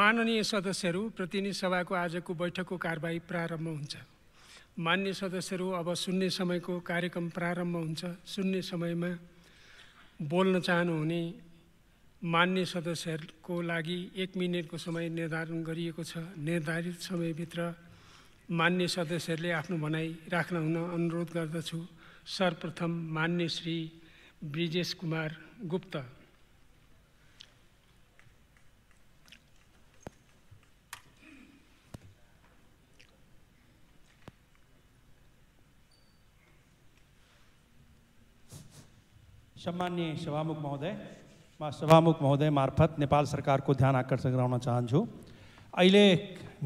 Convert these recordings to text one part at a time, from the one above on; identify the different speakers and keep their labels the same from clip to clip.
Speaker 1: माननीय सदस्यहरू प्रतिनिधि सभाको आजको बैठकको कारवाही प्रारम्भ हुन्छ मान्य सदस्यहरू अब सुन्ने समयको कार्यक्रम प्रारम्भ हुन्छ सुन्ने समयमा बोल्न चाहनुहुने मान्य सदस्यहरूको लागि एक मिनटको समय निर्धारण गरिएको छ निर्धारित समयभित्र मान्य सदस्यहरूले आफ्नो भनाइ राख्न हुन अनुरोध गर्दछु सर्वप्रथम मान्य श्री ब्रिजेश कुमार गुप्त
Speaker 2: सम्मान्य सभामुख महोदय म सभामुख महोदय मार्फत नेपाल सरकारको ध्यान आकर्षण गराउन चाहन्छु अहिले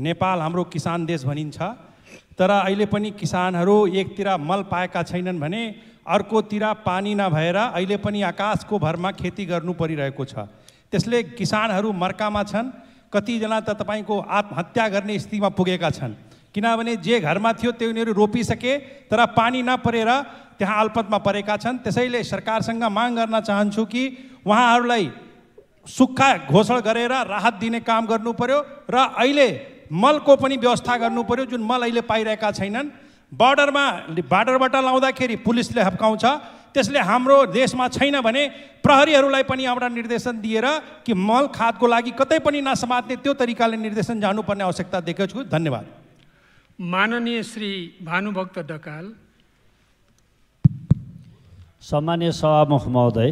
Speaker 2: नेपाल हाम्रो किसान देश भनिन्छ तर अहिले पनि किसानहरू एकतिर मल पाएका छैनन् भने अर्कोतिर पानी नभएर अहिले पनि आकाशको भरमा खेती गर्नु परिरहेको छ त्यसले किसानहरू मर्कामा छन् कतिजना त तपाईँको आत्महत्या गर्ने स्थितिमा पुगेका छन् किनभने जे घरमा थियो त्यो उनीहरू रोपिसके तर पानी नपरेर त्यहाँ अल्पतमा परेका छन् त्यसैले सरकारसँग माग गर्न चाहन्छु कि उहाँहरूलाई सुक्खा घोषण गरेर राहत दिने काम गर्नु पर्यो र अहिले मलको पनि व्यवस्था गर्नु पर्यो जुन मल अहिले पाइरहेका छैनन् बर्डरमा बार्डरबाट लाउँदाखेरि पुलिसले हप्काउँछ त्यसले हाम्रो देशमा छैन भने प्रहरीहरूलाई पनि एउटा निर्देशन दिएर कि मल खादको लागि कतै पनि नसमात्ने त्यो तरिकाले निर्देशन जानुपर्ने आवश्यकता देखेको छु धन्यवाद
Speaker 1: माननीय श्री भानुभक्त ढकाल
Speaker 2: सामान्य सभामुख महोदय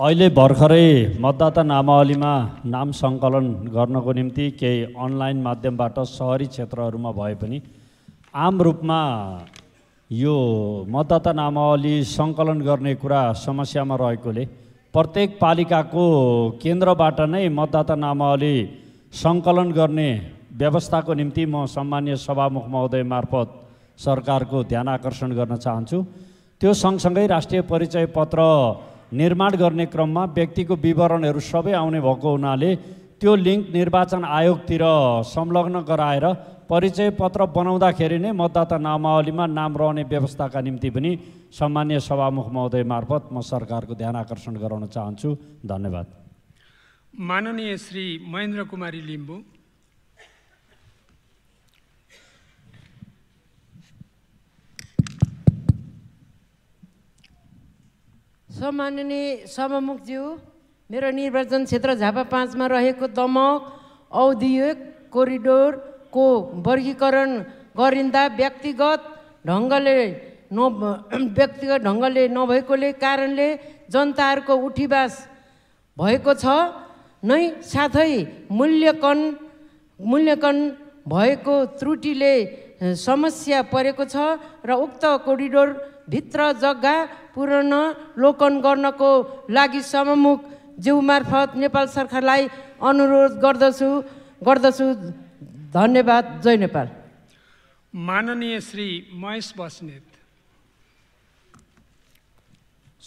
Speaker 3: अहिले भर्खरै मतदाता नामावलीमा नाम सङ्कलन गर्नको निम्ति केही अनलाइन माध्यमबाट सहरी क्षेत्रहरूमा भए पनि आम रूपमा यो मतदाता नामावली सङ्कलन गर्ने कुरा समस्यामा रहेकोले प्रत्येक पालिकाको केन्द्रबाट नै मतदाता नामावली सङ्कलन गर्ने व्यवस्थाको निम्ति म सामान्य सभामुख महोदय मार्फत सरकारको ध्यान आकर्षण गर्न चाहन्छु त्यो सँगसँगै राष्ट्रिय परिचय पत्र निर्माण गर्ने क्रममा व्यक्तिको विवरणहरू सबै आउने भएको हुनाले त्यो लिङ्क निर्वाचन आयोगतिर संलग्न गराएर परिचय पत्र बनाउँदाखेरि नै मतदाता नामावलीमा नाम रहने व्यवस्थाका निम्ति पनि सामान्य सभामुख महोदय मार्फत म सरकारको ध्यान आकर्षण गराउन चाहन्छु धन्यवाद
Speaker 1: माननीय श्री महेन्द्र कुमारी लिम्बू
Speaker 4: सम्माननीय सभामुखज्यू मेरो निर्वाचन क्षेत्र झापा पाँचमा रहेको दमक औद्योगिक कोरिडोरको वर्गीकरण गरिँदा व्यक्तिगत ढङ्गले न व्यक्तिगत ढङ्गले नभएकोले कारणले जनताहरूको उठिबास भएको छ नै साथै मूल्याङ्कन मूल्याङ्कन भएको त्रुटिले समस्या परेको छ र उक्त कोरिडोर भित्र जग्गा लोकन गर्नको लागि सममुख जिउ मार्फत नेपाल सरकारलाई अनुरोध गर्दछु गर्दछु धन्यवाद जय नेपाल
Speaker 1: माननीय श्री महेश बस्नेत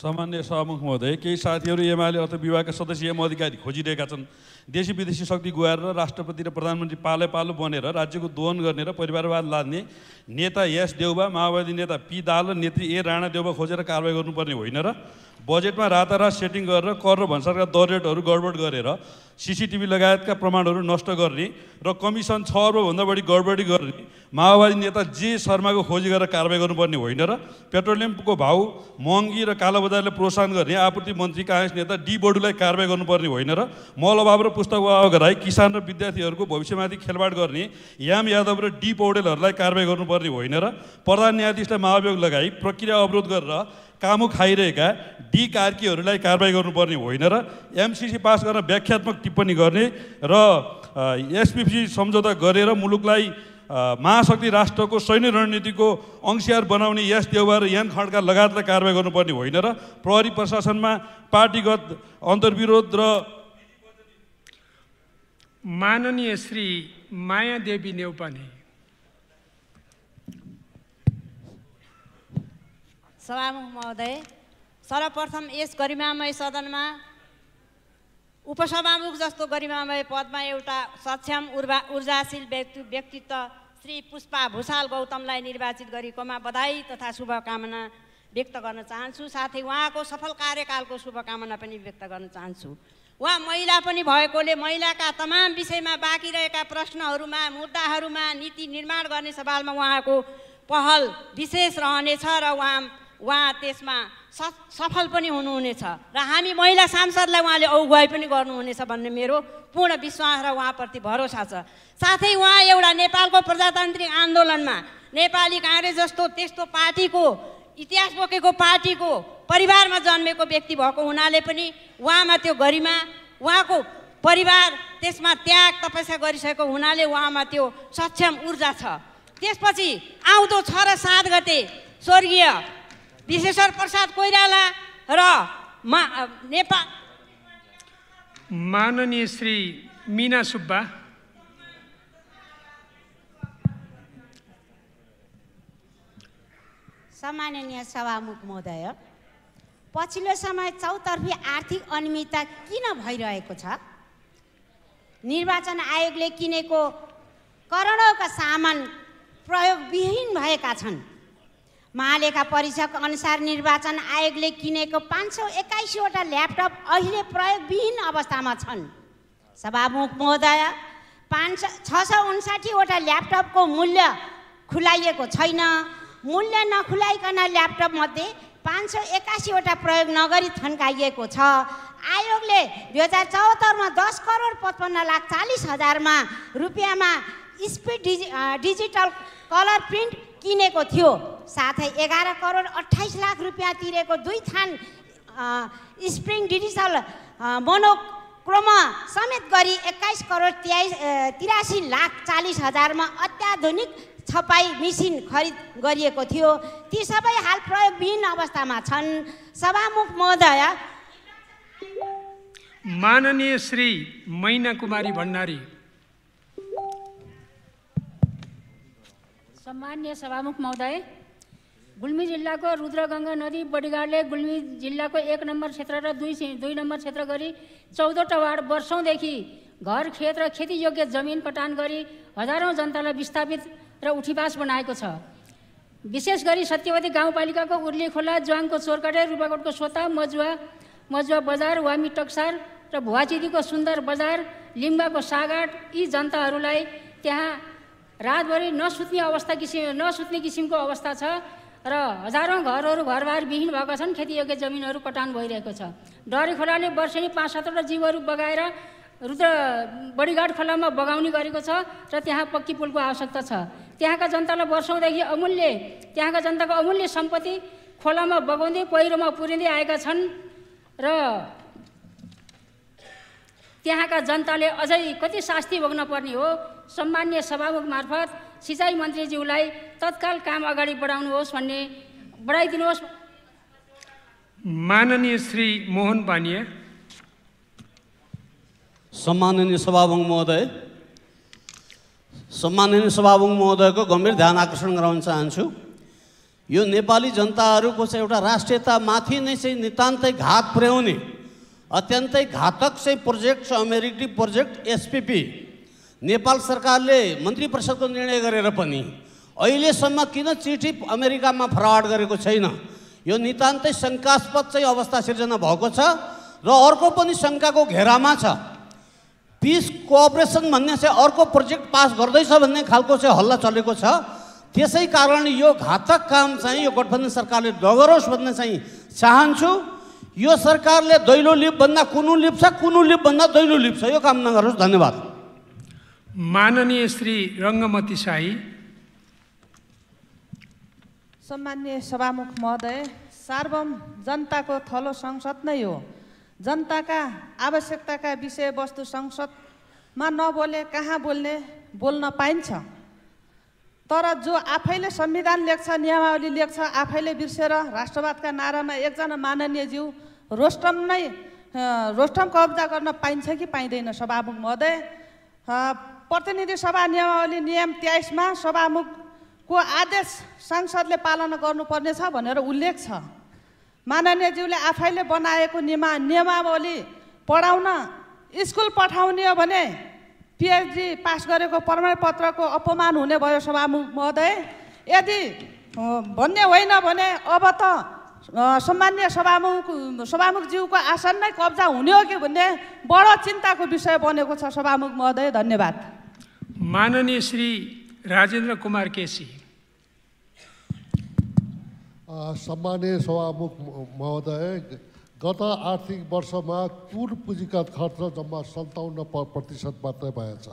Speaker 5: सामान्य सभामुख महोदय केही साथीहरू एमाले अथवा विभागका सदस्य एम अधिकारी खोजिरहेका छन् देशी विदेशी शक्ति गएर र राष्ट्रपति र प्रधानमन्त्री पालो पालो बनेर राज्यको दोहन गर्ने र परिवारवाद लाद्ने नेता यस देउबा माओवादी नेता पी दाल र नेत्री ए राणा देउबा खोजेर कारवाही गर्नुपर्ने होइन र बजेटमा रातारात सेटिङ गरेर कर र भन्सारका दर रेटहरू गडबड गरेर सिसिटिभी लगायतका प्रमाणहरू नष्ट गर्ने र कमिसन छ अर्बभन्दा बढी गडबडी गर्ने माओवादी नेता जे शर्माको खोजी गरेर कारवाही गर्नुपर्ने होइन र पेट्रोलियमको भाउ महँगी र कालो बजारले प्रोत्साहन गर्ने आपूर्ति मन्त्री काङ्ग्रेस नेता डी बडुलाई कारवाही गर्नुपर्ने होइन र मल अभाव र पुस्तक अभाव गराई किसान र विद्यार्थीहरूको भविष्यमाथि खेलवाड गर्ने याम यादव र डी पौडेलहरूलाई कारवाही गर्नुपर्ने होइन र प्रधान न्यायाधीशलाई महाभियोग लगाई प्रक्रिया अवरोध गरेर कामु खाइरहेका डी कार्कीहरूलाई कारवाही गर्नुपर्ने होइन र एमसिसी पास गर्न व्याख्यात्मक टिप्पणी गर्ने र एसपिसी सम्झौता गरेर मुलुकलाई महाशक्ति राष्ट्रको सैन्य रणनीतिको अङ्सियार बनाउने यस देवबार र यान खड्का लगायतलाई कारवाही गर्नुपर्ने होइन र प्रहरी प्रशासनमा पार्टीगत अन्तर्विरोध र
Speaker 1: माननीय श्री मायादेवी नेउपाने
Speaker 4: सभामुख महोदय सर्वप्रथम यस गरिमामय सदनमा उपसभामुख जस्तो गरिमामय पदमा एउटा सक्षम ऊर्वा ऊर्जाशील व्यक्ति व्यक्तित्व श्री पुष्पा भूषाल गौतमलाई निर्वाचित गरेकोमा बधाई तथा शुभकामना व्यक्त गर्न चाहन्छु साथै उहाँको सफल कार्यकालको शुभकामना पनि व्यक्त गर्न चाहन्छु उहाँ महिला पनि भएकोले महिलाका तमाम विषयमा बाँकी रहेका प्रश्नहरूमा मुद्दाहरूमा नीति निर्माण गर्ने सवालमा उहाँको पहल विशेष रहनेछ र उहाँ उहाँ त्यसमा सफल पनि हुनुहुनेछ र हामी महिला सांसदलाई उहाँले अगुवाई पनि गर्नुहुनेछ भन्ने मेरो पूर्ण विश्वास र उहाँप्रति भरोसा छ साथै उहाँ एउटा नेपालको प्रजातान्त्रिक आन्दोलनमा नेपाली काङ्ग्रेस जस्तो त्यस्तो पार्टीको इतिहास बोकेको पार्टीको परिवारमा जन्मेको व्यक्ति भएको हुनाले पनि उहाँमा त्यो गरिमा उहाँको परिवार त्यसमा त्याग तपस्या गरिसकेको हुनाले उहाँमा त्यो सक्षम ऊर्जा छ त्यसपछि आउँदो छ र सात गते स्वर्गीय विश्वेश्वर प्रसाद कोइराला र मा नेपाल
Speaker 1: माननीय श्री मिना सुब्बा
Speaker 6: सम्माननीय सभामुख महोदय पछिल्लो समय चौतर्फी आर्थिक अनियमितता किन भइरहेको छ निर्वाचन आयोगले किनेको करोडौँका सामान प्रयोगविहीन भएका छन् महालेखा परीक्षक अनुसार निर्वाचन आयोगले किनेको पाँच सौ एक्काइसवटा ल्यापटप अहिले प्रयोगविहीन अवस्थामा छन् सभामुख महोदय पाँच सौ छ सौ उन्साठीवटा ल्यापटपको मूल्य खुलाइएको छैन मूल्य नखुलाइकन ल्यापटपमध्ये पाँच सौ एक्कासीवटा प्रयोग नगरी थन्काइएको छ आयोगले दुई हजार चौहत्तरमा दस करोड पचपन्न लाख चालिस हजारमा रुपियाँमा स्पिड डिजि डिजिटल कलर प्रिन्ट किनेको थियो साथै एघार करोड अठाइस लाख रुपियाँ तिरेको दुई थान स्प्रिङ डिजिटल मोनोक्रोम समेत गरी एक्काइस करोड त्याइस तिरासी लाख चालिस हजारमा अत्याधुनिक छपाई मिसिन खरिद गरिएको थियो ती सबै हाल प्रयोगविहीन अवस्थामा छन् सभामुख महोदय
Speaker 1: माननीय श्री मैना कुमारी भण्डारी
Speaker 7: सम्मान्य सभामुख महोदय गुल्मी जिल्लाको रुद्रगङ्गा नदी बडीगाडले गुल्मी जिल्लाको एक नम्बर क्षेत्र र दुई दुई नम्बर क्षेत्र गरी चौधवटा वार्ड वर्षौँदेखि घर खेत र खेतीयोग्य जमिन पटान गरी हजारौँ जनतालाई विस्थापित र उठीवास बनाएको छ विशेष गरी सत्यवती गाउँपालिकाको उर्ली खोला ज्वाङको चोरकाटे रूपाकोटको सोता मजुवा मजुवा बजार वामी टक्सार र भुवाचिदीको सुन्दर बजार लिम्बाको सागाट यी जनताहरूलाई त्यहाँ रातभरि नसुत्ने अवस्था किसिम नसुत्ने किसिमको अवस्था छ र हजारौँ घरहरू घरबार विहीन भएका छन् खेतीयोग्य जमिनहरू कटान भइरहेको छ डरे खोलाले वर्षेनी पाँच सातवटा जीवहरू बगाएर रुद्र बडीघाट खोलामा बगाउने गरेको छ र त्यहाँ पक्की पुलको आवश्यकता छ त्यहाँका जनतालाई वर्षौँदेखि अमूल्य त्यहाँका जनताको अमूल्य सम्पत्ति खोलामा बगाउँदै पहिरोमा पुरिँदै आएका छन् र त्यहाँका जनताले अझै कति शास्ति भोग्न पर्ने हो सामान्य सभामुख मार्फत सिँचाइ मन्त्रीज्यूलाई तत्काल काम अगाडि बढाउनुहोस् भन्ने बढाइदिनुहोस्
Speaker 1: माननीय श्री मोहन पानिया सम्माननीय सभामुङ
Speaker 3: महोदय सम्माननीय सभामुख महोदयको गम्भीर ध्यान आकर्षण गराउन चाहन्छु यो नेपाली जनताहरूको चाहिँ एउटा राष्ट्रियतामाथि नै चाहिँ नितान्तै घात पुर्याउने अत्यन्तै घातक चाहिँ प्रोजेक्ट छ अमेरिकी प्रोजेक्ट एसपिपी नेपाल सरकारले मन्त्री परिषदको निर्णय गरेर पनि अहिलेसम्म किन चिठी अमेरिकामा फरवार्ड गरेको छैन यो नितान्तै शङ्कास्पद चाहिँ अवस्था सिर्जना भएको छ र अर्को पनि शङ्काको घेरामा छ पिस कोअपरेसन भन्ने चाहिँ अर्को प्रोजेक्ट पास गर्दैछ भन्ने खालको चाहिँ हल्ला चलेको छ त्यसै कारण यो घातक काम चाहिँ यो गठबन्धन सरकारले नगरोस् भन्ने चाहिँ चाहन्छु यो सरकारले दैलो लिपभन्दा कुनु लिप्छ छ कुनु लिपभन्दा दैलो लिप्छ यो काम नगरोस् धन्यवाद
Speaker 1: माननीय श्री रङ्गमती साई
Speaker 8: सम्मान्य सभामुख महोदय सार्वम जनताको थलो संसद नै हो जनताका आवश्यकताका विषयवस्तु संसदमा नबोले कहाँ बोल्ने बोल्न पाइन्छ तर जो आफैले संविधान लेख्छ नियमावली लेख्छ आफैले बिर्सेर राष्ट्रवादका नारामा एकजना माननीय जिउ रोस्टम नै रोस्टम कब्जा गर्न पाइन्छ कि पाइँदैन सभामुख महोदय प्रतिनिधि सभा नियमावली नियम तेइसमा सभामुखको आदेश सांसदले पालना गर्नुपर्नेछ भनेर उल्लेख छ माननीयज्यूले आफैले बनाएको नियमा नियमावली पढाउन स्कुल पठाउने हो भने पिएचडी पास गरेको प्रमाणपत्रको अपमान हुने भयो सभामुख महोदय यदि भन्ने होइन भने अब त सम्मान्य सभामुख सभामुखज्यूको आसन नै कब्जा हुने हो कि भन्ने बडो चिन्ताको विषय बनेको छ सभामुख महोदय धन्यवाद
Speaker 1: माननीय श्री राजेन्द्र कुमार केसी
Speaker 9: सम्मानीय सभामुख महोदय गत आर्थिक वर्षमा कुल पुँजीगत खर्च जम्मा सन्ताउन्न प्रतिशत मात्रै भएछ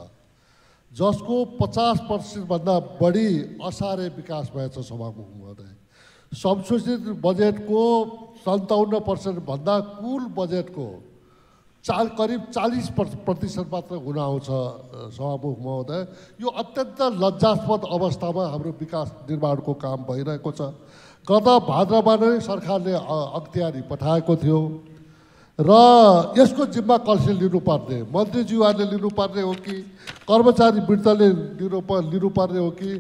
Speaker 9: जसको पचास पर्सेन्टभन्दा बढी असारे विकास भएछ सभामुख महोदय संशोधित बजेटको सन्ताउन्न पर्सेन्टभन्दा कुल बजेटको चा करिब चालिस प्रतिशत मात्र हुन आउँछ सभामुख महोदय यो अत्यन्त लज्जास्पद अवस्थामा हाम्रो विकास निर्माणको काम भइरहेको छ गत भाद्रमा नै सरकारले अख्तियारी पठाएको थियो र यसको जिम्मा कसले लिनुपर्ने मन्त्रीज्यूहरूले लिनुपर्ने हो कि कर्मचारी वृद्धले लिनु लिनुपर्ने हो कि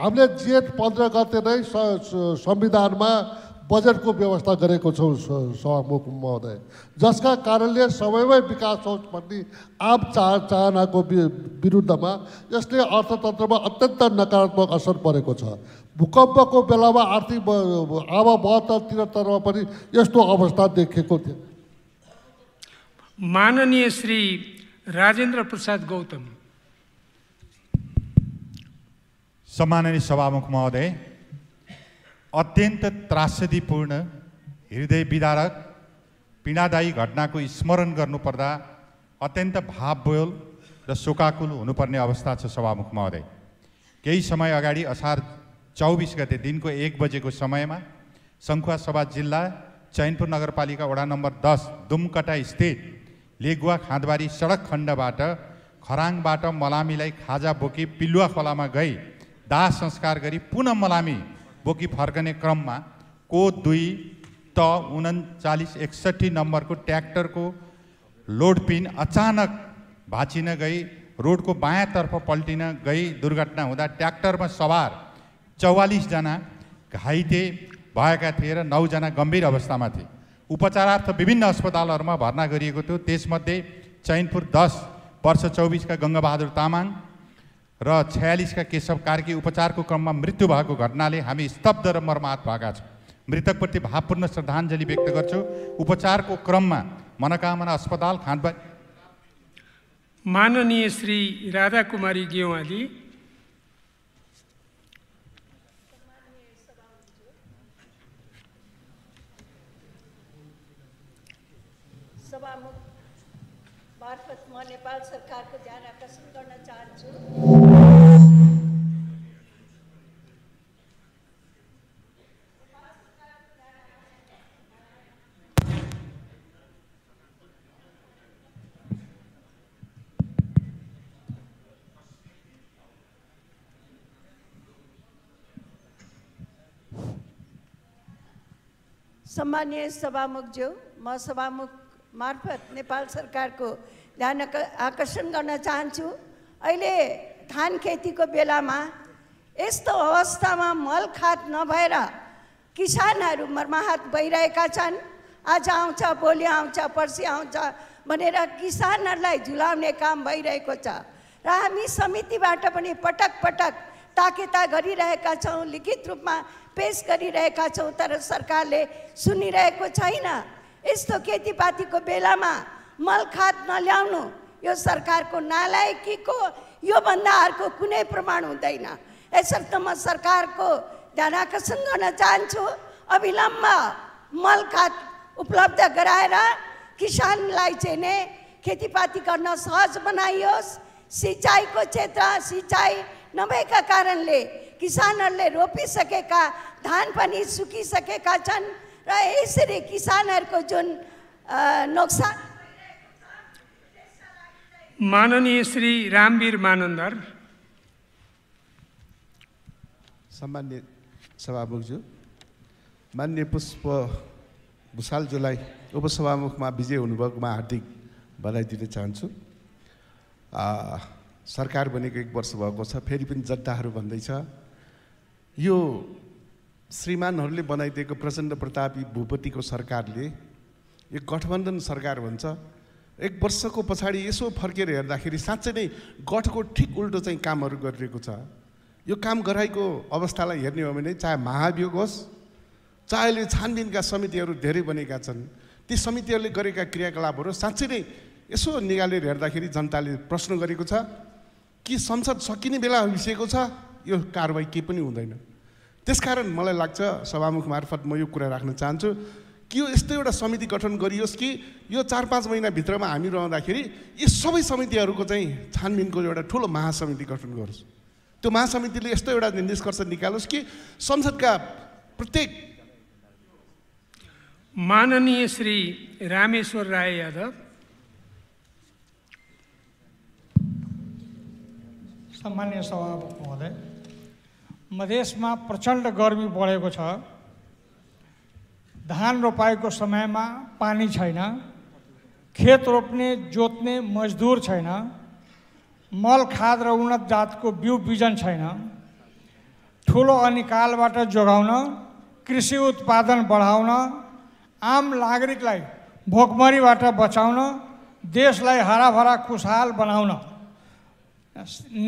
Speaker 9: हामीले जेठ पन्ध्र गते नै संविधानमा बजेटको व्यवस्था गरेको छौँ सभामुख महोदय जसका कारणले समयमै विकास होस् भन्ने आम चाह चाहनाको विरुद्धमा यसले अर्थतन्त्रमा अत्यन्त नकारात्मक असर परेको छ भूकम्पको बेलामा आर्थिक अब बहत्तर त्रिहत्तरमा पनि यस्तो अवस्था देखेको थियो
Speaker 1: माननीय श्री राजेन्द्र प्रसाद गौतम
Speaker 10: सम्माननीय सभामुख महोदय अत्यन्त त्रासदीपूर्ण हृदय विदारक पीडादायी घटनाको स्मरण गर्नुपर्दा अत्यन्त भावबोल र शोकाकुल हुनुपर्ने अवस्था छ सभामुख महोदय केही समय अगाडि असार चौबिस गते दिनको एक बजेको समयमा सङ्खुवासभा जिल्ला चैनपुर नगरपालिका वडा नम्बर दस दुमकटा स्थित लेगुवा खाँदबारी सडक खण्डबाट खराङबाट मलामीलाई खाजा बोकी पिलुवा खोलामा गई दाह संस्कार गरी पुनः मलामी बोकी फर्कने क्रममा को दुई त उन्चालिस एकसट्ठी नम्बरको ट्र्याक्टरको लोड पिन अचानक भाँचिन गई रोडको बायाँतर्फ पल्टिन गई दुर्घटना हुँदा ट्र्याक्टरमा सवार चौवालिसजना घाइते भएका थिए र नौजना गम्भीर अवस्थामा थिए उपचारार्थ विभिन्न अस्पतालहरूमा भर्ना गरिएको थियो त्यसमध्ये चैनपुर दस वर्ष चौबिसका गङ्गाबहादुर तामाङ र छयालिसका केशव कार्की उपचारको क्रममा मृत्यु भएको घटनाले हामी स्तब्ध र मर्माहत भएका छौँ मृतकप्रति भावपूर्ण श्रद्धाञ्जली व्यक्त गर्छु उपचारको क्रममा मनोकामना अस्पताल खानबा
Speaker 1: माननीय श्री राधा राधाकुमारी गेवाली
Speaker 11: मार्फत म नेपाल सरकारको ध्यान आकर्षण गर्न चाहन्छु सभामुख सभामुखज्यू म सभामुख मार्फत नेपाल सरकारको ध्यान आकर्षण गर्न चाहन्छु अहिले धान खेतीको बेलामा यस्तो अवस्थामा मल खाद नभएर किसानहरू मर्माहत भइरहेका छन् आज आउँछ भोलि आउँछ पर्सि आउँछ भनेर किसानहरूलाई झुलाउने काम भइरहेको छ र हामी समितिबाट पनि पटक पटक ताकेता गरिरहेका छौँ लिखित रूपमा पेस गरिरहेका छौँ तर सरकारले सुनिरहेको छैन यस्तो खेतीपातीको बेलामा मल खाद नल्याउनु यो सरकारको नालायकीको योभन्दा अर्को कुनै प्रमाण हुँदैन यसर्थ म सरकारको ध्यान आकर्षण गर्न चाहन्छु अविलम्ब खाद उपलब्ध गराएर किसानलाई चाहिँ नै खेतीपाती गर्न सहज बनाइयोस् सिँचाइको क्षेत्र सिँचाइ नभएका कारणले किसानहरूले रोपिसकेका धान पनि सुकिसकेका छन् र यसरी किसानहरूको जुन नोक्सान
Speaker 1: माननीय श्री रामवीर मानन्दर सामान्य
Speaker 12: सभामुखज्यू मान्य पुष्प भूषालज्यूलाई उपसभामुखमा विजय हुनुभएकोमा हार्दिक बधाई दिन चाहन्छु सरकार बनेको एक वर्ष भएको छ फेरि पनि जनताहरू भन्दैछ यो श्रीमानहरूले बनाइदिएको प्रचण्ड प्रतापी भूपतिको सरकारले यो गठबन्धन सरकार भन्छ एक वर्षको पछाडि यसो फर्केर हेर्दाखेरि साँच्चै नै गठको ठिक उल्टो चाहिँ कामहरू गरिरहेको छ यो काम गराएको अवस्थालाई हेर्ने हो भने चाहे महाभियोग होस् चाहे अहिले छानबिनका समितिहरू धेरै बनेका छन् ती समितिहरूले गरेका क्रियाकलापहरू साँच्चै नै यसो निकालेर हेर्दाखेरि जनताले प्रश्न गरेको छ कि संसद सकिने बेला भइसकेको छ यो कारवाही केही पनि हुँदैन त्यसकारण मलाई लाग्छ सभामुख मार्फत म यो कुरा राख्न चाहन्छु कि यो यस्तो एउटा समिति गठन गरियोस् कि यो चार पाँच महिनाभित्रमा हामी रहँदाखेरि यी सबै समितिहरूको चाहिँ छानबिनको एउटा ठुलो महासमिति गठन गरोस् त्यो महासमितिले यस्तो एउटा निष्कर्ष निकालोस् कि संसदका
Speaker 1: प्रत्येक माननीय श्री रामेश्वर राय यादव सम्मान्य सभामुख महोदय मधेसमा प्रचण्ड गर्मी बढेको छ धान रोपाएको समयमा पानी छैन खेत रोप्ने जोत्ने मजदुर छैन मल खाद र उन्नत जातको बिउ बिजन छैन ठुलो अनिकालबाट जोगाउन कृषि उत्पादन बढाउन आम नागरिकलाई भोकमरीबाट बचाउन देशलाई हराभरा खुसहाल बनाउन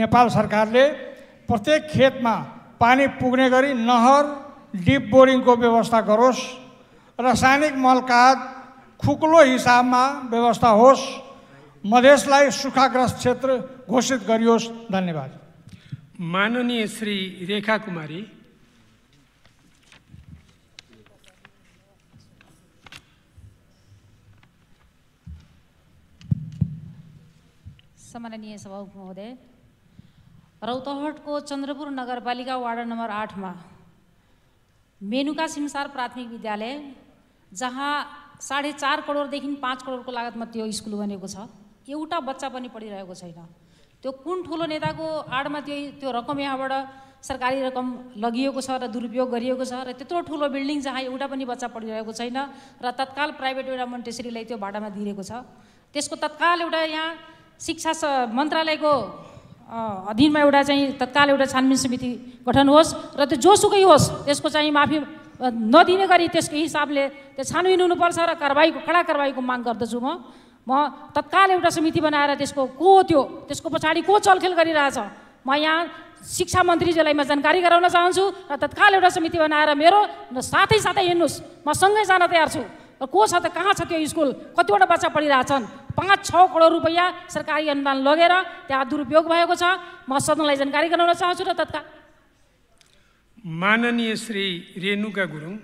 Speaker 1: नेपाल सरकारले प्रत्येक खेतमा पानी पुग्ने गरी नहर डिप बोरिङको व्यवस्था गरोस् रासायनिक मलकात खुक्लो हिसाबमा व्यवस्था होस् मधेसलाई सुखाग्रस्त क्षेत्र घोषित गरियोस् धन्यवाद माननीय श्री रेखा कुमारी
Speaker 13: सम्माननीय सभामुख महोदय रौतहटको चन्द्रपुर नगरपालिका वार्ड नम्बर आठमा मेनुका सिमसार प्राथमिक विद्यालय जहाँ साढे चार करोडदेखि पाँच करोडको लागतमा त्यो स्कुल बनेको छ एउटा बच्चा पनि पढिरहेको छैन त्यो कुन ठुलो नेताको आडमा त्यो त्यो रकम यहाँबाट सरकारी रकम लगिएको छ र दुरुपयोग गरिएको छ र त्यत्रो ठुलो बिल्डिङ जहाँ एउटा पनि बच्चा पढिरहेको छैन र तत्काल प्राइभेट एउटा मन्टेसरीलाई त्यो भाडामा दिइरहेको छ त्यसको तत्काल एउटा यहाँ शिक्षा मन्त्रालयको अधीनमा एउटा चाहिँ तत्काल एउटा छानबिन समिति गठन होस् र त्यो जोसुकै होस् त्यसको चाहिँ माफी नदिने गरी त्यसको हिसाबले त्यो छानबिन हुनुपर्छ र कारवाहीको कडा कारवाहीको माग गर्दछु म म तत्काल एउटा समिति बनाएर त्यसको को त्यो त्यसको पछाडि को चलखेल गरिरहेछ म यहाँ शिक्षा मन्त्रीजीलाई म जानकारी गराउन चाहन्छु र तत्काल एउटा समिति बनाएर मेरो साथै साथै हिँड्नुहोस् म सँगै जान तयार छु र को छ त कहाँ छ त्यो स्कुल कतिवटा बच्चा पढिरहेछन् पाँच छ करोड रुपियाँ सरकारी अनुदान लगेर त्यहाँ दुरुपयोग भएको छ म सदनलाई जानकारी गराउन चाहन्छु र तत्काल
Speaker 1: माननीय श्री रेणुका गुरुङ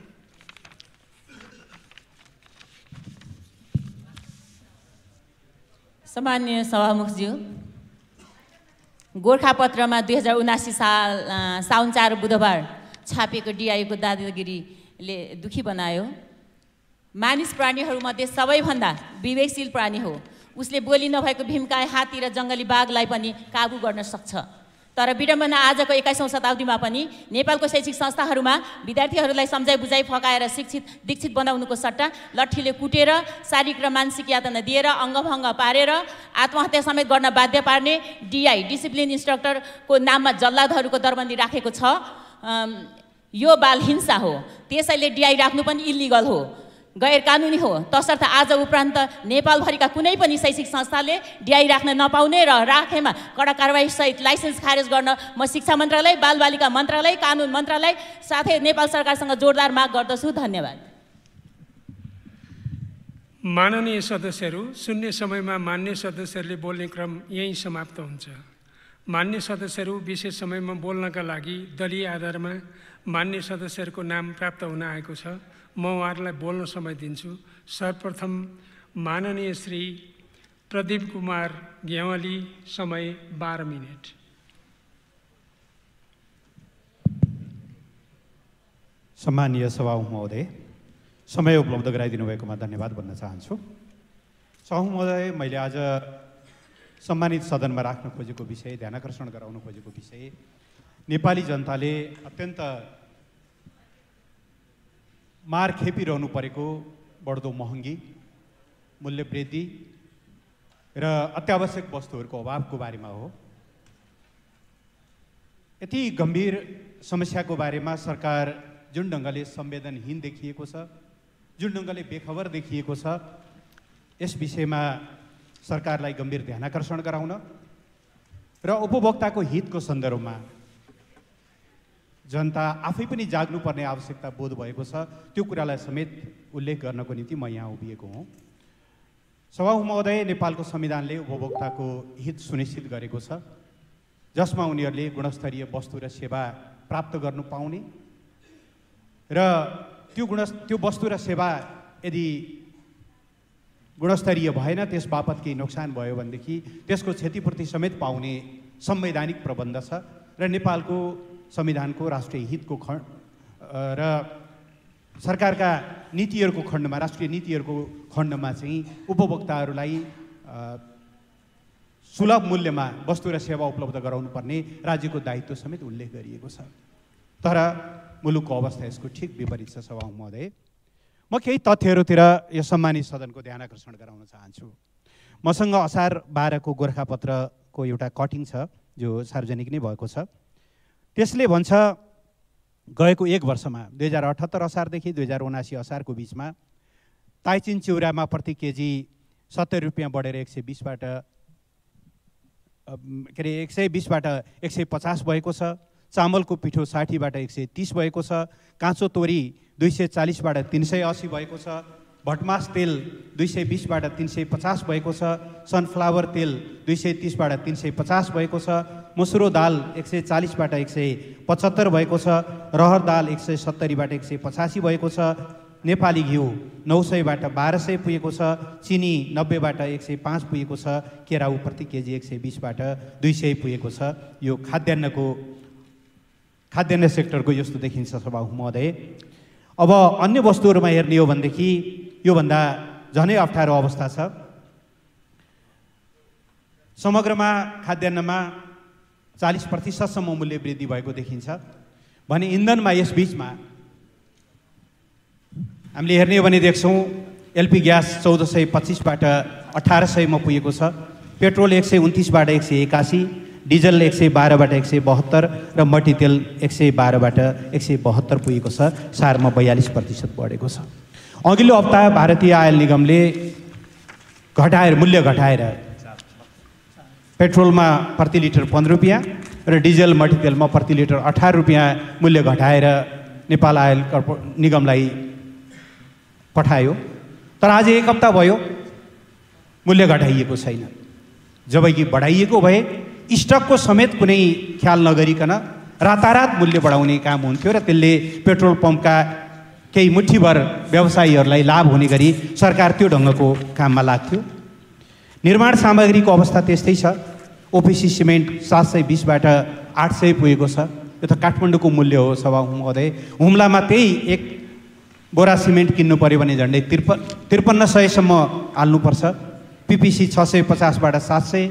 Speaker 14: सामान्य सभामुखज्यू गोर्खापत्रमा दुई हजार उनासी साल साउन चार बुधबार छापिएको डिआईको दादागिरीले दुखी बनायो मानिस प्राणीहरूमध्ये सबैभन्दा विवेकशील प्राणी हो उसले बोली नभएको भीमकाय हात्ती र जङ्गली बाघलाई पनि काबु गर्न सक्छ तर विडम्बना आजको एक्काइसौँ शताब्दीमा पनि नेपालको शैक्षिक संस्थाहरूमा विद्यार्थीहरूलाई सम्झाइ बुझाइ फकाएर शिक्षित दीक्षित बनाउनुको सट्टा लट्ठीले कुटेर शारीरिक र मानसिक यातना दिएर अङ्गभङ्ग पारेर आत्महत्या समेत गर्न बाध्य पार्ने डिआई डिसिप्लिन इन्स्ट्रक्टरको नाममा जल्लादहरूको दरबन्दी राखेको छ यो बाल हिंसा हो त्यसैले डिआई राख्नु पनि इलिगल हो गैर कानुनी हो तसर्थ आज उपरान्त नेपालभरिका कुनै पनि शैक्षिक संस्थाले डिआई राख्न नपाउने र राखेमा कडा कारवाहीसहित लाइसेन्स खारेज गर्न म शिक्षा मन्त्रालय बालबालिका मन्त्रालय कानुन मन्त्रालय साथै नेपाल सरकारसँग जोरदार माग गर्दछु धन्यवाद
Speaker 1: माननीय सदस्यहरू सुन्ने समयमा मान्य सदस्यहरूले बोल्ने क्रम यहीँ समाप्त हुन्छ मान्य सदस्यहरू विशेष समयमा बोल्नका लागि दलीय आधारमा मान्य सदस्यहरूको नाम प्राप्त हुन आएको छ म उहाँहरूलाई बोल्न समय दिन्छु सर्वप्रथम माननीय श्री प्रदीप कुमार गेवाली समय बाह्र मिनट
Speaker 15: सम्मानीय सभा महोदय समय उपलब्ध गराइदिनु भएकोमा धन्यवाद भन्न चाहन्छु सहु महोदय मैले आज सम्मानित सदनमा राख्न खोजेको विषय ध्यानकर्षण गराउन खोजेको विषय नेपाली जनताले अत्यन्त मार खेपिरहनु परेको बढ्दो महँगी मूल्य वृद्धि र अत्यावश्यक वस्तुहरूको अभावको बारेमा हो यति गम्भीर समस्याको बारेमा सरकार जुन ढङ्गले संवेदनहीन देखिएको छ जुन ढङ्गले बेखबर देखिएको छ यस विषयमा सरकारलाई गम्भीर ध्यानाकर्षण गराउन र उपभोक्ताको हितको सन्दर्भमा जनता आफै पनि जाग्नुपर्ने आवश्यकता बोध भएको छ त्यो कुरालाई समेत उल्लेख गर्नको निम्ति म यहाँ उभिएको हुँ सभा महोदय नेपालको संविधानले उपभोक्ताको हित सुनिश्चित गरेको छ जसमा उनीहरूले गुणस्तरीय वस्तु र सेवा प्राप्त गर्नु पाउने र त्यो गुण त्यो वस्तु र सेवा यदि गुणस्तरीय भएन त्यस बापत केही नोक्सान भयो भनेदेखि त्यसको क्षतिपूर्ति समेत पाउने संवैधानिक प्रबन्ध छ र नेपालको संविधानको राष्ट्रिय हितको खण्ड र सरकारका नीतिहरूको खण्डमा राष्ट्रिय नीतिहरूको खण्डमा चाहिँ उपभोक्ताहरूलाई सुलभ मूल्यमा वस्तु र सेवा उपलब्ध गराउनुपर्ने राज्यको दायित्व समेत उल्लेख गरिएको छ तर मुलुकको अवस्था यसको ठिक विपरीत छ सभा महोदय म केही तथ्यहरूतिर यो सम्मानित सदनको ध्यान आकर्षण गराउन चाहन्छु मसँग असार बाह्रको गोर्खापत्रको एउटा कटिङ छ जो सार्वजनिक नै भएको छ त्यसले भन्छ गएको एक वर्षमा दुई हजार अठहत्तर असारदेखि दुई हजार उनासी असारको बिचमा ताइचिन चिउरामा प्रति केजी सत्तर रुपियाँ बढेर एक सय बिसबाट के अरे एक सय बिसबाट एक सय पचास भएको छ चामलको पिठो साठीबाट एक सय तिस भएको छ काँचो तोरी दुई सय चालिसबाट तिन सय असी भएको छ भटमास तेल दुई सय बिसबाट तिन सय पचास भएको छ सनफ्लावर तेल दुई सय तिसबाट तिन सय पचास भएको छ मसुरो दाल एक सय चालिसबाट एक सय पचहत्तर भएको छ रहर दाल एक सय सत्तरीबाट एक सय पचासी भएको छ नेपाली घिउ नौ सयबाट बाह्र सय पुगेको छ चिनी नब्बेबाट एक सय पाँच पुगेको छ केराउ प्रति केजी एक सय बिसबाट दुई सय पुगेको छ यो खाद्यान्नको खाद्यान्न सेक्टरको यस्तो देखिन्छ सभा महोदय अब अन्य वस्तुहरूमा हेर्ने हो भनेदेखि योभन्दा झनै अप्ठ्यारो अवस्था छ समग्रमा खाद्यान्नमा चालिस प्रतिशतसम्म मूल्य वृद्धि भएको देखिन्छ भने इन्धनमा यस बिचमा हामीले हेर्ने हो भने देख्छौँ एलपी ग्यास चौध सय पच्चिसबाट अठार सयमा पुगेको छ पेट्रोल एक सय उन्तिसबाट एक सय एकासी डिजल एक सय बाह्रबाट एक सय बहत्तर र मट्टितेल एक सय बाह्रबाट एक सय बहत्तर पुगेको छ सारमा बयालिस प्रतिशत बढेको छ अघिल्लो हप्ता भारतीय आयल निगमले घटाएर मूल्य घटाएर पेट्रोलमा प्रति लिटर पन्ध्र रुपियाँ र डिजल मट्टितेलमा प्रति लिटर अठार रुपियाँ मूल्य घटाएर नेपाल आयल कर्प निगमलाई पठायो तर आज एक हप्ता भयो मूल्य घटाइएको छैन जब कि बढाइएको भए स्टकको समेत कुनै ख्याल नगरिकन रातारात मूल्य बढाउने काम हुन्थ्यो र त्यसले पेट्रोल पम्पका केही मुठीभर व्यवसायीहरूलाई लाभ हुने गरी सरकार त्यो ढङ्गको काममा लाग्थ्यो निर्माण सामग्रीको अवस्था त्यस्तै छ ओपिसी सिमेन्ट सात सय बिसबाट आठ सय पुगेको छ यो त काठमाडौँको मूल्य हो सभा महोदय हुम्लामा त्यही एक बोरा सिमेन्ट किन्नु पऱ्यो भने झन्डै त्रिप त्रिपन्न सयसम्म हाल्नुपर्छ पिपिसी छ सय पचासबाट सात सय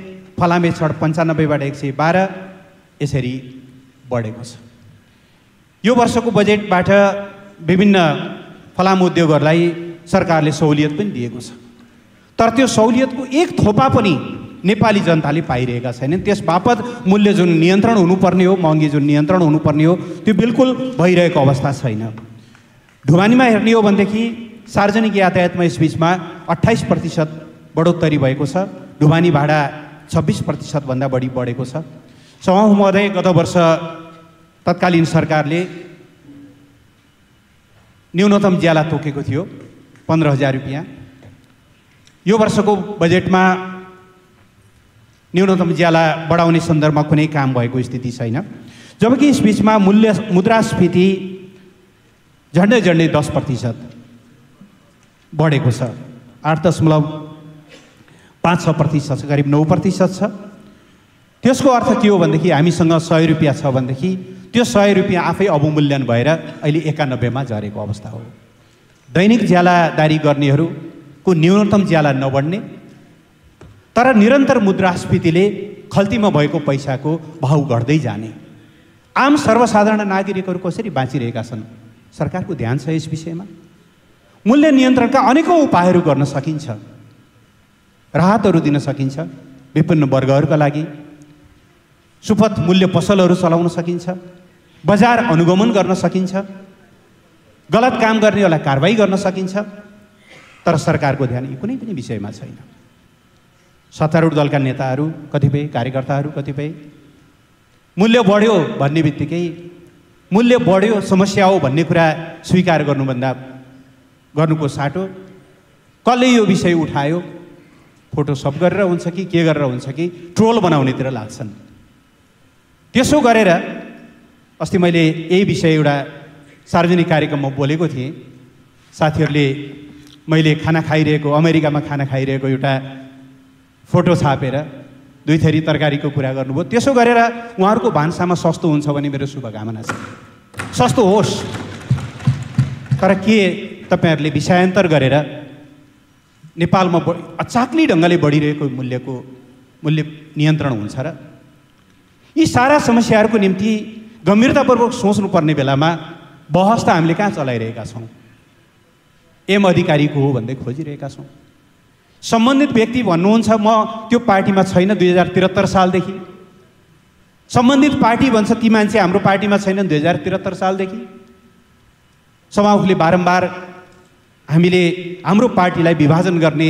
Speaker 15: फलामे छड पन्चानब्बेबाट एक सय बाह्र यसरी बढेको छ यो वर्षको बजेटबाट विभिन्न फलाम उद्योगहरूलाई सरकारले सहुलियत पनि दिएको छ तर त्यो सहुलियतको एक थोपा पनि नेपाली जनताले पाइरहेका छैनन् त्यस बापत मूल्य जुन नियन्त्रण हुनुपर्ने हो महँगी जुन नियन्त्रण हुनुपर्ने हो त्यो बिल्कुल भइरहेको अवस्था छैन ढुवानीमा हेर्ने हो भनेदेखि सार्वजनिक यातायातमा यसबिचमा अठाइस प्रतिशत बढोत्तरी भएको छ ढुवानी भाडा छब्बिस प्रतिशतभन्दा बढी बढेको छ सह महोदय गत वर्ष तत्कालीन सरकारले न्यूनतम ज्याला तोकेको थियो पन्ध्र हजार रुपियाँ यो वर्षको बजेटमा न्यूनतम ज्याला बढाउने सन्दर्भमा कुनै काम भएको स्थिति छैन जबकि यसबिचमा मूल्य मुद्रास्फीति झन्डै झन्डै दस प्रतिशत बढेको छ आठ दशमलव पाँच छ प्रतिशत छ करिब नौ प्रतिशत छ त्यसको अर्थ के हो भनेदेखि हामीसँग सय रुपियाँ छ भनेदेखि त्यो सय रुपियाँ आफै अवमूल्यन भएर अहिले एकानब्बेमा झरेको अवस्था हो दैनिक ज्यालादारी गर्नेहरूको न्यूनतम ज्याला नबढ्ने तर निरन्तर मुद्रास्फीतिले खल्तीमा भएको पैसाको भाउ घट्दै जाने आम सर्वसाधारण नागरिकहरू कसरी बाँचिरहेका छन् सरकारको ध्यान छ यस विषयमा मूल्य नियन्त्रणका अनेकौँ उपायहरू गर्न सकिन्छ राहतहरू दिन सकिन्छ विपन्न वर्गहरूका लागि सुपथ मूल्य पसलहरू चलाउन सकिन्छ बजार अनुगमन गर्न सकिन्छ गलत काम गर्नेहरूलाई कारवाही गर्न सकिन्छ तर सरकारको ध्यान यो कुनै पनि विषयमा छैन सत्तारूढ दलका नेताहरू कतिपय कार्यकर्ताहरू कतिपय मूल्य बढ्यो भन्ने बित्तिकै मूल्य बढ्यो समस्या हो भन्ने कुरा स्वीकार गर्नुभन्दा गर्नुको साटो कसले यो विषय उठायो फोटोसप गरेर हुन्छ कि के गरेर हुन्छ कि ट्रोल बनाउनेतिर लाग्छन् त्यसो गरेर अस्ति मैले यही विषय एउटा सार्वजनिक कार्यक्रममा बोलेको थिएँ साथीहरूले मैले खाना खाइरहेको अमेरिकामा खाना खाइरहेको एउटा फोटो छापेर दुई थरी तरकारीको कुरा गर्नुभयो त्यसो गरेर उहाँहरूको भान्सामा सस्तो हुन्छ भने मेरो शुभकामना छ सस्तो होस् तर के तपाईँहरूले विषयान्तर गरेर नेपालमा ब अचाक्ली ढङ्गले बढिरहेको मूल्यको मूल्य नियन्त्रण हुन्छ र यी सारा समस्याहरूको निम्ति गम्भीरतापूर्वक सोच्नुपर्ने बेलामा बहस त हामीले कहाँ चलाइरहेका छौँ एम अधिकारीको हो भन्दै खोजिरहेका छौँ सम्बन्धित व्यक्ति भन्नुहुन्छ म त्यो पार्टीमा छैन दुई हजार त्रिहत्तर सालदेखि सम्बन्धित पार्टी भन्छ ती मान्छे हाम्रो पार्टीमा छैनन् दुई हजार त्रिहत्तर सालदेखि सभामुखले बारम्बार हामीले हाम्रो पार्टीलाई विभाजन गर्ने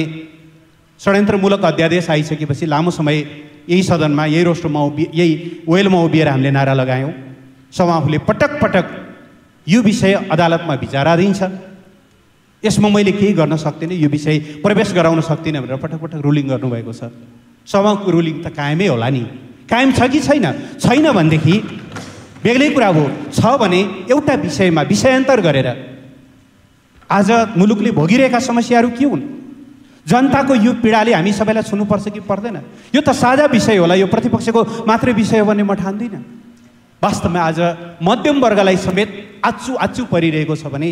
Speaker 15: षड्यन्त्रमूलक अध्यादेश आइसकेपछि लामो समय यही सदनमा यही रोस्टोमा उभि यही वेलमा उभिएर हामीले नारा लगायौँ समाहुले पटक पटक यो विषय अदालतमा विचारा दिन्छ यसमा मैले केही गर्न सक्दिनँ यो विषय प्रवेश गराउन सक्दिनँ भनेर पटक पटक रुलिङ गर्नुभएको छ सभाको रुलिङ त कायमै होला नि कायम छ कि छैन छैन भनेदेखि बेग्लै कुरा हो छ भने एउटा विषयमा विषयान्तर गरेर आज मुलुकले भोगिरहेका समस्याहरू के हुन् जनताको यो पीडाले हामी सबैलाई छुनुपर्छ कि पर्दैन यो त साझा विषय होला यो प्रतिपक्षको मात्रै विषय हो भने म ठान्दिनँ वास्तवमा आज मध्यम वर्गलाई समेत आचु आचु परिरहेको छ भने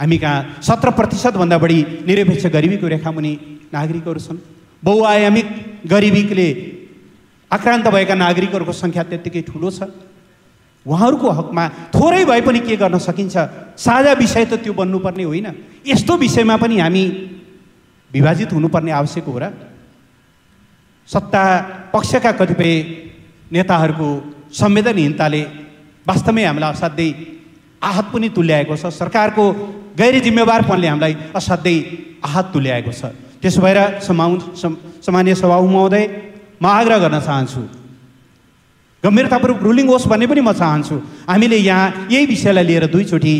Speaker 15: हामी कहाँ सत्र प्रतिशतभन्दा बढी निरपेक्ष गरिबीको रेखामुनि नागरिकहरू छन् बहुआयामिक गरिबीले आक्रान्त भएका नागरिकहरूको सङ्ख्या त्यत्तिकै ठुलो छ उहाँहरूको हकमा थोरै भए पनि के गर्न सकिन्छ साझा विषय त त्यो बन्नुपर्ने होइन यस्तो विषयमा पनि हामी विभाजित हुनुपर्ने आवश्यक हो र सत्ता पक्षका कतिपय नेताहरूको संवेदनहीनताले वास्तवमै हामीलाई असाध्यै आहत पनि तुल्याएको छ सरकारको गैर जिम्मेवारपनले हामीलाई असाध्यै आहत तुल्याएको छ त्यसो भएर समाउ सामान्य सभा महोदय म आग्रह गर्न चाहन्छु गम्भीरतापूर्वक रुलिङ होस् भन्ने पनि म चाहन्छु हामीले यहाँ यही विषयलाई लिएर दुईचोटि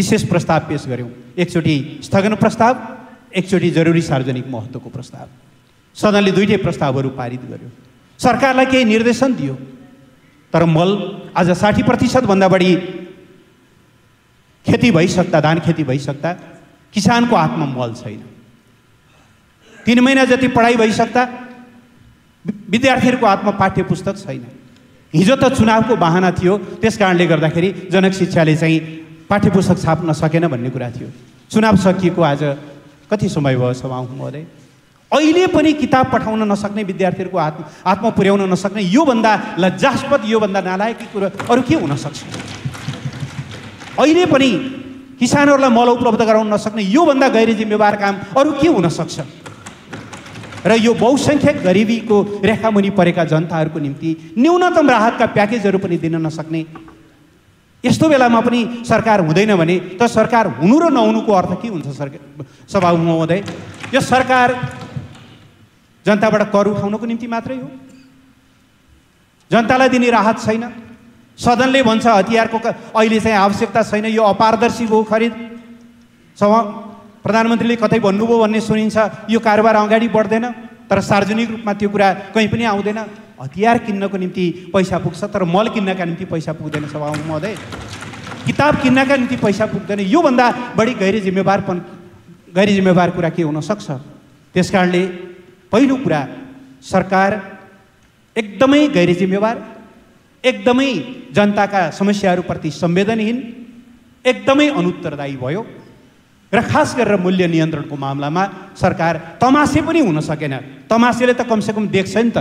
Speaker 15: विशेष प्रस्ताव पेस गऱ्यौँ एकचोटि स्थगन प्रस्ताव एकचोटि जरुरी सार्वजनिक महत्त्वको प्रस्ताव सदनले दुईटै प्रस्तावहरू पारित गर्यो सरकारलाई केही निर्देशन दियो तर मल आज साठी प्रतिशतभन्दा बढी खेती भइसक्दा धान खेती भइसक्दा किसानको हातमा मल छैन तिन महिना जति पढाइ भइसक्दा विद्यार्थीहरूको हातमा पाठ्य पुस्तक छैन हिजो त चुनावको बाहना थियो त्यस कारणले गर्दाखेरि जनक शिक्षाले चाहिँ पाठ्य पुस्तक छाप्न सकेन भन्ने कुरा थियो चुनाव सकिएको आज कति समय भयो सभा महोदय अहिले पनि किताब पठाउन नसक्ने विद्यार्थीहरूको हात आत्मा पुर्याउन नसक्ने योभन्दा लज्जास्पद योभन्दा नालायकी कुरो अरू के हुनसक्छ अहिले पनि किसानहरूलाई मल उपलब्ध गराउन नसक्ने योभन्दा गैर जिम्मेवार काम अरू के हुनसक्छ र यो बहुसङ्ख्यक गरिबीको रेखामुनि परेका जनताहरूको निम्ति न्यूनतम राहतका प्याकेजहरू पनि दिन नसक्ने यस्तो बेलामा पनि सरकार हुँदैन भने त सरकार हुनु र नहुनुको अर्थ के हुन्छ सर सभा महोदय यो सरकार जनताबाट कर उठाउनको निम्ति मात्रै हो जनतालाई दिने राहत छैन सदनले भन्छ हतियारको अहिले चाहिँ आवश्यकता छैन यो अपारदर्शी हो खरिद सभा प्रधानमन्त्रीले कतै भन्नुभयो भन्ने सुनिन्छ यो कारोबार अगाडि बढ्दैन तर सार्वजनिक रूपमा त्यो कुरा कहीँ पनि आउँदैन हतियार किन्नको निम्ति पैसा पुग्छ तर मल किन्नका निम्ति पैसा पुग्दैन सभा महोदय किताब किन्नका निम्ति पैसा पुग्दैन योभन्दा बढी गैर जिम्मेवारपन गैर जिम्मेवार कुरा के हुनसक्छ त्यस कारणले पहिलो कुरा सरकार एकदमै गैर जिम्मेवार एकदमै जनताका समस्याहरूप्रति संवेदनहीन एकदमै अनुत्तरदायी भयो र खास गरेर मूल्य नियन्त्रणको मामलामा सरकार तमासे पनि हुन सकेन तमासेले त कमसेकम देख्छ नि त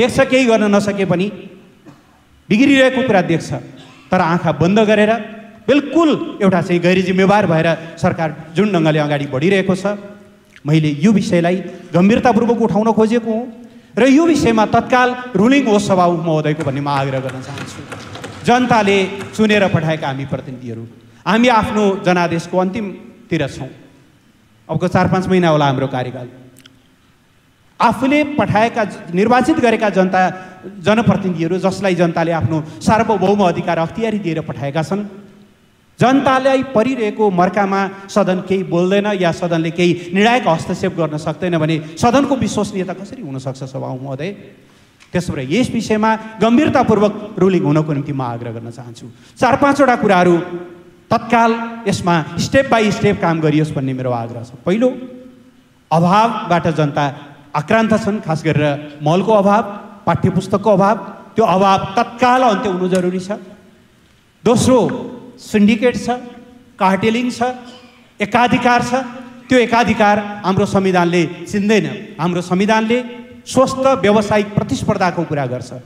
Speaker 15: देख्छ केही गर्न नसके पनि बिग्रिरहेको कुरा देख्छ तर आँखा बन्द गरेर बिल्कुल एउटा चाहिँ गैर जिम्मेवार भएर सरकार जुन ढङ्गले अगाडि बढिरहेको छ मैले यो विषयलाई गम्भीरतापूर्वक उठाउन खोजेको हुँ र यो विषयमा तत्काल रुलिङ होस् सभा महोदयको भन्ने म आग्रह गर्न चाहन्छु जनताले चुनेर पठाएका हामी प्रतिनिधिहरू हामी आफ्नो जनादेशको अन्तिमतिर छौँ अबको चार पाँच महिना होला हाम्रो कार्यकाल आफूले पठाएका निर्वाचित गरेका जनता जनप्रतिनिधिहरू जसलाई जनताले आफ्नो सार्वभौम अधिकार अख्तियारी दिएर पठाएका छन् जनतालाई परिरहेको मर्कामा सदन केही बोल्दैन या सदनले केही निर्णायक हस्तक्षेप गर्न सक्दैन भने सदनको विश्वसनीयता कसरी हुनसक्छ सभा महोदय त्यसो भए यस विषयमा गम्भीरतापूर्वक रुलिङ हुनको निम्ति म आग्रह गर्न चाहन्छु चार पाँचवटा कुराहरू तत्काल यसमा स्टेप बाई स्टेप काम गरियोस् भन्ने मेरो आग्रह छ पहिलो अभावबाट जनता आक्रान्त छन् खास गरेर मलको अभाव पाठ्य पुस्तकको अभाव त्यो अभाव तत्काल अन्त्य हुनु जरुरी छ दोस्रो सिन्डिकेट छ कार्टेलिङ छ एकाधिकार छ त्यो एकाधिकार हाम्रो संविधानले चिन्दैन हाम्रो संविधानले स्वस्थ व्यावसायिक प्रतिस्पर्धाको कुरा गर्छ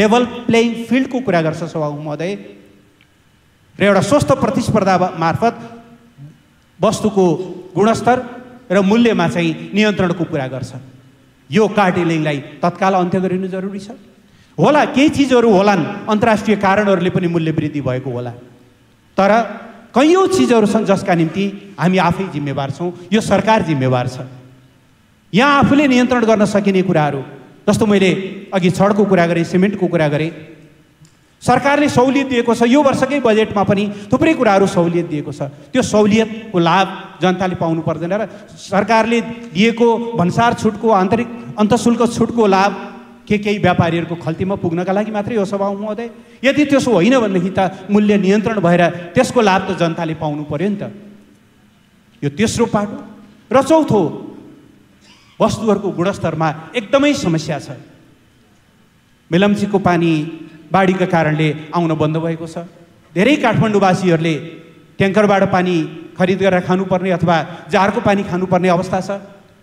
Speaker 15: लेभल प्लेइङ फिल्डको कुरा गर्छ सभामुख महोदय र एउटा स्वस्थ प्रतिस्पर्धा मार्फत वस्तुको गुणस्तर र मूल्यमा चाहिँ नियन्त्रणको कुरा गर्छ यो कार्टेलिङलाई तत्काल अन्त्य गरिनु जरुरी छ होला केही चिजहरू होलान् अन्तर्राष्ट्रिय कारणहरूले पनि मूल्य वृद्धि भएको होला तर कैयौँ चिजहरू छन् जसका निम्ति हामी आफै जिम्मेवार छौँ यो सरकार जिम्मेवार छ यहाँ आफूले नियन्त्रण गर्न सकिने कुराहरू जस्तो मैले अघि छडको कुरा गरेँ सिमेन्टको कुरा गरेँ सरकारले सहुलियत दिएको छ यो वर्षकै बजेटमा पनि थुप्रै कुराहरू सहुलियत दिएको छ त्यो सहुलियतको लाभ जनताले पाउनु पर्दैन र सरकारले दिएको भन्सार छुटको आन्तरिक अन्तशुल्क छुटको लाभ के केही व्यापारीहरूको खल्तीमा पुग्नका लागि मात्रै यो सभा हुँदै यदि त्यसो होइन भनेदेखि त मूल्य नियन्त्रण भएर त्यसको लाभ त जनताले पाउनु पऱ्यो नि त यो तेस्रो पाटो र चौथो वस्तुहरूको गुणस्तरमा एकदमै समस्या छ मेलम्चीको पानी बाढीका कारणले आउन बन्द भएको छ धेरै काठमाडौँवासीहरूले ट्याङ्करबाट पानी खरिद गरेर खानुपर्ने अथवा जारको पानी खानुपर्ने अवस्था छ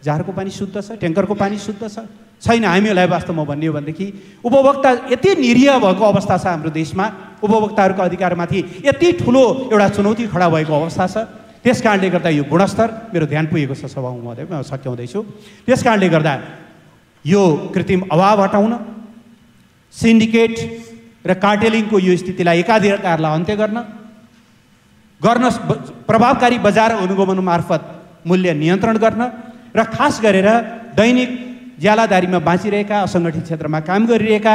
Speaker 15: जारको पानी शुद्ध छ ट्याङ्करको पानी शुद्ध छ छैन हामीलाई वास्तवमा भन्ने हो भनेदेखि उपभोक्ता यति निरीह भएको अवस्था छ हाम्रो देशमा उपभोक्ताहरूको अधिकारमाथि यति ठुलो एउटा चुनौती खडा भएको अवस्था छ त्यस कारणले गर्दा यो गुणस्तर मेरो ध्यान पुगेको छ सभा महोदय म सक्याउँदैछु त्यस कारणले गर्दा यो कृत्रिम अभाव हटाउन सिन्डिकेट र कार्टेलिङको यो स्थितिलाई एकाधिकारलाई अन्त्य गर्न गर्न प्रभावकारी बजार अनुगमन मार्फत मूल्य नियन्त्रण गर्न र खास गरेर दैनिक ज्यालादारीमा बाँचिरहेका असङ्गठित क्षेत्रमा काम गरिरहेका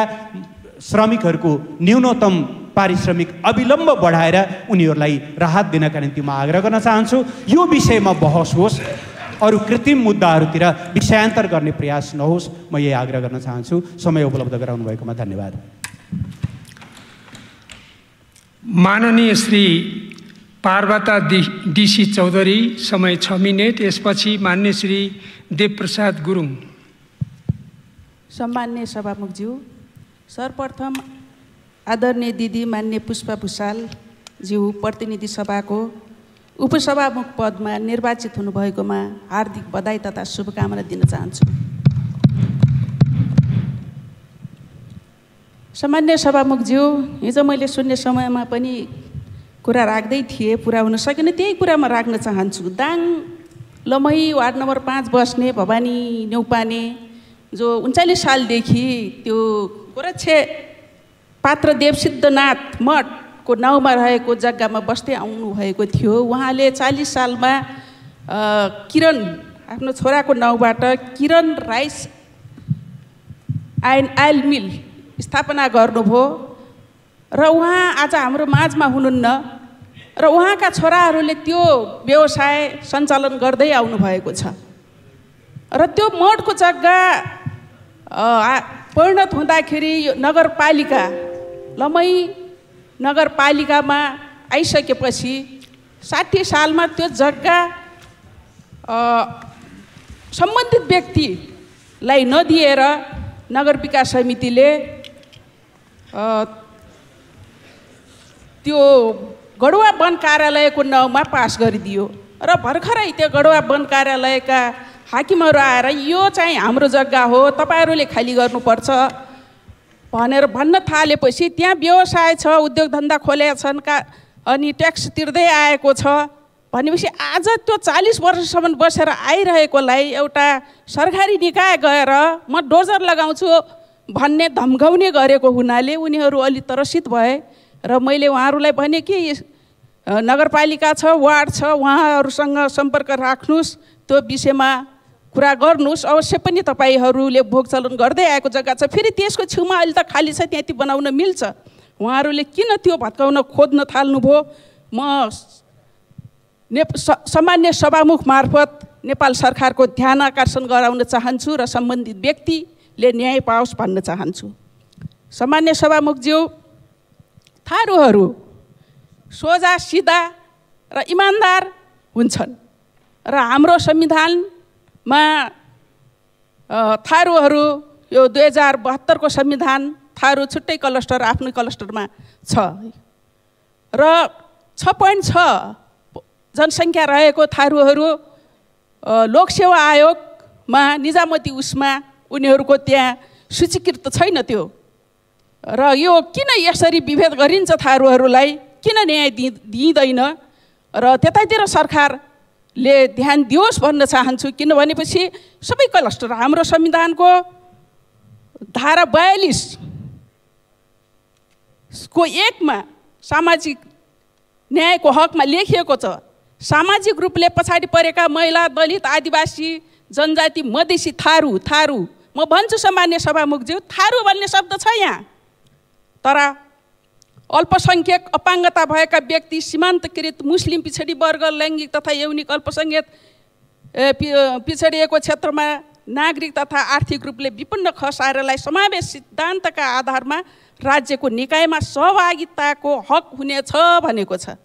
Speaker 15: श्रमिकहरूको न्यूनतम पारिश्रमिक अविलम्ब बढाएर उनीहरूलाई राहत दिनका निम्ति म आग्रह गर्न चाहन्छु यो विषयमा बहस होस् अरू कृत्रिम मुद्दाहरूतिर विषयान्तर गर्ने प्रयास नहोस् म यही आग्रह गर्न चाहन्छु समय उपलब्ध गराउनु भएकोमा
Speaker 1: धन्यवाद माननीय श्री पार्वता दि डिसी चौधरी समय छ मिनेट यसपछि मान्य श्री देवप्रसाद गुरुङ
Speaker 16: सम्मान्य सभामुखज्यू सर्वप्रथम आदरणीय दिदी मान्य पुष्पा भूषालज्यू प्रतिनिधि सभाको उपसभामुख पदमा निर्वाचित हुनुभएकोमा हार्दिक बधाई तथा शुभकामना दिन चाहन्छु सामान्य सभामुखज्यू हिजो मैले शून्य समयमा पनि कुरा राख्दै थिएँ पुरा हुन सकेन त्यही कुरामा राख्न चाहन्छु दाङ लमही वार्ड नम्बर पाँच बस्ने भवानी न्यौपाने जो उन्चालिस सालदेखि त्यो गोरक्ष पात्र देवसिद्धनाथ मठको नाउँमा रहेको जग्गामा बस्दै आउनुभएको थियो उहाँले चालिस सालमा किरण आफ्नो छोराको नाउँबाट किरण राइस आइन आयल मिल स्थापना गर्नुभयो र उहाँ आज हाम्रो माझमा हुनुहुन्न र उहाँका छोराहरूले त्यो व्यवसाय सञ्चालन गर्दै आउनुभएको छ र त्यो मठको जग्गा परिणत हुँदाखेरि यो नगरपालिका लमै नगरपालिकामा आइसकेपछि साठी सालमा त्यो जग्गा सम्बन्धित व्यक्तिलाई नदिएर नगर विकास समितिले त्यो गढुवा वन कार्यालयको नाउँमा पास गरिदियो र भर्खरै त्यो गढुवा वन कार्यालयका हाकिमहरू आएर यो चाहिँ हाम्रो जग्गा हो तपाईँहरूले खाली गर्नुपर्छ भनेर भन्न थालेपछि त्यहाँ व्यवसाय छ उद्योग धन्दा खोलेका छन् का अनि ट्याक्स तिर्दै आएको छ भनेपछि आज त्यो चालिस वर्षसम्म बसेर आइरहेकोलाई एउटा सरकारी निकाय गएर म डोजर लगाउँछु भन्ने धम्काउने गरेको हुनाले उनीहरू अलि तरसित भए र मैले उहाँहरूलाई भने कि नगरपालिका छ वार्ड छ उहाँहरूसँग सम्पर्क राख्नुहोस् त्यो विषयमा कुरा गर्नुहोस् अवश्य पनि तपाईँहरूले भोगचलन गर्दै आएको जग्गा छ फेरि त्यसको छेउमा अहिले त खाली छ त्यहाँ बनाउन मिल्छ उहाँहरूले किन त्यो भत्काउन खोज्न थाल्नुभयो म ने सामान्य सभामुख मार्फत नेपाल सरकारको ध्यान आकर्षण गराउन चाहन्छु र सम्बन्धित व्यक्तिले न्याय पाओस् भन्न चाहन्छु सामान्य सभामुखज्यू थारूहरू सोझा सिधा र इमान्दार हुन्छन् र हाम्रो संविधान मा थारूहरू यो दुई हजार बहत्तरको संविधान थारू छुट्टै क्लस्टर आफ्नै क्लस्टरमा छ र छ पोइन्ट छ जनसङ्ख्या रहेको थारूहरू लोकसेवा आयोगमा निजामती उसमा उनीहरूको त्यहाँ सूचीकृत छैन त्यो र यो किन यसरी विभेद गरिन्छ थारूहरूलाई किन न्याय दिइँदैन र त्यतातिर सरकार ले ध्यान दियोस् भन्न चाहन्छु किनभनेपछि सबै क्लस्टर हाम्रो संविधानको धारा बयालिसको एकमा सामाजिक न्यायको हकमा लेखिएको छ सामाजिक रूपले पछाडि परेका महिला दलित आदिवासी जनजाति मधेसी थारू थारू म भन्छु सामान्य सभामुखज्यू थारू भन्ने शब्द छ यहाँ तर अल्पसङ्ख्यक अपाङ्गता भएका व्यक्ति सीमान्तकृत मुस्लिम पिछडी वर्ग लैङ्गिक तथा यौनिक अल्पसङ्ख्यक पिछडिएको क्षेत्रमा नागरिक तथा आर्थिक रूपले विपन्न खसाएरलाई समावेश सिद्धान्तका आधारमा राज्यको निकायमा सहभागिताको हक हुनेछ भनेको छ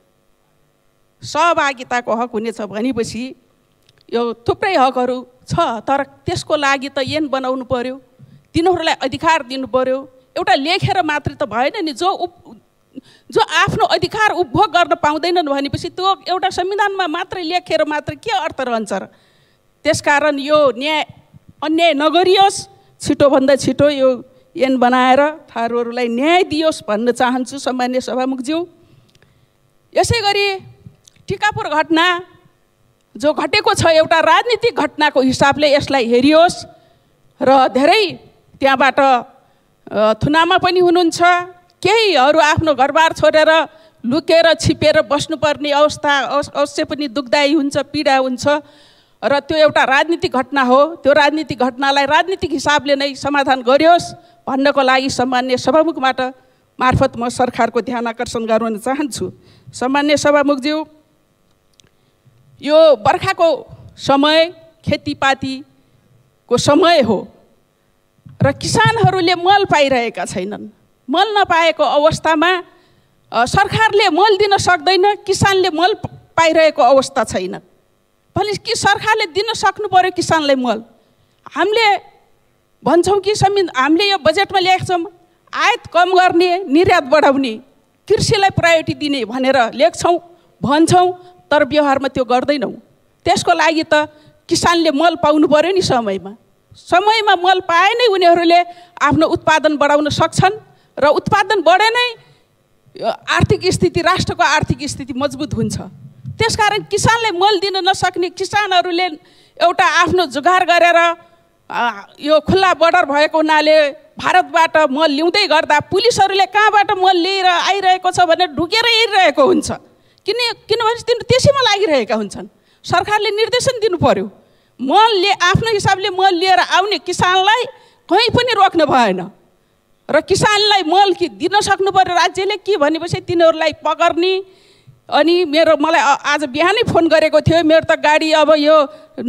Speaker 16: सहभागिताको हक हुनेछ भनेपछि यो थुप्रै हकहरू छ तर त्यसको लागि त एन बनाउनु पर्यो तिनीहरूलाई अधिकार दिनु पर्यो एउटा लेखेर मात्र त भएन नि जो जो आफ्नो अधिकार उपभोग गर्न पाउँदैनन् भनेपछि त्यो एउटा संविधानमा मात्रै लेखेर मात्र के अर्थ रहन्छ र त्यसकारण यो न्याय अन्याय नगरियोस् छिटोभन्दा छिटो यो एन बनाएर थारूहरूलाई न्याय दियोस् भन्न चाहन्छु सामान्य सभामुखज्यू यसै गरी टिकापुर घटना जो घटेको छ एउटा राजनीतिक घटनाको हिसाबले यसलाई हेरियोस् र धेरै त्यहाँबाट थुनामा पनि हुनुहुन्छ केहीहरू आफ्नो घरबार छोडेर लुकेर छिपेर बस्नुपर्ने अवस्था अवश्य पनि दुखदायी हुन्छ पीडा हुन्छ र त्यो एउटा राजनीतिक घटना हो त्यो राजनीतिक घटनालाई राजनीतिक हिसाबले नै समाधान गरियोस् भन्नको लागि सामान्य सभामुखबाट मार्फत म सरकारको ध्यान आकर्षण गराउन चाहन्छु सामान्य सभामुखज्यू यो बर्खाको समय खेतीपातीको समय हो र किसानहरूले मल पाइरहेका छैनन् मल नपाएको अवस्थामा सरकारले मल दिन सक्दैन किसानले मल पाइरहेको अवस्था छैन भने कि सरकारले दिन सक्नु पऱ्यो किसानलाई मल हामीले भन्छौँ कि हामीले यो बजेटमा लेख्छौँ छौँ आयात कम गर्ने निर्यात बढाउने कृषिलाई प्रायोरिटी दिने भनेर लेख्छौँ भन्छौँ तर व्यवहारमा त्यो गर्दैनौँ त्यसको लागि त किसानले मल पाउनु पऱ्यो नि समयमा समयमा मल पाए नै उनीहरूले आफ्नो उत्पादन बढाउन सक्छन् र उत्पादन बढे नै आर्थिक स्थिति राष्ट्रको आर्थिक स्थिति मजबुत हुन्छ त्यसकारण किसानले मल दिन नसक्ने किसानहरूले एउटा आफ्नो जुगार गरेर यो खुल्ला बर्डर भएको हुनाले भारतबाट मल ल्याउँदै गर्दा पुलिसहरूले कहाँबाट मल लिएर आइरहेको छ भनेर ढुकेर हिँडिरहेको हुन्छ किन किनभने तिनीहरू त्यसैमा लागिरहेका हुन्छन् सरकारले निर्देशन दिनु पर्यो मलले आफ्नो हिसाबले मल लिएर आउने किसानलाई कहीँ पनि रोक्नु भएन र किसानलाई मल कि दिन सक्नु पऱ्यो राज्यले के भनेपछि तिनीहरूलाई पकर्ने अनि मेरो मलाई आज बिहानै फोन गरेको थियो मेरो त गाडी अब यो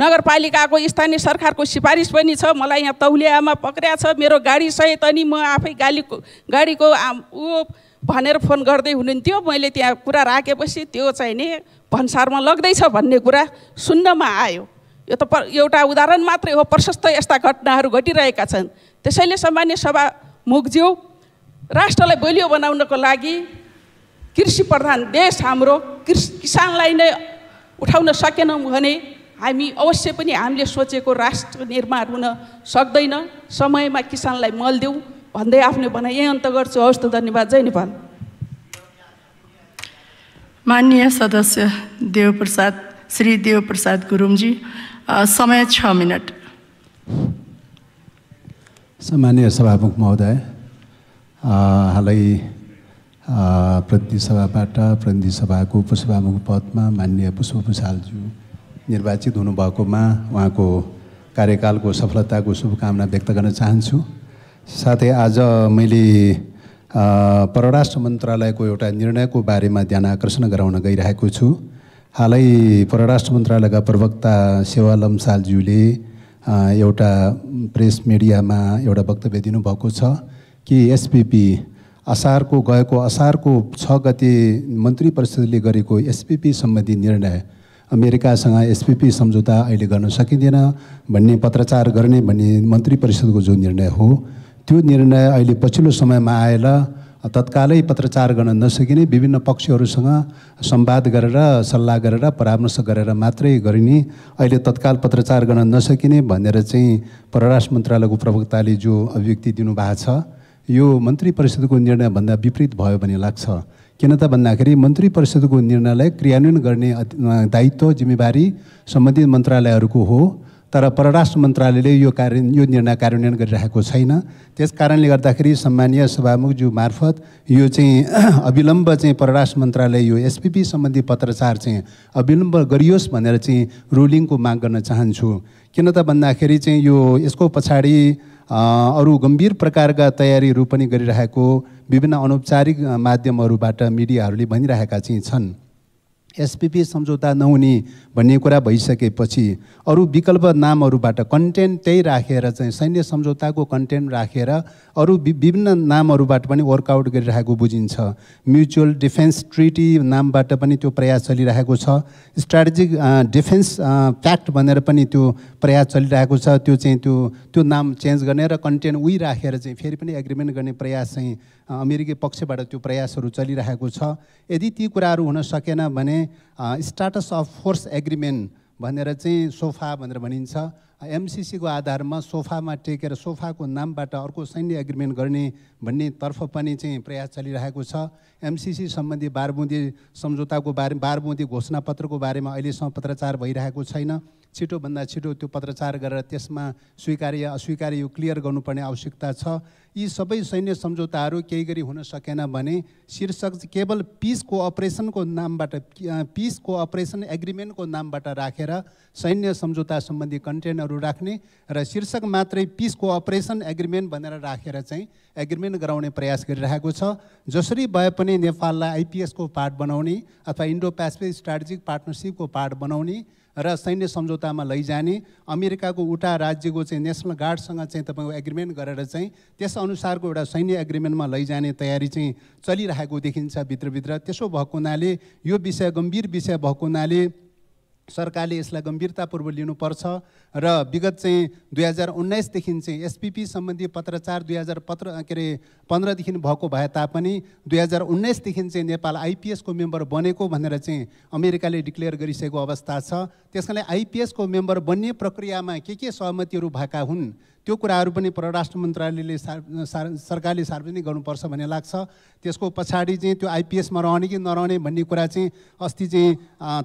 Speaker 16: नगरपालिकाको स्थानीय सरकारको सिफारिस पनि छ मलाई यहाँ तौलियामा पक्रिया छ मेरो गाडी सहित अनि म आफै गाडीको गाडीको ऊ भनेर फोन गर्दै हुनुहुन्थ्यो मैले त्यहाँ कुरा राखेपछि त्यो चाहिँ चाहिने भन्सारमा लग्दैछ भन्ने कुरा सुन्नमा आयो यो त एउटा उदाहरण मात्रै हो प्रशस्त यस्ता घटनाहरू घटिरहेका छन् त्यसैले सामान्य सभा मुखज्यू राष्ट्रलाई बलियो बनाउनको लागि कृषि प्रधान देश हाम्रो कृषि किसानलाई नै उठाउन सकेनौँ भने हामी अवश्य पनि हामीले सोचेको राष्ट्र निर्माण हुन सक्दैन समयमा किसानलाई मल देऊ भन्दै आफ्नो भनाइ यही अन्त गर्छु हवस् त धन्यवाद जय नेपाल
Speaker 17: मान्य सदस्य देवप्रसाद श्री देवप्रसाद गुरुङजी समय छ मिनट
Speaker 18: सामान्य सभामुख महोदय हालै प्रतिनिधि सभाबाट प्रतिनिधि सभाको उपसभामुख पदमा मान्य पुष्प भूषालज्यू निर्वाचित हुनुभएकोमा उहाँको कार्यकालको सफलताको शुभकामना व्यक्त गर्न चाहन्छु साथै आज मैले परराष्ट्र मन्त्रालयको एउटा निर्णयको बारेमा ध्यान आकर्षण गराउन गइरहेको छु हालै परराष्ट्र मन्त्रालयका प्रवक्ता सेवालम सालज्यूले एउटा प्रेस मिडियामा एउटा वक्तव्य दिनुभएको छ कि एसपिपी असारको गएको असारको छ गते मन्त्री परिषदले गरेको एसपिपी सम्बन्धी निर्णय अमेरिकासँग एसपिपी सम्झौता अहिले गर्न सकिँदैन भन्ने पत्रचार गर्ने भन्ने मन्त्री परिषदको जो निर्णय हो त्यो निर्णय अहिले पछिल्लो समयमा आएर तत्कालै पत्रचार गर्न नसकिने विभिन्न पक्षहरूसँग सम्वाद गरेर सल्लाह गरेर परामर्श गरेर मात्रै गरिने अहिले तत्काल पत्रचार गर्न नसकिने भनेर चाहिँ परराष्ट्र मन्त्रालयको प्रवक्ताले जो अभिव्यक्ति दिनुभएको छ यो मन्त्री परिषदको निर्णयभन्दा विपरीत भयो भन्ने लाग्छ किन त भन्दाखेरि मन्त्री परिषदको निर्णयलाई क्रियान्वयन गर्ने दायित्व जिम्मेवारी सम्बन्धित मन्त्रालयहरूको हो तर परराष्ट्र मन्त्रालयले यो कार्य यो निर्णय कार्यान्वयन गरिरहेको छैन त्यस कारणले गर्दाखेरि सम्मानीय सभामुखज्यू मार्फत यो चाहिँ अविलम्ब चाहिँ परराष्ट्र मन्त्रालय यो एसपिपी सम्बन्धी पत्रचार चाहिँ अविलम्ब गरियोस् भनेर चाहिँ रुलिङको माग गर्न चाहन्छु किन त भन्दाखेरि चाहिँ यो यसको पछाडि अरू गम्भीर प्रकारका तयारीहरू पनि गरिरहेको विभिन्न अनौपचारिक माध्यमहरूबाट मिडियाहरूले भनिरहेका चाहिँ छन् एसपिपी सम्झौता नहुने भन्ने कुरा भइसकेपछि अरू विकल्प नामहरूबाट कन्टेन्ट त्यही राखेर चाहिँ सैन्य सम्झौताको कन्टेन्ट राखेर अरू विभिन्न नामहरूबाट पनि वर्कआउट गरिरहेको बुझिन्छ म्युचुअल डिफेन्स ट्रिटी नामबाट पनि त्यो प्रयास चलिरहेको छ स्ट्राटेजिक डिफेन्स प्याक्ट भनेर पनि त्यो प्रयास चलिरहेको छ त्यो चाहिँ त्यो त्यो नाम चेन्ज गर्ने र कन्टेन्ट उही राखेर चाहिँ फेरि पनि एग्रिमेन्ट गर्ने प्रयास चाहिँ अमेरिकी पक्षबाट त्यो प्रयासहरू चलिरहेको छ यदि ती कुराहरू हुन सकेन भने स्टाटस अफ फोर्स एग्रिमेन्ट भनेर चाहिँ सोफा भनेर भनिन्छ एमसिसीको आधारमा सोफामा टेकेर सोफाको नामबाट अर्को सैन्य एग्रिमेन्ट गर्ने भन्नेतर्फ पनि चाहिँ प्रयास चलिरहेको छ एमसिसी सम्बन्धी बारबुँदी सम्झौताको बारे बारबुँदी घोषणापत्रको बारेमा अहिलेसम्म पत्रचार भइरहेको छैन छिटोभन्दा छिटो त्यो पत्रचार गरेर त्यसमा स्वीकार्य अस्वीकार्य यो क्लियर गर्नुपर्ने आवश्यकता छ यी सबै सैन्य सम्झौताहरू केही गरी हुन सकेन भने शीर्षक केवल पिस कोअपरेसनको नामबाट पिस कोअपरेसन एग्रिमेन्टको नामबाट राखेर सैन्य सम्झौता सम्बन्धी कन्टेन्टहरू राख्ने र शीर्षक मात्रै पिस कोअपरेसन एग्रिमेन्ट भनेर राखेर चाहिँ एग्रिमेन्ट गराउने प्रयास गरिरहेको छ जसरी भए पनि नेपाललाई आइपिएसको पार्ट बनाउने अथवा इन्डो पेसिफिक स्ट्राटेजिक पार्टनरसिपको पार्ट बनाउने र सैन्य सम्झौतामा लैजाने अमेरिकाको उटा राज्यको चाहिँ नेसनल गार्डसँग चाहिँ तपाईँको एग्रिमेन्ट गरेर चाहिँ त्यसअनुसारको एउटा सैन्य एग्रिमेन्टमा लैजाने तयारी चाहिँ चलिरहेको देखिन्छ भित्रभित्र त्यसो भएको हुनाले यो विषय गम्भीर विषय भएको हुनाले सरकारले यसलाई गम्भीरतापूर्वक लिनुपर्छ र विगत चाहिँ दुई हजार उन्नाइसदेखि चाहिँ एसपिपी सम्बन्धी पत्रचार दुई हजार पत्र के अरे पन्ध्रदेखि भएको भए तापनि दुई हजार उन्नाइसदेखि चाहिँ नेपाल आइपिएसको मेम्बर बनेको भनेर चाहिँ अमेरिकाले डिक्लेयर गरिसकेको अवस्था छ त्यस कारणले आइपिएसको मेम्बर बन्ने प्रक्रियामा के के सहमतिहरू भएका हुन् त्यो कुराहरू पनि परराष्ट्र मन्त्रालयले सरकारले सार्वजनिक गर्नुपर्छ भन्ने लाग्छ त्यसको पछाडि चाहिँ त्यो आइपिएसमा रहने कि नरहने भन्ने कुरा चाहिँ अस्ति चाहिँ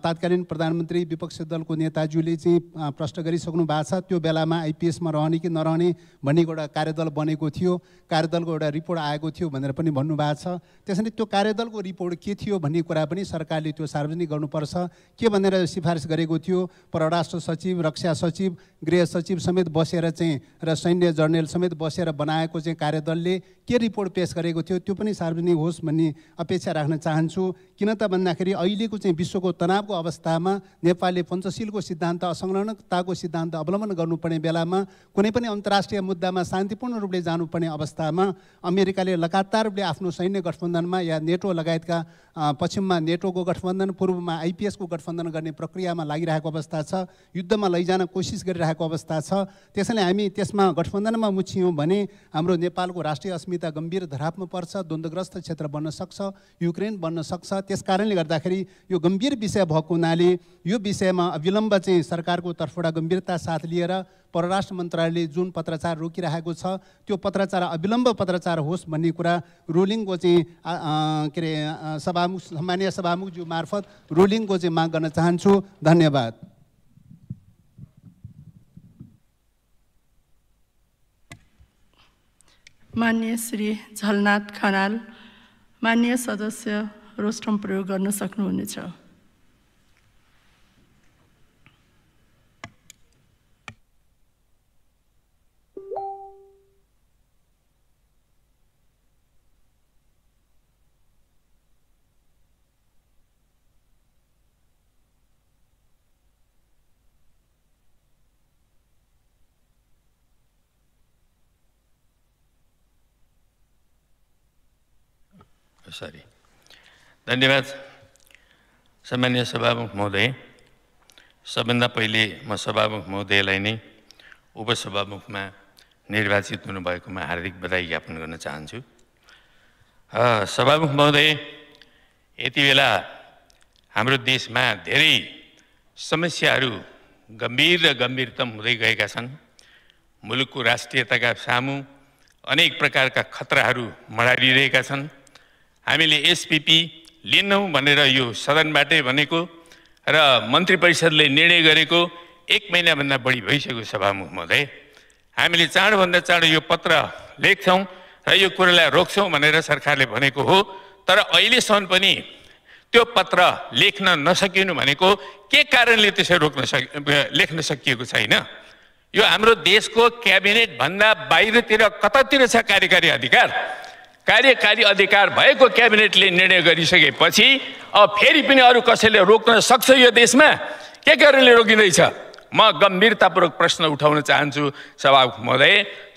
Speaker 18: तात्कालीन प्रधानमन्त्री विपक्षी दलको नेताज्यूले चाहिँ प्रश्न गरिसक्नु भएको छ त्यो बेलामा आइपिएसमा रहने कि नरहने भन्ने एउटा कार्यदल बनेको थियो कार्यदलको एउटा रिपोर्ट आएको थियो भनेर पनि भन्नुभएको छ त्यसरी त्यो कार्यदलको रिपोर्ट के थियो भन्ने कुरा पनि सरकारले त्यो सार्वजनिक गर्नुपर्छ के भनेर सिफारिस गरेको थियो परराष्ट्र सचिव रक्षा सचिव गृह सचिव समेत बसेर चाहिँ एउटा सैन्य जर्नेल समेत बसेर बनाएको चाहिँ कार्यदलले के रिपोर्ट पेस गरेको थियो त्यो पनि सार्वजनिक होस् भन्ने अपेक्षा राख्न चाहन्छु किन त भन्दाखेरि अहिलेको चाहिँ विश्वको तनावको अवस्थामा नेपालले पञ्चशीलको सिद्धान्त असंलग्नताको सिद्धान्त अवलम्बन गर्नुपर्ने बेलामा कुनै पनि अन्तर्राष्ट्रिय मुद्दामा शान्तिपूर्ण रूपले जानुपर्ने अवस्थामा अमेरिकाले लगातार रूपले आफ्नो सैन्य गठबन्धनमा या नेटो लगायतका पश्चिममा नेटोको गठबन्धन पूर्वमा आइपिएसको गठबन्धन गर्ने प्रक्रियामा लागिरहेको अवस्था छ युद्धमा लैजान कोसिस गरिरहेको अवस्था छ त्यसैले हामी त्यसमा गठबन्धनमा गठबन्धनमा मुछियौँ भने हाम्रो नेपालको राष्ट्रिय अस्मिता गम्भीर धरापमा पर्छ द्वन्द्वग्रस्त क्षेत्र बन्न सक्छ युक्रेन बन्न सक्छ त्यस कारणले गर्दाखेरि यो गम्भीर विषय भएको हुनाले यो विषयमा अविलम्ब चाहिँ सरकारको तर्फबाट गम्भीरता साथ लिएर परराष्ट्र मन्त्रालयले जुन पत्राचार रोकिरहेको छ त्यो पत्राचार अविलम्ब पत्राचार होस् भन्ने कुरा रोलिङको चाहिँ के अरे सभामुख सामान्य सभामुखज्यू मार्फत रोलिङको चाहिँ माग गर्न चाहन्छु धन्यवाद
Speaker 17: मान्य श्री झलनाथ खनाल मान्य सदस्य रोस्टम प्रयोग गर्न सक्नुहुनेछ
Speaker 19: सरी धन्यवाद सामान्य सभामुख महोदय सबभन्दा पहिले म सभामुख महोदयलाई नै उपसभामुखमा निर्वाचित हुनुभएकोमा हार्दिक बधाई ज्ञापन गर्न चाहन्छु सभामुख महोदय यति बेला हाम्रो देशमा धेरै समस्याहरू गम्भीर र गम्भीरतम हुँदै गएका छन् मुलुकको राष्ट्रियताका सामु अनेक प्रकारका खतराहरू मडारिरहेका छन् हामीले एसपिपी लिनौँ भनेर यो सदनबाटै भनेको र मन्त्री परिषदले निर्णय गरेको एक महिनाभन्दा बढी भइसक्यो सभामुख महोदय हामीले चाँडोभन्दा चाँडो यो पत्र लेख्छौँ र यो कुरालाई रोक्छौँ भनेर सरकारले भनेको हो तर अहिलेसम्म पनि त्यो पत्र लेख्न नसकिनु भनेको के कारणले त्यसो रोक्न सक लेख्न सकिएको छैन यो हाम्रो देशको क्याबिनेटभन्दा बाहिरतिर कतातिर छ कार्यकारी अधिकार कार्यकारी अधिकार भएको क्याबिनेटले निर्णय गरिसकेपछि अब फेरि पनि अरू कसैले रोक्न सक्छ यो देशमा के कारणले रोकिँदैछ म गम्भीरतापूर्वक प्रश्न उठाउन चाहन्छु सभा महोदय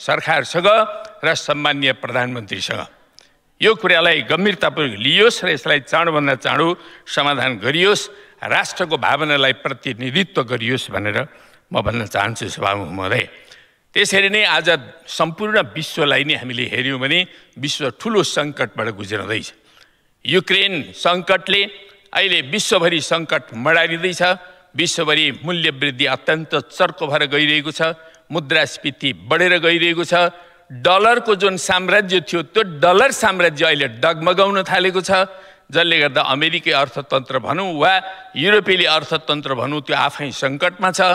Speaker 19: सरकारसँग र सम्मान्य प्रधानमन्त्रीसँग यो कुरालाई गम्भीरतापूर्वक लियोस् र यसलाई चाँडोभन्दा चाँडो समाधान गरियोस् राष्ट्रको भावनालाई प्रतिनिधित्व गरियोस् भनेर म भन्न चाहन्छु सभा महोदय त्यसरी नै आज सम्पूर्ण विश्वलाई नै हामीले हेऱ्यौँ भने विश्व ठुलो सङ्कटबाट गुज्रदैछ युक्रेन सङ्कटले अहिले विश्वभरि सङ्कट मडारिँदैछ विश्वभरि मूल्यवृद्धि अत्यन्त चर्को भएर गइरहेको छ मुद्रास्फीति बढेर गइरहेको छ डलरको जुन साम्राज्य थियो त्यो डलर साम्राज्य अहिले डगमगाउन थालेको छ जसले गर्दा अमेरिकी अर्थतन्त्र भनौँ वा युरोपेली अर्थतन्त्र भनौँ त्यो आफै सङ्कटमा छ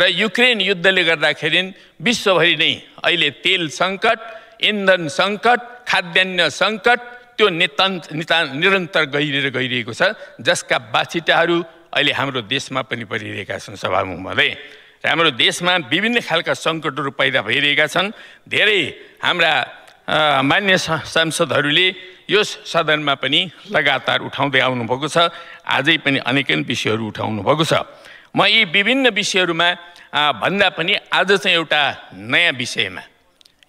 Speaker 19: र युक्रेन युद्धले गर्दाखेरि विश्वभरि नै अहिले तेल सङ्कट इन्धन सङ्कट खाद्यान्न सङ्कट त्यो नितान्त निता निरन्तर गहिरिएर गइरहेको छ जसका बाछिटाहरू अहिले हाम्रो देशमा पनि परिरहेका छन् सभामुखमध्ये र हाम्रो देशमा विभिन्न खालका सङ्कटहरू पैदा भइरहेका छन् धेरै हाम्रा मान्य सांसदहरूले यो सदनमा पनि लगातार उठाउँदै आउनुभएको छ आजै पनि अनेकन विषयहरू उठाउनु भएको छ म यी विभिन्न विषयहरूमा भन्दा पनि आज चाहिँ एउटा नयाँ विषयमा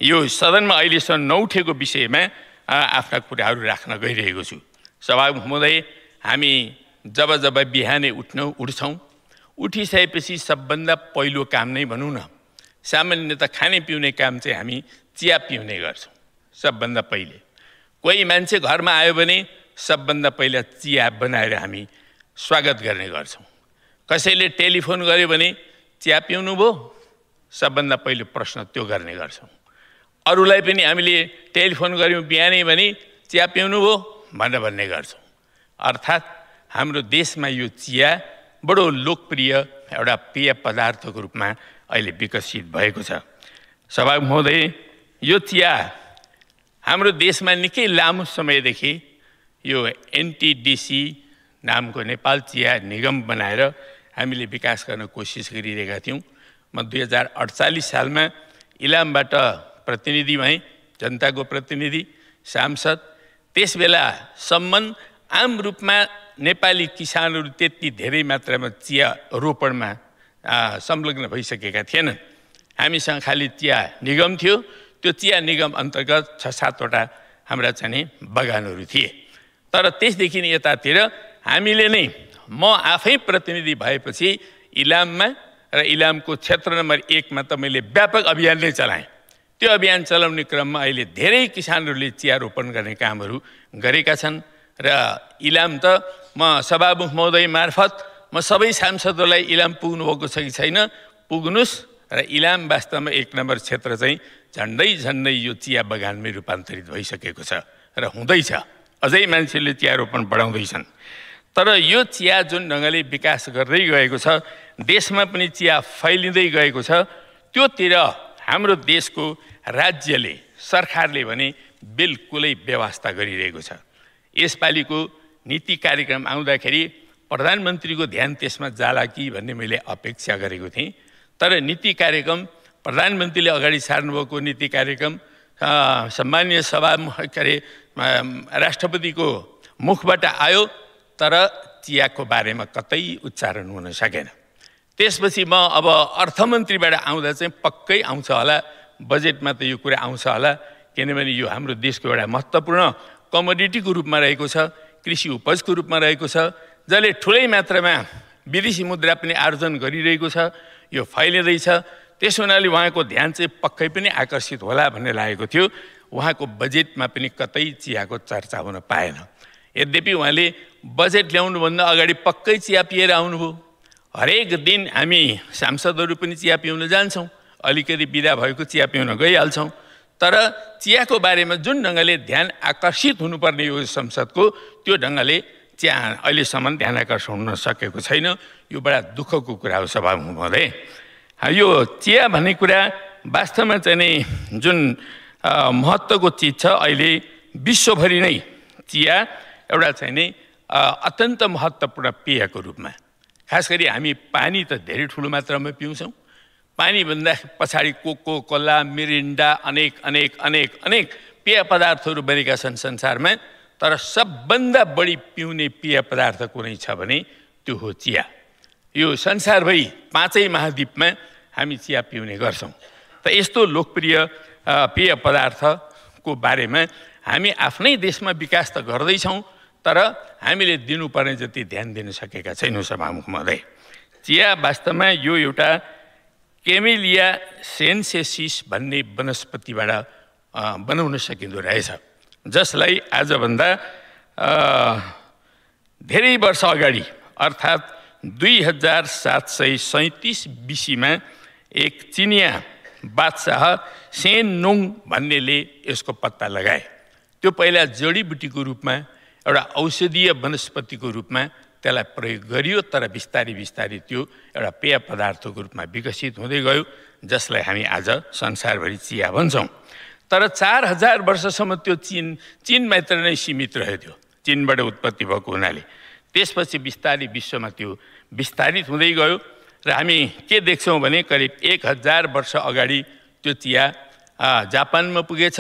Speaker 19: यो सदनमा अहिलेसम्म नउठेको विषयमा आफ्ना कुराहरू राख्न गइरहेको छु सभा हुँदै हामी जब जब बिहानै उठ्नु उठ्छौँ उठिसकेपछि सबभन्दा पहिलो काम नै भनौँ न सामान्यत खाने पिउने काम चाहिँ हामी चिया पिउने गर्छौँ सबभन्दा पहिले कोही मान्छे घरमा आयो भने सबभन्दा पहिला चिया बनाएर हामी स्वागत गर्ने गर्छौँ कसैले टेलिफोन गर्यो भने चिया पिउनु भयो सबभन्दा पहिलो प्रश्न त्यो गर्ने गर्छौँ अरूलाई पनि हामीले टेलिफोन गऱ्यौँ बिहानै भने चिया पिउनु भयो भनेर भन्ने गर्छौँ अर्थात् हाम्रो देशमा यो चिया बडो लोकप्रिय एउटा पेय पदार्थको रूपमा अहिले विकसित भएको छ सभा महोदय यो चिया हाम्रो देशमा निकै लामो समयदेखि यो एनटिडिसी नामको नेपाल चिया निगम बनाएर हामीले विकास गर्न कोसिस गरिरहेका थियौँ म दुई हजार अडचालिस सालमा इलामबाट प्रतिनिधि भएँ जनताको प्रतिनिधि सांसद त्यसबेलासम्म आम रूपमा नेपाली किसानहरू त्यति धेरै मात्रामा चिया रोपणमा संलग्न भइसकेका थिएनन् हामीसँग खालि चिया निगम थियो त्यो चिया निगम अन्तर्गत छ सातवटा हाम्रा चाहिँ बगानहरू थिए तर त्यसदेखि यतातिर हामीले नै म आफै प्रतिनिधि भएपछि इलाममा र इलामको क्षेत्र नम्बर एकमा त मैले व्यापक अभियान नै चलाएँ त्यो अभियान चलाउने क्रममा अहिले धेरै किसानहरूले चिया रोपण गर्ने कामहरू गरेका छन् र इलाम त म सभामुख महोदय मार्फत म सबै सांसदहरूलाई इलाम पुग्नुभएको छ कि छैन पुग्नुहोस् र इलाम वास्तवमा एक नम्बर क्षेत्र चाहिँ झन्डै झन्डै यो चिया बगानमै रूपान्तरित भइसकेको छ र हुँदैछ अझै मान्छेले चिया रोपण बढाउँदैछन् तर यो चिया जुन ढङ्गले विकास गर्दै गएको छ देशमा पनि चिया फैलिँदै गएको छ त्योतिर हाम्रो देशको राज्यले सरकारले भने बिल्कुलै व्यवस्था गरिरहेको छ यसपालिको नीति कार्यक्रम आउँदाखेरि प्रधानमन्त्रीको ध्यान त्यसमा जाला कि भन्ने मैले अपेक्षा गरेको थिएँ तर नीति कार्यक्रम प्रधानमन्त्रीले अगाडि सार्नुभएको नीति कार्यक्रम सम्मान्य सभा के अरे राष्ट्रपतिको मुखबाट आयो तर चियाको बारेमा कतै उच्चारण हुन सकेन त्यसपछि म अब अर्थमन्त्रीबाट आउँदा चाहिँ पक्कै आउँछ होला बजेटमा त यो कुरा आउँछ होला किनभने यो हाम्रो देशको एउटा महत्त्वपूर्ण कमोडिटीको रूपमा रहेको छ कृषि उपजको रूपमा रहेको छ जसले ठुलै मात्रामा विदेशी मुद्रा पनि आर्जन गरिरहेको छ यो फैलिँदैछ त्यस हुनाले उहाँको ध्यान चाहिँ पक्कै पनि आकर्षित होला भन्ने लागेको थियो उहाँको बजेटमा पनि कतै चियाको चर्चा हुन पाएन यद्यपि उहाँले बजेट ल्याउनुभन्दा अगाडि पक्कै चिया पिएर आउनुभयो हरेक दिन हामी सांसदहरू पनि चिया पिउन जान्छौँ अलिकति बिदा भएको चिया पिउन गइहाल्छौँ तर चियाको बारेमा जुन ढङ्गले ध्यान आकर्षित हुनुपर्ने यो संसदको त्यो ढङ्गले चिया अहिलेसम्म ध्यान आकर्षण हुन सकेको छैन यो बडा दुःखको कुरा हो सभा महोदय यो चिया भन्ने कुरा वास्तवमा चाहिँ नै जुन महत्त्वको चिज छ अहिले विश्वभरि नै चिया एउटा चाहिँ नि अत्यन्त महत्त्वपूर्ण पेयको रूपमा खास गरी हामी पानी त धेरै ठुलो मात्रामा पिउँछौँ पानी भन्दा पछाडि कोको कोला मिरिन्डा अनेक अनेक अनेक अनेक पेय पदार्थहरू बनेका छन् संसारमा तर सबभन्दा बढी पिउने पेय पदार्थ कुनै छ भने त्यो हो चिया यो संसारभरि पाँचै महाद्वीपमा हामी चिया पिउने गर्छौँ त यस्तो लोकप्रिय पेय पदार्थको बारेमा हामी आफ्नै देशमा विकास त गर्दैछौँ तर हामीले दिनुपर्ने जति ध्यान दिन सकेका छैनौँ सभामुख महोदय चिया वास्तवमा यो एउटा केमिलिया सेन्सेसिस भन्ने वनस्पतिबाट बनाउन सकिँदो रहेछ जसलाई आजभन्दा धेरै वर्ष अगाडि अर्थात् दुई हजार सात सय सैँतिस बिसीमा एक चिनिया बादशाह सेन नोङ भन्नेले यसको पत्ता लगाए त्यो पहिला जडीबुटीको रूपमा एउटा औषधीय वनस्पतिको रूपमा त्यसलाई प्रयोग गरियो तर बिस्तारै बिस्तारै त्यो एउटा पेय पदार्थको रूपमा विकसित हुँदै गयो जसलाई हामी आज संसारभरि चिया भन्छौँ तर चार हजार वर्षसम्म त्यो चिन चिन मात्र नै सीमित रह्यो त्यो चिनबाट उत्पत्ति भएको हुनाले त्यसपछि बिस्तारै विश्वमा त्यो विस्तारित हुँदै गयो र हामी के देख्छौँ भने करिब एक हजार वर्ष अगाडि त्यो चिया जापानमा पुगेछ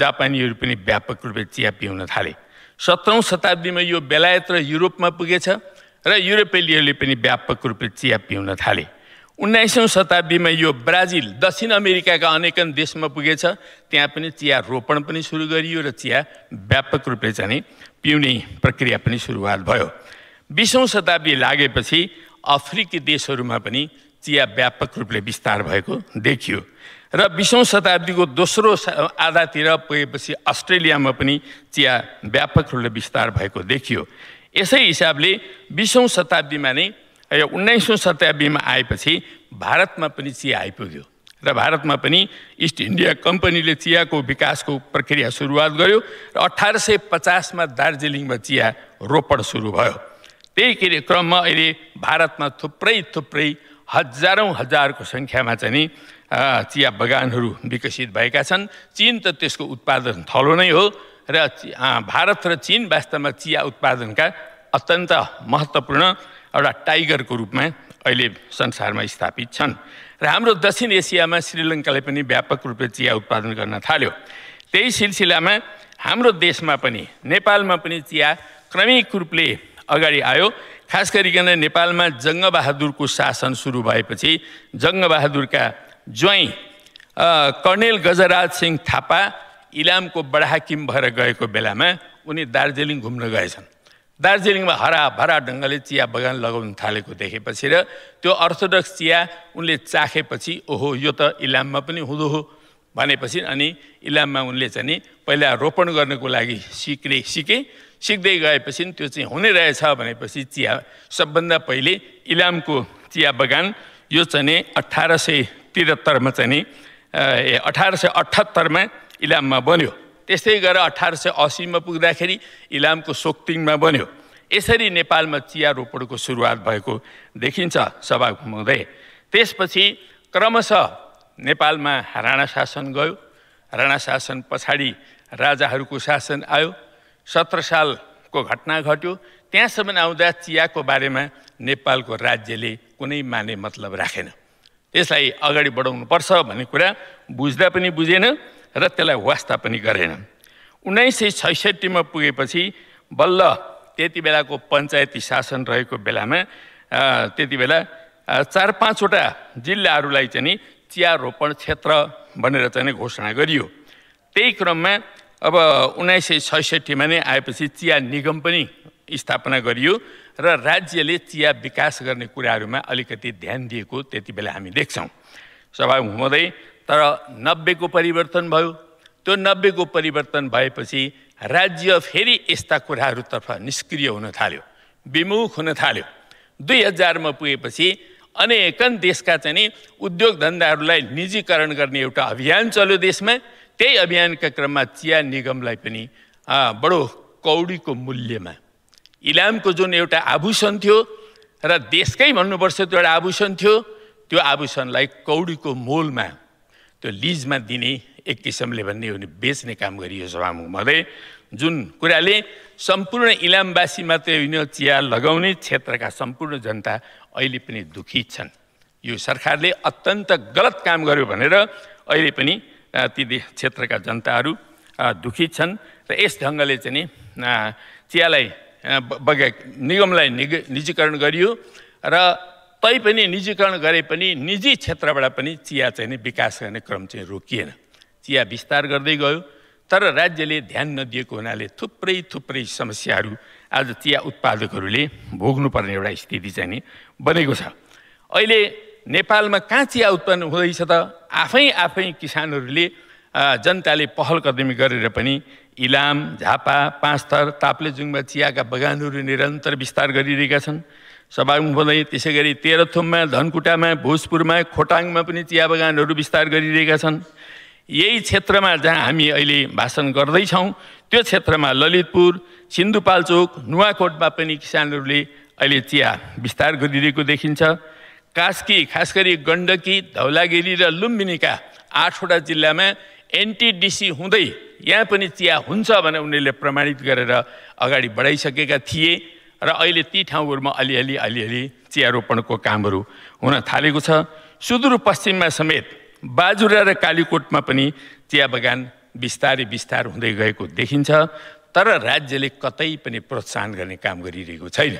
Speaker 19: जापानीहरू पनि व्यापक रूपले चिया पिउन थाले सत्रौँ शताब्दीमा यो बेलायत र युरोपमा पुगेछ र युरोपेलीहरूले पनि व्यापक रूपले चिया पिउन थाले उन्नाइसौँ शताब्दीमा यो ब्राजिल दक्षिण अमेरिकाका अनेकन देशमा पुगेछ त्यहाँ पनि चिया रोपण पनि सुरु गरियो र चिया व्यापक रूपले चाहिँ पिउने प्रक्रिया पनि सुरुवात भयो बिसौँ शताब्दी लागेपछि अफ्रिकी देशहरूमा पनि चिया व्यापक रूपले विस्तार भएको देखियो र बिसौँ शताब्दीको दोस्रो आधातिर पुगेपछि अस्ट्रेलियामा पनि चिया व्यापक रूपले विस्तार भएको देखियो यसै हिसाबले बिसौँ शताब्दीमा नै यो उन्नाइसौँ शताब्दीमा आएपछि भारतमा पनि चिया आइपुग्यो र भारतमा पनि इस्ट इन्डिया कम्पनीले चियाको विकासको प्रक्रिया सुरुवात गर्यो र अठार सय पचासमा दार्जिलिङमा चिया रोपण सुरु भयो त्यही के क्रममा अहिले भारतमा थुप्रै थुप्रै हजारौँ हजारको सङ्ख्यामा चाहिँ चिया बगानहरू विकसित भएका छन् चिन त त्यसको उत्पादन थलो नै हो र भारत र चिन वास्तवमा चिया उत्पादनका अत्यन्त महत्त्वपूर्ण एउटा टाइगरको रूपमा अहिले संसारमा स्थापित छन् र हाम्रो दक्षिण एसियामा श्रीलङ्काले पनि व्यापक रूपले चिया उत्पादन गर्न थाल्यो त्यही सिलसिलामा हाम्रो देशमा पनि नेपालमा पनि चिया क्रमिक रूपले अगाडि आयो खास गरिकन नेपालमा जङ्गबहादुरको शासन सुरु भएपछि जङ्गबहादुरका ज्वाइँ कर्णेल गजराज सिंह थापा इलामको बडाकिम भएर गएको बेलामा उनी दार्जिलिङ घुम्न गएछन् दार्जिलिङमा हराभरा ढङ्गले चिया बगान लगाउन थालेको देखेपछि र त्यो अर्थोडक्स चिया उनले चाखेपछि ओहो यो त इलाममा पनि हुँदो हो भनेपछि अनि इलाममा उनले चाहिँ नि पहिला रोपण गर्नको लागि सिक्ने सिके सिक्दै गएपछि त्यो चाहिँ हुने रहेछ भनेपछि चिया सबभन्दा पहिले इलामको चिया बगान यो चाहिँ अठार सय त्रिहत्तरमा चाहिँ नि ए अठार सय अठहत्तरमा इलाममा बन्यो त्यस्तै गरेर अठार सय असीमा पुग्दाखेरि इलामको सोक्तिङमा बन्यो यसरी नेपालमा चिया रोपणको सुरुवात भएको देखिन्छ सभा घुमाउँदै त्यसपछि क्रमशः नेपालमा राणा शासन गयो राणा शासन पछाडि राजाहरूको शासन आयो सत्र सालको घटना घट्यो त्यहाँसम्म आउँदा चियाको बारेमा नेपालको राज्यले कुनै माने मतलब राखेन यसलाई अगाडि बढाउनुपर्छ भन्ने कुरा बुझ्दा पनि बुझेन र त्यसलाई वास्ता पनि गरेन उन्नाइस सय छैसठीमा पुगेपछि बल्ल त्यति बेलाको पञ्चायती शासन रहेको बेलामा त्यति बेला चार पाँचवटा जिल्लाहरूलाई चाहिँ नि चिया रोपण क्षेत्र भनेर चाहिँ घोषणा गरियो त्यही क्रममा अब उन्नाइस सय छैसठीमा नै आएपछि चिया निगम पनि स्थापना गरियो र राज्यले चिया विकास गर्ने कुराहरूमा अलिकति ध्यान दिएको त्यति बेला हामी देख्छौँ सभा हुँदै तर नब्बेको परिवर्तन भयो त्यो नब्बेको परिवर्तन भएपछि राज्य फेरि यस्ता कुराहरूतर्फ निष्क्रिय हुन थाल्यो विमुख हुन थाल्यो दुई हजारमा पुगेपछि अनेकन देशका चाहिँ उद्योग धन्दाहरूलाई निजीकरण गर्ने एउटा अभियान चल्यो देशमा त्यही अभियानका क्रममा चिया निगमलाई पनि बडो कौडीको मूल्यमा इलामको जुन एउटा आभूषण थियो र देशकै भन्नुपर्छ त्यो एउटा आभूषण थियो त्यो आभूषणलाई कौडीको मोलमा त्यो लिजमा दिने एक किसिमले भन्ने हो भने बेच्ने काम गरियो सभामुख मध्ये जुन कुराले सम्पूर्ण इलामवासी मात्रै होइन चिया लगाउने क्षेत्रका सम्पूर्ण जनता अहिले पनि दुखी छन् यो सरकारले अत्यन्त गलत काम गर्यो भनेर अहिले पनि ती क्षेत्रका जनताहरू दुखी छन् र यस ढङ्गले चाहिँ चियालाई बगे निगमलाई निग निजीकरण गरियो र पनि निजीकरण गरे पनि निजी क्षेत्रबाट पनि चिया चाहिँ नि विकास गर्ने क्रम चाहिँ रोकिएन चिया विस्तार गर्दै गयो तर राज्यले ध्यान नदिएको हुनाले थुप्रै थुप्रै समस्याहरू आज चिया उत्पादकहरूले भोग्नुपर्ने एउटा स्थिति चाहिँ नि बनेको छ अहिले नेपालमा कहाँ चिया उत्पन्न हुँदैछ त आफै आफै किसानहरूले जनताले पहल कदमी गरेर पनि इलाम झापा पाँचथर ताप्लेजुङमा चियाका बगानहरू निरन्तर विस्तार गरिरहेका छन् हुँदै त्यसै गरी तेह्रथुममा धनकुटामा भोजपुरमा खोटाङमा पनि चिया बगानहरू विस्तार गरिरहेका छन् यही क्षेत्रमा जहाँ हामी अहिले भाषण गर्दैछौँ त्यो क्षेत्रमा ललितपुर सिन्धुपाल्चोक नुवाकोटमा पनि किसानहरूले अहिले चिया विस्तार गरिरहेको देखिन्छ कास्की खास गरी गण्डकी धौलागिरी र लुम्बिनीका आठवटा जिल्लामा एनटिडिसी हुँदै यहाँ पनि चिया हुन्छ भनेर उनीहरूले प्रमाणित गरेर अगाडि बढाइसकेका थिए र अहिले ती ठाउँहरूमा अलिअलि अलिअलि चिया रोपणको कामहरू हुन थालेको छ सुदूरपश्चिममा समेत बाजुरा र कालीकोटमा पनि चिया बगान बिस्तारै बिस्तार हुँदै गएको देखिन्छ तर राज्यले कतै पनि प्रोत्साहन गर्ने काम गरिरहेको छैन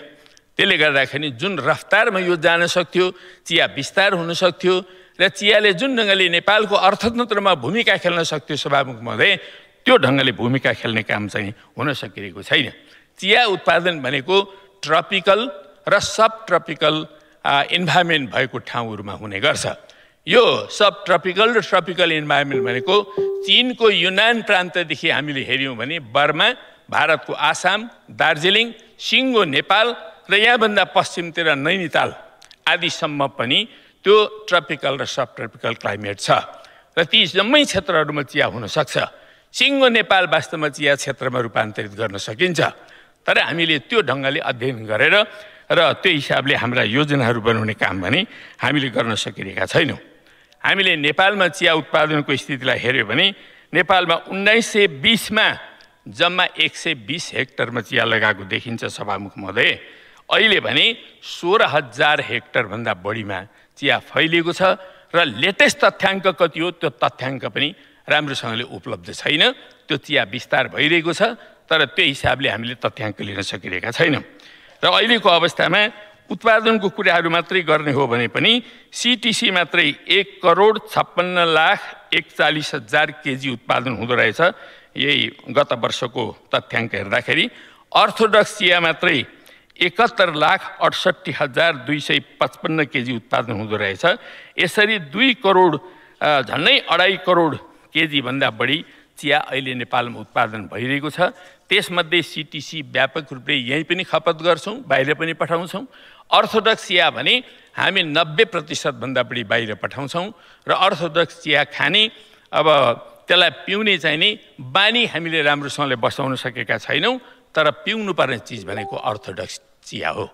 Speaker 19: त्यसले गर्दाखेरि जुन रफ्तारमा यो जान सक्थ्यो चिया बिस्तार हुन सक्थ्यो र चियाले जुन ढङ्गले नेपालको अर्थतन्त्रमा भूमिका खेल्न सक्थ्यो सभामुख महोदय त्यो ढङ्गले भूमिका खेल्ने काम चाहिँ हुन सकिरहेको छैन चिया उत्पादन भनेको ट्रपिकल र सब ट्रपिकल इन्भाइरोमेन्ट भएको ठाउँहरूमा हुने गर्छ यो सब ट्रपिकल र ट्रपिकल इन्भाइरोमेन्ट भनेको चिनको युनान प्रान्तदेखि हामीले हेऱ्यौँ भने बर्मा भारतको आसाम दार्जिलिङ सिङ्गो नेपाल र यहाँभन्दा पश्चिमतिर नैनिताल आदिसम्म पनि त्यो ट्रपिकल र सब ट्रपिकल क्लाइमेट छ र ती जम्मै क्षेत्रहरूमा चिया हुनसक्छ सिङ्गो नेपाल वास्तवमा चिया क्षेत्रमा रूपान्तरित गर्न सकिन्छ तर हामीले त्यो ढङ्गले अध्ययन गरेर र त्यो हिसाबले हाम्रा योजनाहरू बनाउने काम भने हामीले गर्न सकिरहेका छैनौँ हामीले नेपालमा चिया उत्पादनको स्थितिलाई हेऱ्यौँ भने नेपालमा उन्नाइस सय बिसमा जम्मा एक सय बिस हेक्टरमा चिया लगाएको देखिन्छ सभामुख महोदय अहिले भने सोह्र हजार हेक्टरभन्दा बढीमा चिया फैलिएको छ र लेटेस्ट तथ्याङ्क कति हो त्यो तथ्याङ्क पनि राम्रोसँगले उपलब्ध छैन त्यो चिया विस्तार भइरहेको छ तर त्यो हिसाबले हामीले तथ्याङ्क लिन सकिरहेका छैनौँ र अहिलेको अवस्थामा उत्पादनको कुराहरू मात्रै गर्ने हो भने पनि सिटिसी मात्रै एक करोड छप्पन्न लाख एकचालिस हजार केजी उत्पादन हुँदो रहेछ यही गत वर्षको तथ्याङ्क हेर्दाखेरि अर्थोडक्स चिया मात्रै एकहत्तर लाख अडसट्ठी हजार दुई सय पचपन्न केजी उत्पादन हुँदो रहेछ यसरी दुई करोड झन्डै अढाई करोड केजीभन्दा बढी चिया अहिले नेपालमा उत्पादन भइरहेको छ त्यसमध्ये सिटिसी व्यापक रूपले यहीँ पनि खपत गर्छौँ बाहिर पनि पठाउँछौँ अर्थोडक्स चिया भने हामी नब्बे प्रतिशतभन्दा बढी बाहिर पठाउँछौँ र अर्थोडक्स चिया खाने अब त्यसलाई पिउने चाहिँ नि बानी हामीले राम्रोसँगले बसाउन सकेका छैनौँ तर पिउनुपर्ने चिज भनेको अर्थोडक्स चिया हो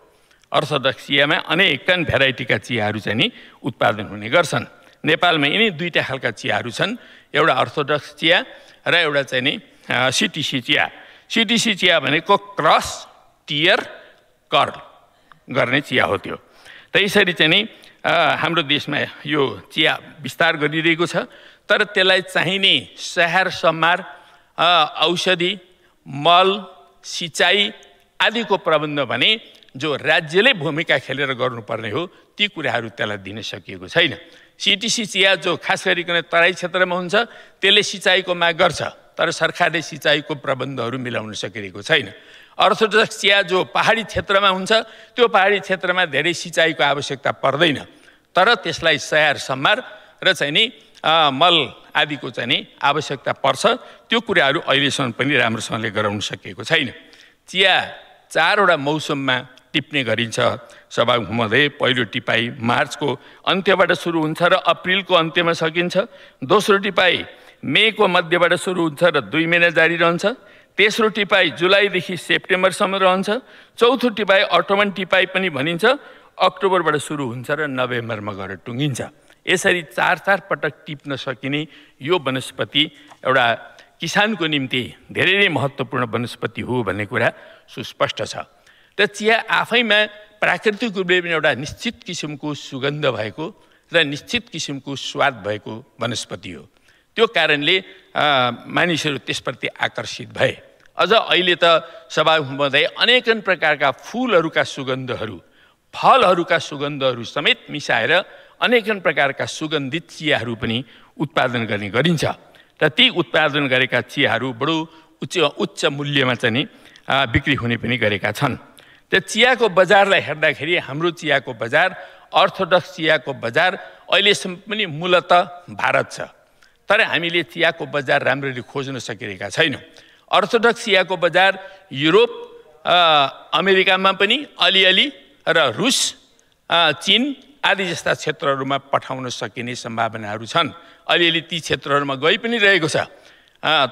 Speaker 19: अर्थोडक्स चियामा अनेकन भेराइटीका चियाहरू चाहिँ नि उत्पादन हुने गर्छन् नेपालमा यिनै दुईवटा खालका चियाहरू छन् एउटा अर्थोडक्स चिया र एउटा चाहिँ नि सिटिसी चिया सिटिसी चिया भनेको क्रस टियर कर्ल गर्ने चिया हो त्यो त यसरी चाहिँ नि हाम्रो देशमा यो चिया विस्तार गरिरहेको छ तर त्यसलाई चाहिने स्याहार सम्हार औषधि मल सिँचाइ आदिको प्रबन्ध भने जो राज्यले भूमिका खेलेर गर्नुपर्ने हो ती कुराहरू त्यसलाई दिन सकिएको छैन सिटिसी चिया जो खास गरिकन तराई क्षेत्रमा हुन्छ त्यसले सिँचाइको माग गर्छ तर सरकारले सिँचाइको प्रबन्धहरू मिलाउन सकिरहेको छैन अर्थोडक्स चिया जो पहाडी क्षेत्रमा हुन्छ त्यो पहाडी क्षेत्रमा धेरै सिँचाइको आवश्यकता पर्दैन तर त्यसलाई स्याहार सम्हार र चाहिँ नि मल आदिको चाहिँ आवश्यकता पर्छ त्यो कुराहरू अहिलेसम्म पनि राम्रोसँगले गराउन सकिएको छैन चिया चारवटा मौसममा टिप्ने गरिन्छ सभा हुँदै पहिलो टिपाई मार्चको अन्त्यबाट सुरु हुन्छ र अप्रिलको अन्त्यमा सकिन्छ दोस्रो टिपाई मेको मध्यबाट सुरु हुन्छ र दुई महिना जारी रहन्छ तेस्रो टिपाई जुलाईदेखि सेप्टेम्बरसम्म रहन्छ चौथो टिपाई अटोमन टिपाई पनि भनिन्छ अक्टोबरबाट सुरु हुन्छ र नोभेम्बरमा गएर टुङ्गिन्छ यसरी चार चार पटक टिप्न सकिने यो वनस्पति एउटा किसानको निम्ति धेरै नै महत्त्वपूर्ण वनस्पति हो भन्ने कुरा सुस्पष्ट छ र चिया आफैमा प्राकृतिक रूपले पनि एउटा निश्चित किसिमको सुगन्ध भएको र निश्चित किसिमको स्वाद भएको वनस्पति हो त्यो कारणले मानिसहरू त्यसप्रति आकर्षित भए अझ अहिले त सभामध्ये अनेकन प्रकारका फुलहरूका सुगन्धहरू फलहरूका सुगन्धहरू समेत मिसाएर अनेकन प्रकारका सुगन्धित चियाहरू पनि उत्पादन गर्ने गरिन्छ र ती उत्पादन गरेका चियाहरू बडो उच्च उच्च मूल्यमा चाहिँ बिक्री हुने पनि गरेका छन् त्यो चियाको बजारलाई हेर्दाखेरि हाम्रो चियाको बजार अर्थोडक्स चियाको बजार अहिलेसम्म पनि मूलत भारत छ तर हामीले चियाको बजार राम्ररी खोज्न सकिरहेका छैनौँ अर्थोडक्स चियाको बजार युरोप अमेरिकामा पनि अलिअलि र रुस चिन आदि जस्ता क्षेत्रहरूमा पठाउन सकिने सम्भावनाहरू छन् अलिअलि ती क्षेत्रहरूमा गइ पनि रहेको छ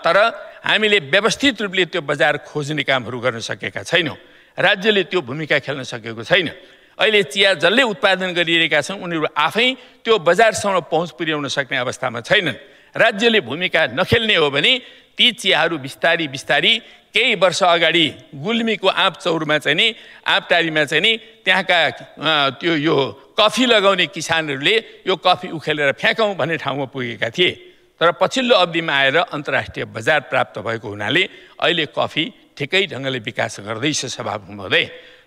Speaker 19: तर हामीले व्यवस्थित रूपले त्यो बजार खोज्ने कामहरू गर्न सकेका छैनौँ राज्यले त्यो भूमिका खेल्न सकेको छैन अहिले चिया जसले उत्पादन गरिरहेका छन् उनीहरू आफै त्यो बजारसम्म पहुँच पुर्याउन सक्ने अवस्थामा छैनन् राज्यले भूमिका नखेल्ने हो भने ती चियाहरू बिस्तारी बिस्तारी केही वर्ष अगाडि गुल्मीको आँप चौरमा चाहिँ नि आँपटारीमा चाहिँ नि त्यहाँका त्यो यो कफी लगाउने किसानहरूले यो कफी उखेलेर फ्याँकौँ भन्ने ठाउँमा पुगेका थिए तर पछिल्लो अवधिमा आएर अन्तर्राष्ट्रिय बजार प्राप्त भएको हुनाले अहिले कफी ठिकै ढङ्गले विकास गर्दैछ स्वभाव महोदय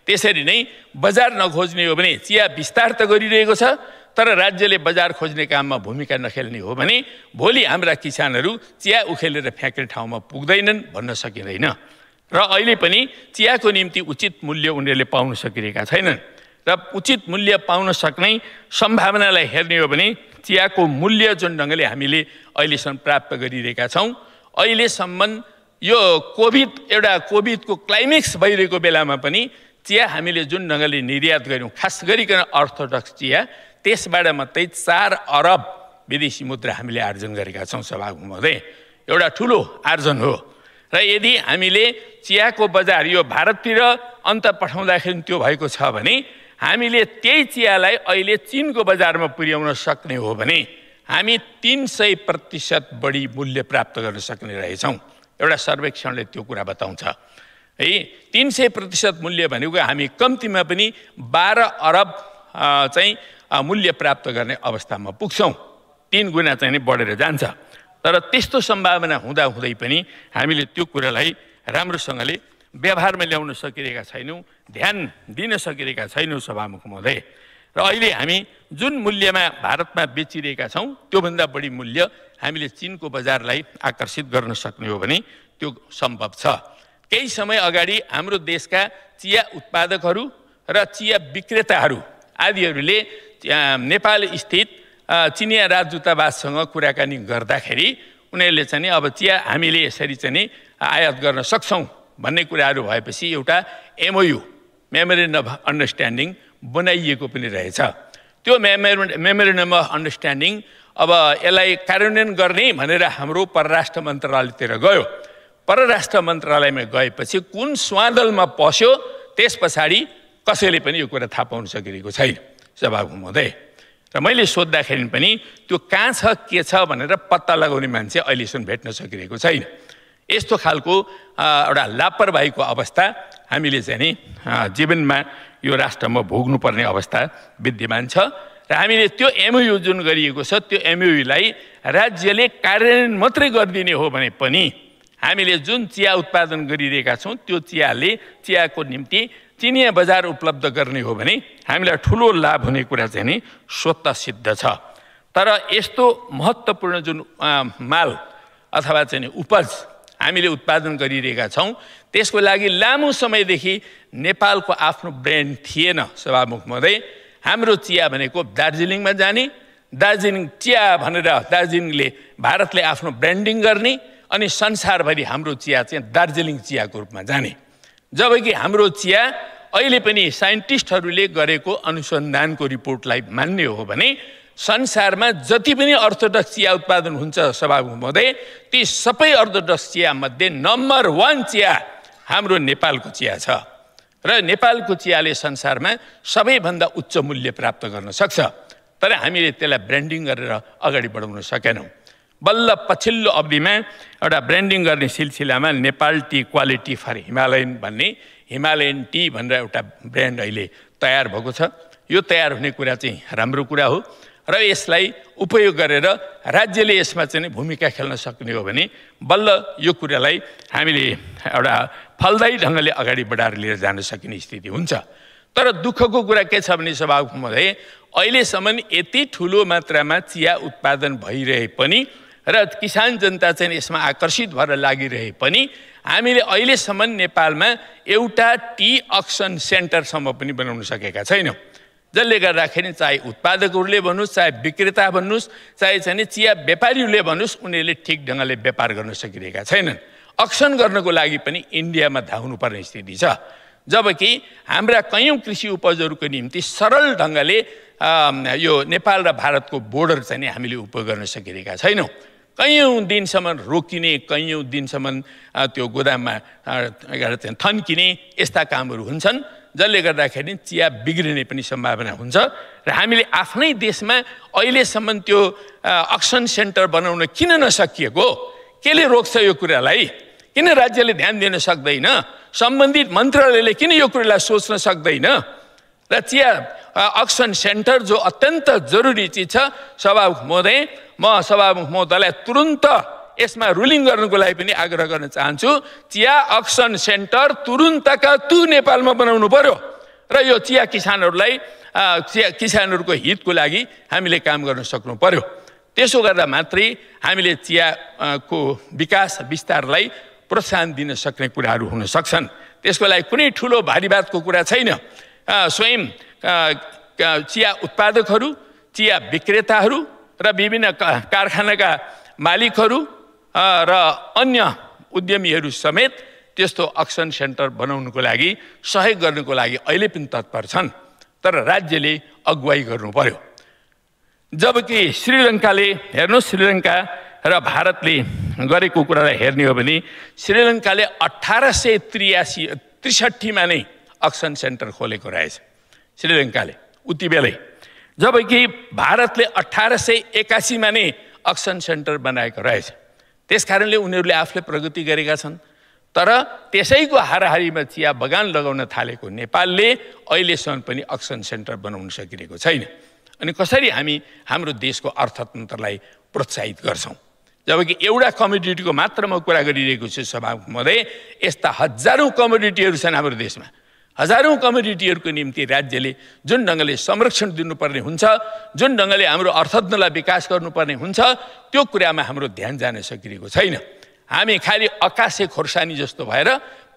Speaker 19: त्यसरी नै बजार नखोज्ने हो भने चिया विस्तार त गरिरहेको छ तर राज्यले बजार खोज्ने काममा भूमिका नखेल्ने हो भने भोलि हाम्रा किसानहरू चिया उखेलेर फ्याँक्ने ठाउँमा पुग्दैनन् भन्न सकिँदैन र अहिले पनि चियाको निम्ति उचित मूल्य उनीहरूले पाउन सकिरहेका छैनन् र उचित मूल्य पाउन सक्ने सम्भावनालाई हेर्ने हो भने चियाको मूल्य जुन ढङ्गले हामीले अहिलेसम्म प्राप्त गरिरहेका छौँ अहिलेसम्म यो कोभिड एउटा कोभिडको क्लाइमेक्स भइरहेको बेलामा पनि चिया हामीले जुन ढङ्गले निर्यात गऱ्यौँ खास गरिकन अर्थोडक्स चिया त्यसबाट मात्रै चार अरब विदेशी मुद्रा हामीले आर्जन गरेका छौँ सभा घुमाउँदै एउटा ठुलो आर्जन हो र यदि हामीले चियाको बजार यो भारततिर अन्त पठाउँदाखेरि त्यो भएको छ भने हामीले त्यही चियालाई अहिले चिनको बजारमा पुर्याउन सक्ने हो भने हामी तिन सय प्रतिशत बढी मूल्य प्राप्त गर्न सक्ने रहेछौँ एउटा सर्वेक्षणले त्यो कुरा बताउँछ है तिन सय प्रतिशत मूल्य भनेको हामी कम्तीमा पनि बाह्र अरब चाहिँ मूल्य प्राप्त गर्ने अवस्थामा पुग्छौँ तिन गुणा चाहिँ बढेर जान्छ तर त्यस्तो सम्भावना हुँदाहुँदै पनि हामीले त्यो कुरालाई राम्रोसँगले व्यवहारमा ल्याउन सकिरहेका छैनौँ ध्यान दिन सकिरहेका छैनौँ सभामुख महोदय र अहिले हामी जुन मूल्यमा भारतमा बेचिरहेका छौँ त्योभन्दा बढी मूल्य हामीले चिनको बजारलाई आकर्षित गर्न सक्ने हो भने त्यो सम्भव छ केही समय अगाडि हाम्रो देशका चिया उत्पादकहरू र चिया विक्रेताहरू आदिहरूले नेपाल स्थित चिनिया राजदूतावाससँग कुराकानी गर्दाखेरि उनीहरूले चाहिँ अब चिया हामीले यसरी चाहिँ आयात गर्न सक्छौँ भन्ने कुराहरू भएपछि एउटा एमओयु मेमोरेन्डम अफ अन्डरस्ट्यान्डिङ बनाइएको पनि रहेछ त्यो मेमोरे मेमोरेन्डम अफ अन्डरस्ट्यान्डिङ अब यसलाई कार्यान्वयन गर्ने भनेर हाम्रो परराष्ट्र मन्त्रालयतिर गयो परराष्ट्र मन्त्रालयमा गएपछि कुन स्वादलमा पस्यो त्यस पछाडि कसैले पनि यो कुरा थाहा पाउन सकिरहेको छैन सभा हुँदै र मैले सोद्धाखेरि पनि त्यो कहाँ छ के छ भनेर पत्ता लगाउने मान्छे अहिलेसम्म भेट्न सकिरहेको छैन यस्तो खालको एउटा लापरवाहीको अवस्था हामीले चाहिँ नि जीवनमा यो राष्ट्रमा भोग्नुपर्ने अवस्था विद्यमान छ र हामीले त्यो एमओयु जुन गरिएको छ त्यो एमओयुलाई राज्यले कार्यान्वयन मात्रै गरिदिने हो भने पनि हामीले जुन चिया उत्पादन गरिरहेका छौँ त्यो चियाले चियाको निम्ति चिनिया बजार उपलब्ध गर्ने हो भने हामीलाई ठुलो लाभ हुने कुरा चाहिँ नि स्वत सिद्ध छ तर यस्तो महत्त्वपूर्ण जुन माल अथवा चाहिँ उपज हामीले उत्पादन गरिरहेका छौँ त्यसको लागि लामो समयदेखि नेपालको आफ्नो ब्रान्ड थिएन सभामुख महोदय हाम्रो चिया भनेको दार्जिलिङमा जाने दार्जिलिङ चिया भनेर दार्जिलिङले भारतले आफ्नो ब्रान्डिङ गर्ने अनि संसारभरि हाम्रो चिया चाहिँ दार्जिलिङ चियाको रूपमा जाने जबकि हाम्रो चिया अहिले पनि साइन्टिस्टहरूले गरेको अनुसन्धानको रिपोर्टलाई मान्ने हो भने संसारमा जति पनि अर्थोडक्स चिया उत्पादन हुन्छ स्वभाव महोदय ती सबै अर्थोडक्स चियामध्ये नम्बर वान चिया हाम्रो नेपालको चिया छ र नेपालको चियाले संसारमा सबैभन्दा उच्च मूल्य प्राप्त गर्न सक्छ तर हामीले त्यसलाई ब्रान्डिङ गरेर अगाडि बढाउन सकेनौँ बल्ल पछिल्लो अवधिमा एउटा ब्रान्डिङ गर्ने सिलसिलामा Nepal tea quality for Himalayan भन्ने हिमालयन टी भनेर एउटा ब्रान्ड अहिले तयार भएको छ यो तयार हुने कुरा चाहिँ राम्रो कुरा हो र यसलाई उपयोग गरेर राज्यले यसमा चाहिँ भूमिका खेल्न सक्ने हो भने बल्ल यो कुरालाई हामीले एउटा फलदायी ढङ्गले अगाडि बढाएर लिएर जान सकिने स्थिति हुन्छ तर दुःखको कुरा के छ भने सभामुखमध्ये अहिलेसम्म यति ठुलो मात्रामा चिया उत्पादन भइरहे पनि र किसान जनता चाहिँ यसमा आकर्षित भएर लागिरहे पनि हामीले अहिलेसम्म नेपालमा एउटा टी अक्सन सेन्टरसम्म पनि बनाउन सकेका छैनौँ जसले गर्दाखेरि चाहे उत्पादकहरूले भन्नुहोस् चाहे विक्रेता भन्नुहोस् चाहे चाहिँ चिया व्यापारीहरूले भन्नुहोस् उनीहरूले ठिक ढङ्गले व्यापार गर्न सकिरहेका छैनन् अक्सन गर्नको लागि पनि इन्डियामा धाउनुपर्ने स्थिति छ जबकि हाम्रा कयौँ कृषि उपजहरूको निम्ति सरल ढङ्गले यो नेपाल र भारतको बोर्डर चाहिँ हामीले उपयोग गर्न सकिरहेका छैनौँ कैयौँ दिनसम्म रोकिने कैयौँ दिनसम्म त्यो गोदाममा थन्किने यस्ता कामहरू हुन्छन् जसले गर्दाखेरि चिया बिग्रिने पनि सम्भावना हुन्छ र हामीले आफ्नै देशमा अहिलेसम्म त्यो अक्सन सेन्टर बनाउन किन नसकिएको केले रोक्छ यो कुरालाई किन राज्यले ध्यान दिन सक्दैन सम्बन्धित मन्त्रालयले किन यो कुरालाई सोच्न सक्दैन र चिया अक्सन सेन्टर जो अत्यन्त जरुरी चिज छ सभामुख महोदय म सभामुख महोदयलाई तुरुन्त यसमा रुलिङ गर्नुको लागि पनि आग्रह गर्न चाहन्छु चिया अक्सन सेन्टर तुरुन्तका तु नेपालमा बनाउनु पर्यो र यो चिया किसानहरूलाई चिया किसानहरूको हितको लागि हामीले काम गर्न सक्नु पर्यो त्यसो गर्दा मात्रै हामीले चियाको विकास विस्तारलाई प्रोत्साहन दिन सक्ने कुराहरू हुन सक्छन् त्यसको लागि कुनै ठुलो भारीवादको कुरा छैन स्वयं चिया उत्पादकहरू चिया विक्रेताहरू र विभिन्न कारखानाका मालिकहरू र अन्य उद्यमीहरू समेत त्यस्तो अक्सन सेन्टर बनाउनुको लागि सहयोग गर्नुको लागि अहिले पनि तत्पर छन् तर राज्यले अगुवाई गर्नु पर्यो जबकि श्रीलङ्काले हेर्नुहोस् श्रीलङ्का र भारतले गरेको कुरालाई हेर्ने हो भने श्रीलङ्काले अठार सय त्रियासी त्रिसठीमा नै अक्सन सेन्टर खोलेको रहेछ श्रीलङ्काले उति बेलै जबकि भारतले अठार सय एकासीमा नै अक्सन सेन्टर बनाएको रहेछ त्यस कारणले उनीहरूले आफूले प्रगति गरेका छन् तर त्यसैको हाराहारीमा चिया बगान लगाउन थालेको नेपालले अहिलेसम्म पनि अक्सन सेन्टर बनाउन सकिरहेको छैन अनि कसरी हामी हाम्रो देशको अर्थतन्त्रलाई प्रोत्साहित गर्छौँ जबकि एउटा कम्युनिटीको मात्र म कुरा गरिरहेको छु सभामध्ये यस्ता हजारौँ कम्युनिटीहरू छन् हाम्रो देशमा हजारौँ कम्युनिटीहरूको निम्ति राज्यले जुन ढङ्गले संरक्षण दिनुपर्ने हुन्छ जुन ढङ्गले हाम्रो अर्थतन्त्रलाई विकास गर्नुपर्ने हुन्छ त्यो कुरामा हाम्रो ध्यान जान सकिरहेको छैन हामी खालि अकाशे खोर्सानी जस्तो भएर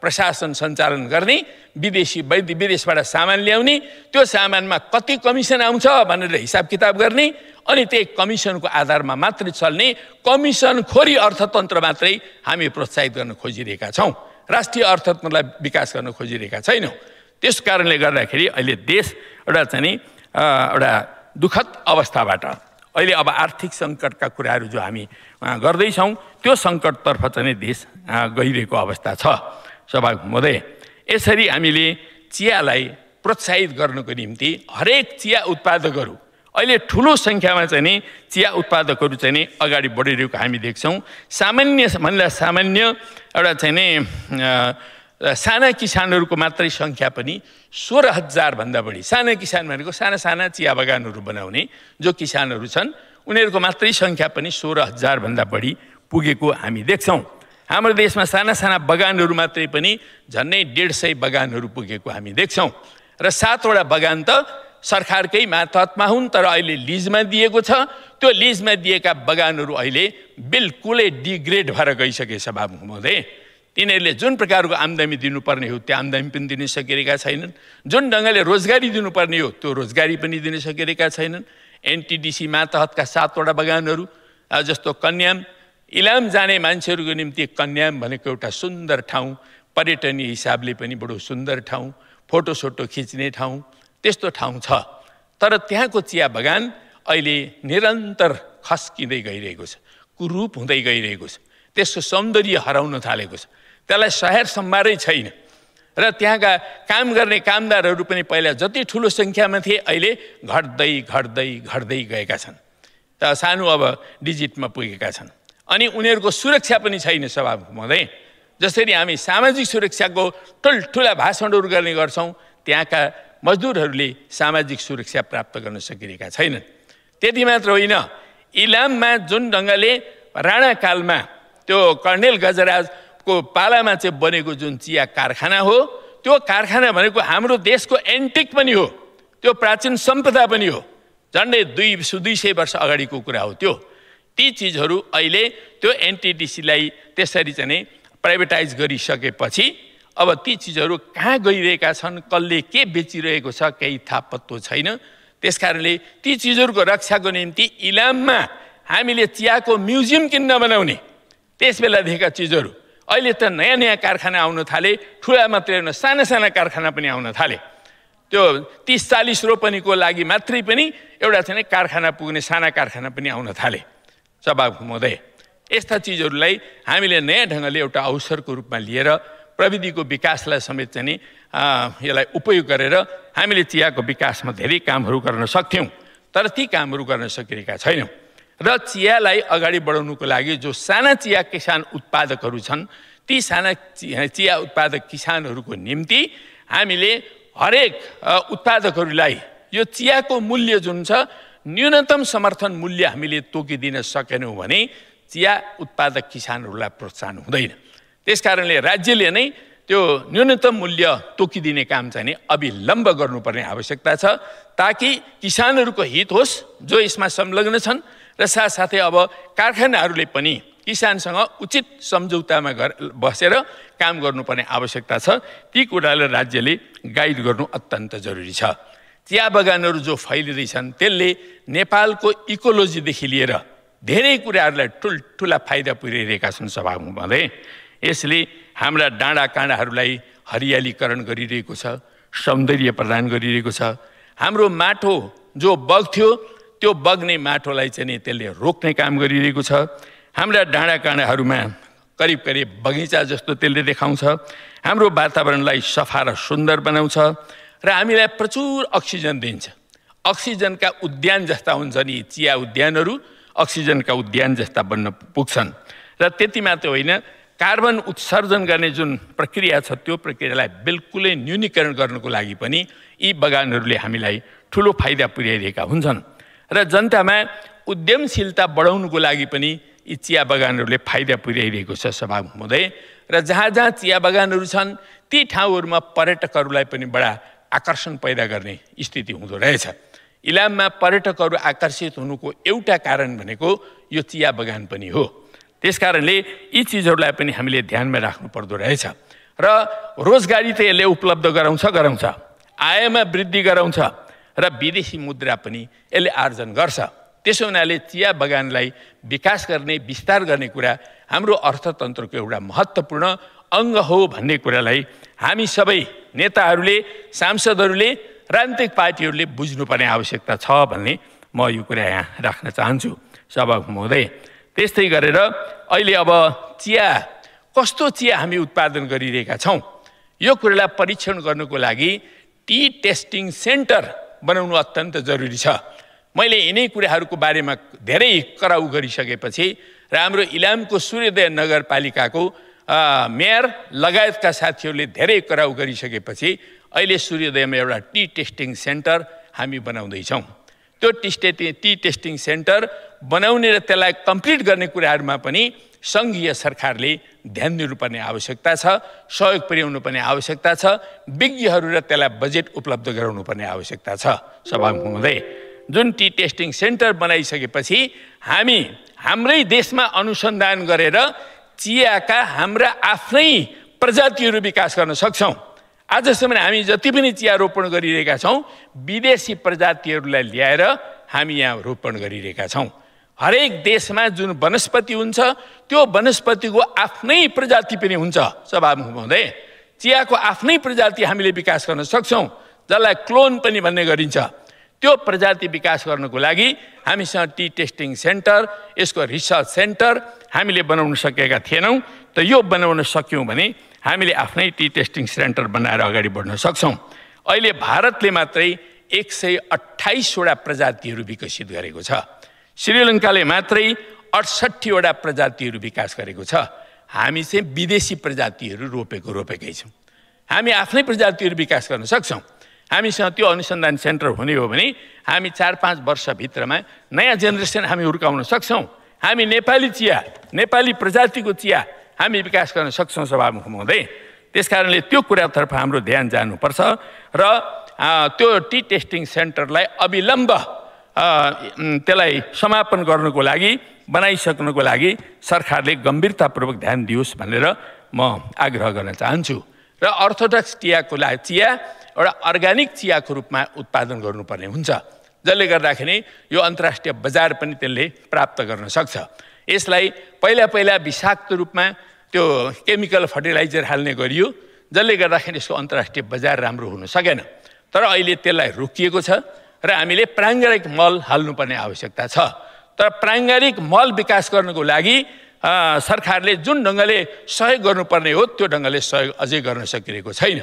Speaker 19: प्रशासन सञ्चालन गर्ने विदेशी वैद्य विदेशबाट सामान ल्याउने त्यो सामानमा कति कमिसन आउँछ भनेर हिसाब किताब गर्ने अनि त्यही कमिसनको आधारमा मात्रै चल्ने कमिसन खोरी अर्थतन्त्र मात्रै हामी प्रोत्साहित गर्न खोजिरहेका छौँ राष्ट्रिय अर्थतन्त्रलाई विकास गर्न खोजिरहेका छैनौँ त्यस कारणले गर्दाखेरि अहिले देश एउटा चाहिँ एउटा दुःखद अवस्थाबाट अहिले अब आर्थिक सङ्कटका कुराहरू जो हामी गर्दैछौँ त्यो सङ्कटतर्फ चाहिँ देश गइरहेको अवस्था छ सभा महोदय यसरी हामीले चियालाई प्रोत्साहित गर्नको निम्ति हरेक चिया उत्पादकहरू अहिले ठुलो सङ्ख्यामा चाहिँ नि चिया उत्पादकहरू चाहिँ नि अगाडि बढिरहेको हामी देख्छौँ सामान्य भन्दा सामान्य एउटा चाहिँ नि र साना किसानहरूको मात्रै सङ्ख्या पनि सोह्र हजारभन्दा बढी साना किसान भनेको साना साना चिया बगानहरू बनाउने जो किसानहरू छन् उनीहरूको मात्रै सङ्ख्या पनि सोह्र हजारभन्दा बढी पुगेको हामी देख्छौँ हाम्रो देशमा साना साना बगानहरू मात्रै पनि झन्नै डेढ सय बगानहरू पुगेको हामी देख्छौँ र सातवटा बगान त सरकारकै मातहतमा हुन् तर अहिले लिजमा दिएको छ त्यो लिजमा दिएका बगानहरू अहिले बिल्कुलै डिग्रेड भएर गइसकेछ बाबु महोदय तिनीहरूले जुन प्रकारको आम्दानी दिनुपर्ने हो त्यो आम्दानी पनि दिन सकिरहेका छैनन् जुन ढङ्गले रोजगारी दिनुपर्ने हो त्यो रोजगारी पनि दिन सकिरहेका छैनन् एनटिडिसी मातहतका सातवटा बगानहरू जस्तो कन्याम इलाम जाने मान्छेहरूको निम्ति कन्याम भनेको एउटा सुन्दर ठाउँ पर्यटनीय हिसाबले पनि बडो सुन्दर ठाउँ फोटोसोटो खिच्ने ठाउँ त्यस्तो ठाउँ छ तर त्यहाँको चिया बगान अहिले निरन्तर खस्किँदै गइरहेको छ कुरूप हुँदै गइरहेको छ त्यसको सौन्दर्य हराउन थालेको छ त्यसलाई सहर सम्भारै छैन र त्यहाँका काम गर्ने कामदारहरू पनि पहिला जति ठुलो सङ्ख्यामा थिए अहिले घट्दै घट्दै घट्दै गएका छन् त सानो अब डिजिटमा पुगेका छन् अनि उनीहरूको सुरक्षा पनि छैन सभामुख महोदय जसरी हामी सामाजिक सुरक्षाको ठुल्ठुला भाषणहरू गर्ने गर्छौँ त्यहाँका मजदुरहरूले सामाजिक सुरक्षा प्राप्त गर्न सकिरहेका छैनन् त्यति मात्र होइन इलाममा जुन ढङ्गले राणाकालमा त्यो कर्णेल गजराज को पालामा चाहिँ बनेको जुन चिया कारखाना हो त्यो कारखाना भनेको हाम्रो देशको एन्टिक पनि हो त्यो प्राचीन सम्पदा पनि हो झन्डै दुई दुई सय वर्ष अगाडिको कुरा हो त्यो ती चिजहरू अहिले त्यो एनटिडिसीलाई त्यसरी चाहिँ प्राइभेटाइज गरिसकेपछि अब ती चिजहरू कहाँ गइरहेका छन् कसले के बेचिरहेको छ केही थाहा पत्तो छैन त्यस कारणले ती चिजहरूको रक्षाको निम्ति इलाममा हामीले चियाको म्युजियम किन्न बनाउने त्यस बेलादेखिका चिजहरू अहिले त नयाँ नयाँ कारखाना आउन थाले ठुला मात्रै होइन साना साना कारखाना पनि आउन थाले त्यो तिस चालिस रोपनीको लागि मात्रै पनि एउटा चाहिँ कारखाना पुग्ने साना कारखाना पनि आउन थाले सभा घुमाउँदै यस्ता चिजहरूलाई हामीले नयाँ ढङ्गले एउटा अवसरको रूपमा लिएर प्रविधिको विकासलाई समेत चाहिँ यसलाई उपयोग गरेर हामीले चियाको विकासमा धेरै कामहरू गर्न सक्थ्यौँ तर ती कामहरू गर्न सकिरहेका छैनौँ र चियालाई अगाडि बढाउनुको लागि जो साना चिया किसान उत्पादकहरू छन् ती साना चिया उत्पादक किसानहरूको निम्ति हामीले हरेक उत्पादकहरूलाई यो चियाको मूल्य जुन छ न्यूनतम समर्थन मूल्य हामीले तोकिदिन सकेनौँ भने चिया उत्पादक किसानहरूलाई प्रोत्साहन हुँदैन त्यस कारणले राज्यले नै त्यो न्यूनतम मूल्य तोकिदिने काम चाहिँ नि अविलम्ब गर्नुपर्ने आवश्यकता छ ताकि किसानहरूको हित होस् जो यसमा संलग्न छन् र साथसाथै अब कारखानाहरूले पनि किसानसँग उचित सम्झौतामा गर बसेर काम गर्नुपर्ने आवश्यकता छ ती कुरालाई राज्यले गाइड गर्नु अत्यन्त जरुरी छ चिया बगानहरू जो फैलिँदैछन् त्यसले नेपालको इकोलोजीदेखि लिएर धेरै कुराहरूलाई ठुल ठुला फाइदा पुर्याइरहेका छन् सभामुखमध्ये यसले हाम्रा डाँडा काँडाहरूलाई हरियालीकरण गरिरहेको छ सौन्दर्य प्रदान गरिरहेको छ हाम्रो माटो जो बग्थ्यो त्यो बग्ने माटोलाई चाहिँ नि त्यसले रोक्ने काम गरिरहेको छ हाम्रा डाँडा काँडाहरूमा करिब करिब बगैँचा जस्तो त्यसले देखाउँछ हाम्रो वातावरणलाई सफा र सुन्दर बनाउँछ र हामीलाई प्रचुर अक्सिजन दिन्छ अक्सिजनका उद्यान जस्ता हुन्छ नि चिया उद्यानहरू अक्सिजनका उद्यान जस्ता बन्न पुग्छन् र त्यति मात्र होइन कार्बन उत्सर्जन गर्ने जुन प्रक्रिया छ त्यो प्रक्रियालाई बिल्कुलै न्यूनीकरण गर्नको लागि पनि यी बगानहरूले हामीलाई ठुलो फाइदा पुर्याइरहेका हुन्छन् र जनतामा उद्यमशीलता बढाउनुको लागि पनि यी चिया बगानहरूले फाइदा पुर्याइरहेको छ स्वभाव हुँदै र जहाँ जहाँ चिया बगानहरू छन् ती ठाउँहरूमा पर्यटकहरूलाई पनि बडा आकर्षण पैदा गर्ने स्थिति हुँदो रहेछ इलाममा पर्यटकहरू आकर्षित हुनुको एउटा कारण भनेको यो चिया बगान पनि हो त्यसकारणले यी चिजहरूलाई पनि हामीले ध्यानमा राख्नु पर्दो रहेछ र रोजगारी त यसले उपलब्ध गराउँछ गराउँछ आयमा वृद्धि गराउँछ र विदेशी मुद्रा पनि यसले आर्जन गर्छ त्यसो हुनाले चिया बगानलाई विकास गर्ने विस्तार गर्ने कुरा हाम्रो अर्थतन्त्रको एउटा महत्त्वपूर्ण अङ्ग हो भन्ने कुरालाई हामी सबै नेताहरूले सांसदहरूले राजनीतिक पार्टीहरूले बुझ्नुपर्ने आवश्यकता छ भन्ने म यो कुरा यहाँ राख्न चाहन्छु सभा महोदय त्यस्तै गरेर अहिले अब चिया कस्तो चिया हामी उत्पादन गरिरहेका छौँ यो कुरालाई परीक्षण गर्नुको लागि टी टेस्टिङ सेन्टर बनाउनु अत्यन्त जरुरी छ मैले यिनै कुराहरूको बारेमा धेरै कराउ गरिसकेपछि र हाम्रो इलामको सूर्योदय नगरपालिकाको मेयर लगायतका साथीहरूले धेरै कराउ गरिसकेपछि अहिले सूर्योदयमा एउटा टी टेस्टिङ सेन्टर हामी बनाउँदैछौँ त्यो टिस्टे टी टेस्टिङ सेन्टर बनाउने र त्यसलाई कम्प्लिट गर्ने कुराहरूमा पनि सङ्घीय सरकारले ध्यान दिनुपर्ने आवश्यकता छ सहयोग पुर्याउनु पर्ने आवश्यकता छ विज्ञहरू र त्यसलाई बजेट उपलब्ध गराउनु पर्ने आवश्यकता छ सभामुख हुँदै जुन टी टेस्टिङ सेन्टर बनाइसकेपछि हामी हाम्रै देशमा अनुसन्धान गरेर चियाका हाम्रा आफ्नै प्रजातिहरू विकास गर्न सक्छौँ आजसम्म हामी जति पनि चिया रोपण गरिरहेका छौँ विदेशी प्रजातिहरूलाई ल्याएर हामी यहाँ रोपण गरिरहेका छौँ हरेक देशमा जुन वनस्पति हुन्छ त्यो वनस्पतिको आफ्नै प्रजाति पनि हुन्छ सभामुख हुँदै चियाको आफ्नै प्रजाति हामीले विकास गर्न सक्छौँ जसलाई क्लोन पनि भन्ने गरिन्छ त्यो प्रजाति विकास गर्नको लागि हामीसँग टी टेस्टिङ सेन्टर यसको रिसर्च सेन्टर हामीले बनाउन सकेका थिएनौँ त यो बनाउन सक्यौँ भने हामीले आफ्नै टी टेस्टिङ सेन्टर बनाएर अगाडि बढ्न सक्छौँ अहिले भारतले मात्रै एक सय अठाइसवटा प्रजातिहरू विकसित गरेको छ श्रीलङ्काले मात्रै अठसट्ठीवटा प्रजातिहरू विकास गरेको छ हामी चाहिँ विदेशी प्रजातिहरू रोपेको रोपेकै छौँ हामी आफ्नै प्रजातिहरू विकास गर्न सक्छौँ हामीसँग त्यो अनुसन्धान सेन्टर हुने हो भने हामी चार पाँच वर्षभित्रमा नयाँ जेनेरेसन हामी हुर्काउन सक्छौँ हामी नेपाली चिया नेपाली प्रजातिको चिया हामी विकास गर्न सक्छौँ सभामुख हुँदै त्यस कारणले त्यो कुरातर्फ हाम्रो ध्यान जानुपर्छ र त्यो टी टेस्टिङ सेन्टरलाई अविलम्ब त्यसलाई समापन गर्नुको लागि बनाइसक्नुको लागि सरकारले गम्भीरतापूर्वक ध्यान दियोस् भनेर म आग्रह गर्न चाहन्छु र अर्थोडक्स चियाको लागि चिया एउटा अर्ग्यानिक चियाको रूपमा उत्पादन गर्नुपर्ने हुन्छ जसले गर्दाखेरि यो अन्तर्राष्ट्रिय बजार पनि त्यसले प्राप्त गर्न सक्छ यसलाई पहिला पहिला विषाक्त रूपमा त्यो केमिकल फर्टिलाइजर हाल्ने गरियो जसले गर्दाखेरि यसको अन्तर्राष्ट्रिय बजार राम्रो हुन सकेन तर अहिले त्यसलाई रोकिएको छ र हामीले प्राङ्गारिक मल हाल्नुपर्ने आवश्यकता छ तर प्राङ्गारिक मल विकास गर्नको लागि सरकारले जुन ढङ्गले सहयोग गर्नुपर्ने हो त्यो ढङ्गले सहयोग अझै गर्न सकिरहेको छैन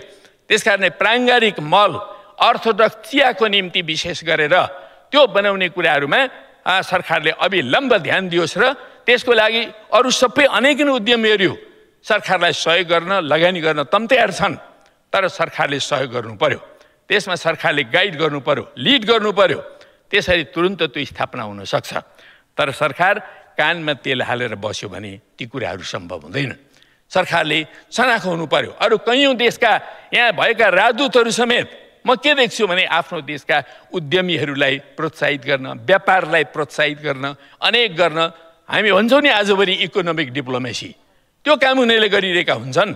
Speaker 19: त्यस कारणले प्राङ्गारिक मल अर्थोडक्स चियाको निम्ति विशेष गरेर त्यो बनाउने कुराहरूमा सरकारले अविलम्ब ध्यान दियोस् र त्यसको लागि अरू सबै अनेकन उद्यमीहरू सरकारलाई सहयोग गर्न लगानी गर्न तयार छन् तर सरकारले सहयोग गर्नु पर्यो त्यसमा सरकारले गाइड गर्नु पर्यो लिड गर्नु पर्यो त्यसरी तुरुन्त त्यो स्थापना हुनसक्छ तर सरकार कानमा तेल हालेर बस्यो भने ती कुराहरू सम्भव हुँदैन सरकारले सनाखो हुनु पर्यो अरू कैयौँ देशका यहाँ भएका राजदूतहरू समेत म के देख्छु भने आफ्नो देशका उद्यमीहरूलाई प्रोत्साहित गर्न व्यापारलाई प्रोत्साहित गर्न अनेक गर्न हामी भन्छौँ नि आजभरि इकोनोमिक डिप्लोमेसी त्यो काम उनीहरूले गरिरहेका हुन्छन्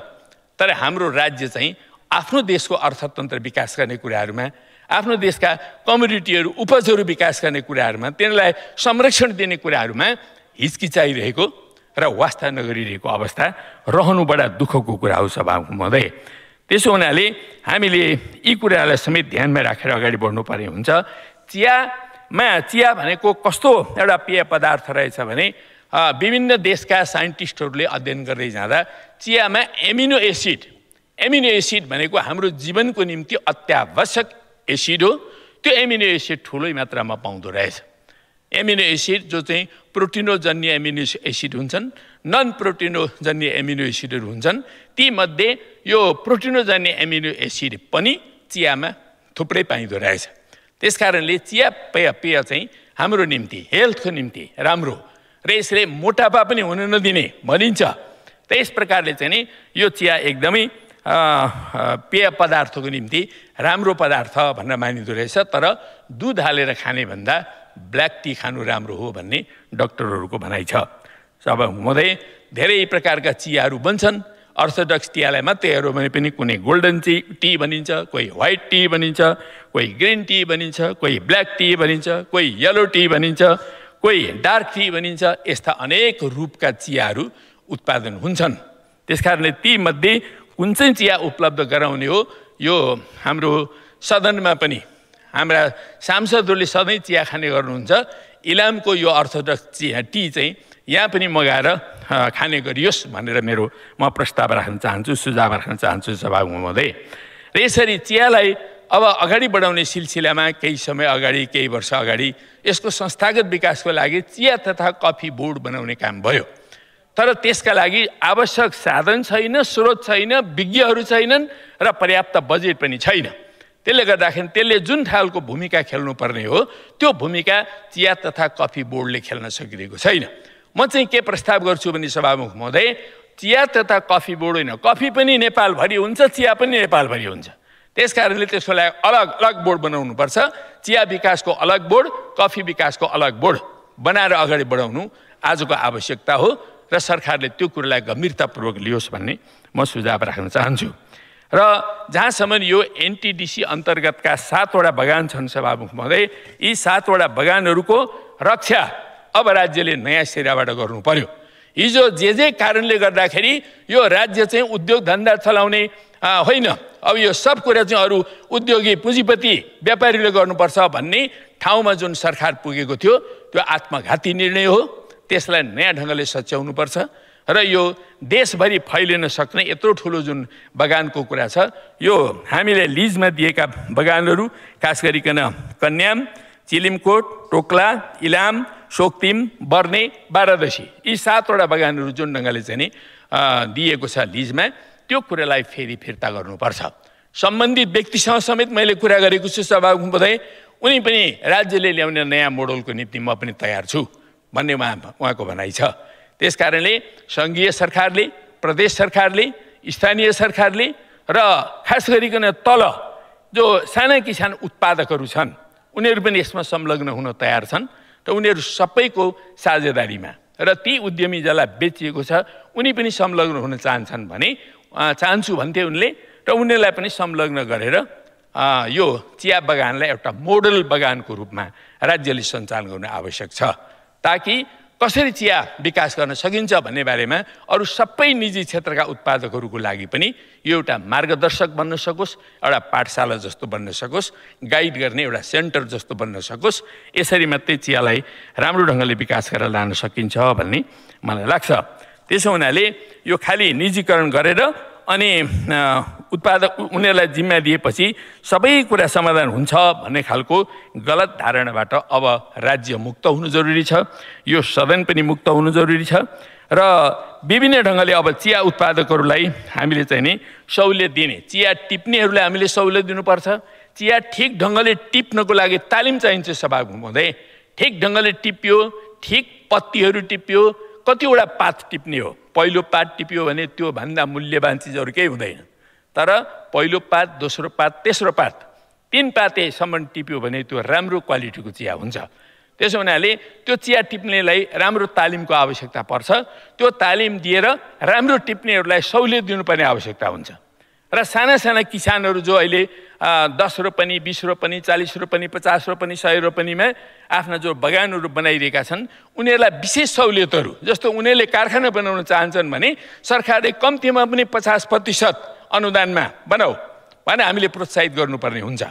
Speaker 19: तर हाम्रो राज्य चाहिँ आफ्नो देशको अर्थतन्त्र विकास गर्ने कुराहरूमा आफ्नो देशका कम्युनिटीहरू उपजहरू विकास गर्ने कुराहरूमा तिनीहरूलाई संरक्षण दिने कुराहरूमा हिचकिचाइरहेको र वास्ता नगरिरहेको अवस्था रहनु बडा दुःखको कुरा हो सभामुख महोदय त्यसो हुनाले हामीले यी कुरालाई समेत ध्यानमा राखेर अगाडि बढ्नु बढ्नुपर्ने हुन्छ चियामा चिया भनेको कस्तो एउटा पेय पदार्थ रहेछ भने विभिन्न देशका साइन्टिस्टहरूले अध्ययन गर्दै जाँदा चियामा एमिनो एसिड एमिनो एसिड भनेको हाम्रो जीवनको निम्ति अत्यावश्यक एसिड हो त्यो एमिनो एसिड ठुलै मात्रामा पाउँदो रहेछ एमिनो एसिड जो चाहिँ प्रोटिनोजन्य एमिनो एसिड हुन्छन् नन प्रोटिनोजन्य एमिनो एसिडहरू हुन्छन् तीमध्ये यो प्रोटिनोजन्य एमिनो एसिड पनि चियामा थुप्रै पाइँदो रहेछ त्यस कारणले चिया पेय पेय चाहिँ हाम्रो निम्ति हेल्थको निम्ति राम्रो र यसले मोटापा पनि हुन नदिने भनिन्छ त्यस प्रकारले चाहिँ नि यो चिया एकदमै पेय पदार्थको निम्ति राम्रो पदार्थ भनेर मानिँदो रहेछ तर दुध हालेर खाने भन्दा ब्ल्याक टी खानु राम्रो हो भन्ने डक्टरहरूको भनाइ छ अब हुँदै धेरै प्रकारका चियाहरू बन्छन् अर्थोडक्स टियालाई मात्रै हेऱ्यो भने पनि कुनै गोल्डन टी टी भनिन्छ कोही व्हाइट टी भनिन्छ कोही ग्रिन टी भनिन्छ कोही ब्ल्याक टी भनिन्छ कोही यल्लो टी भनिन्छ कोही डार्क टी भनिन्छ यस्ता अनेक रूपका चियाहरू उत्पादन हुन्छन् त्यसकारणले तीमध्ये कुन चाहिँ चिया उपलब्ध गराउने हो यो हाम्रो सदनमा पनि हाम्रा सांसदहरूले सधैँ चिया खाने गर्नुहुन्छ इलामको यो अर्थोडक्स चिया टी चाहिँ यहाँ पनि मगाएर खाने गरियोस् भनेर मेरो म प्रस्ताव राख्न चाहन्छु सुझाव राख्न चाहन्छु सभा महोदय र यसरी चियालाई अब अगाडि बढाउने सिलसिलामा केही समय अगाडि केही वर्ष अगाडि यसको संस्थागत विकासको लागि चिया तथा कफी बोर्ड बनाउने काम भयो तर त्यसका लागि आवश्यक साधन छैन स्रोत छैन विज्ञहरू छैनन् र पर्याप्त बजेट पनि छैन त्यसले गर्दाखेरि त्यसले जुन खालको भूमिका खेल्नुपर्ने हो त्यो भूमिका चिया तथा कफी बोर्डले खेल्न सकिरहेको छैन म चाहिँ के प्रस्ताव गर्छु भने सभामुख महोदय चिया तथा कफी बोर्ड होइन कफी पनि नेपालभरि हुन्छ चिया पनि नेपालभरि हुन्छ त्यस कारणले त्यसको लागि अलग अलग बोर्ड बनाउनुपर्छ चिया विकासको अलग बोर्ड कफी विकासको अलग बोर्ड बनाएर अगाडि बढाउनु आजको आवश्यकता हो र सरकारले त्यो कुरालाई गम्भीरतापूर्वक लियोस् भन्ने म सुझाव राख्न चाहन्छु र जहाँसम्म यो एनटिडिसी अन्तर्गतका सातवटा बगान छन् सभामुख महोदय यी सातवटा बगानहरूको रक्षा अब राज्यले नयाँ सिराबाट गर्नु पर्यो हिजो जे जे कारणले गर्दाखेरि यो राज्य चाहिँ उद्योग धन्दा चलाउने होइन अब यो सब कुरा चाहिँ अरू उद्योगी पुँजीपति व्यापारीले गर्नुपर्छ भन्ने ठाउँमा जुन सरकार पुगेको थियो त्यो आत्मघाती निर्णय हो त्यसलाई नयाँ ढङ्गले सच्याउनु पर्छ र यो देशभरि फैलिन सक्ने यत्रो ठुलो जुन बगानको कुरा छ यो हामीले लिजमा दिएका बगानहरू खास गरिकन कन्याम चिलिमकोट टोक्ला इलाम सोक्तिम बर्ने बारादसी यी सातवटा बगानहरू जुन ढङ्गले चाहिँ नि दिएको छ लिजमा त्यो कुरालाई फेरि फिर्ता गर्नुपर्छ सम्बन्धित व्यक्तिसँग समेत मैले कुरा गरेको छु सभामुख हुँदै उनी पनि राज्यले ल्याउने नयाँ मोडलको निम्ति म पनि तयार छु भन्ने उहाँ उहाँको भनाइ छ त्यस कारणले सङ्घीय सरकारले प्रदेश सरकारले स्थानीय सरकारले र खास गरिकन तल जो साना किसान उत्पादकहरू छन् उनीहरू पनि यसमा संलग्न हुन तयार छन् र उनीहरू सबैको साझेदारीमा र ती उद्यमी जसलाई बेचिएको छ उनी पनि संलग्न हुन चाहन्छन् भने चाहन्छु भन्थे उनले र उनीहरूलाई पनि संलग्न गरेर यो चिया बगानलाई एउटा मोडल बगानको रूपमा राज्यले सञ्चालन गर्नु आवश्यक छ ताकि कसरी चिया विकास गर्न सकिन्छ भन्ने बारेमा अरू सबै निजी क्षेत्रका उत्पादकहरूको लागि पनि यो एउटा मार्गदर्शक बन्न सकोस् एउटा पाठशाला जस्तो बन्न सकोस् गाइड गर्ने एउटा सेन्टर जस्तो बन्न सकोस् यसरी मात्रै चियालाई राम्रो ढङ्गले विकास गरेर लान सकिन्छ भन्ने मलाई लाग्छ त्यसो हुनाले यो खालि निजीकरण गरेर अनि उत्पादक उनीहरूलाई जिम्मा दिएपछि सबै कुरा समाधान हुन्छ भन्ने खालको गलत धारणाबाट अब राज्य मुक्त हुनु जरुरी छ यो सदन पनि मुक्त हुनु जरुरी छ र विभिन्न ढङ्गले अब चिया उत्पादकहरूलाई हामीले चाहिँ नि सहुलियत दिने चिया टिप्नेहरूलाई हामीले सहुलियत दिनुपर्छ चिया ठिक ढङ्गले टिप्नको लागि तालिम चाहिन्छ सभा हुँदै ठिक ढङ्गले टिप्यो ठिक पत्तीहरू टिप्यो कतिवटा पात टिप्ने हो पहिलो पात टिप्यो भने त्योभन्दा मूल्यवान चिजहरू केही हुँदैन तर पहिलो पात दोस्रो पात तेस्रो पात तिन पातेसम्म टिप्यो भने त्यो राम्रो क्वालिटीको चिया हुन्छ त्यसो हुनाले त्यो चिया टिप्नेलाई राम्रो तालिमको आवश्यकता पर्छ त्यो तालिम दिएर राम्रो टिप्नेहरूलाई सहुलियत दिनुपर्ने आवश्यकता हुन्छ र साना साना किसानहरू जो अहिले दस रोपनी बिस रोपनी चालिस रोपनी पचास रोपनी सय रोपनीमा आफ्ना जो बगानहरू बनाइरहेका छन् उनीहरूलाई विशेष सहुलियतहरू जस्तो उनीहरूले कारखाना बनाउन चाहन्छन् भने सरकारले कम्तीमा पनि पचास प्रतिशत अनुदानमा बनाऊ भने हामीले प्रोत्साहित गर्नुपर्ने हुन्छ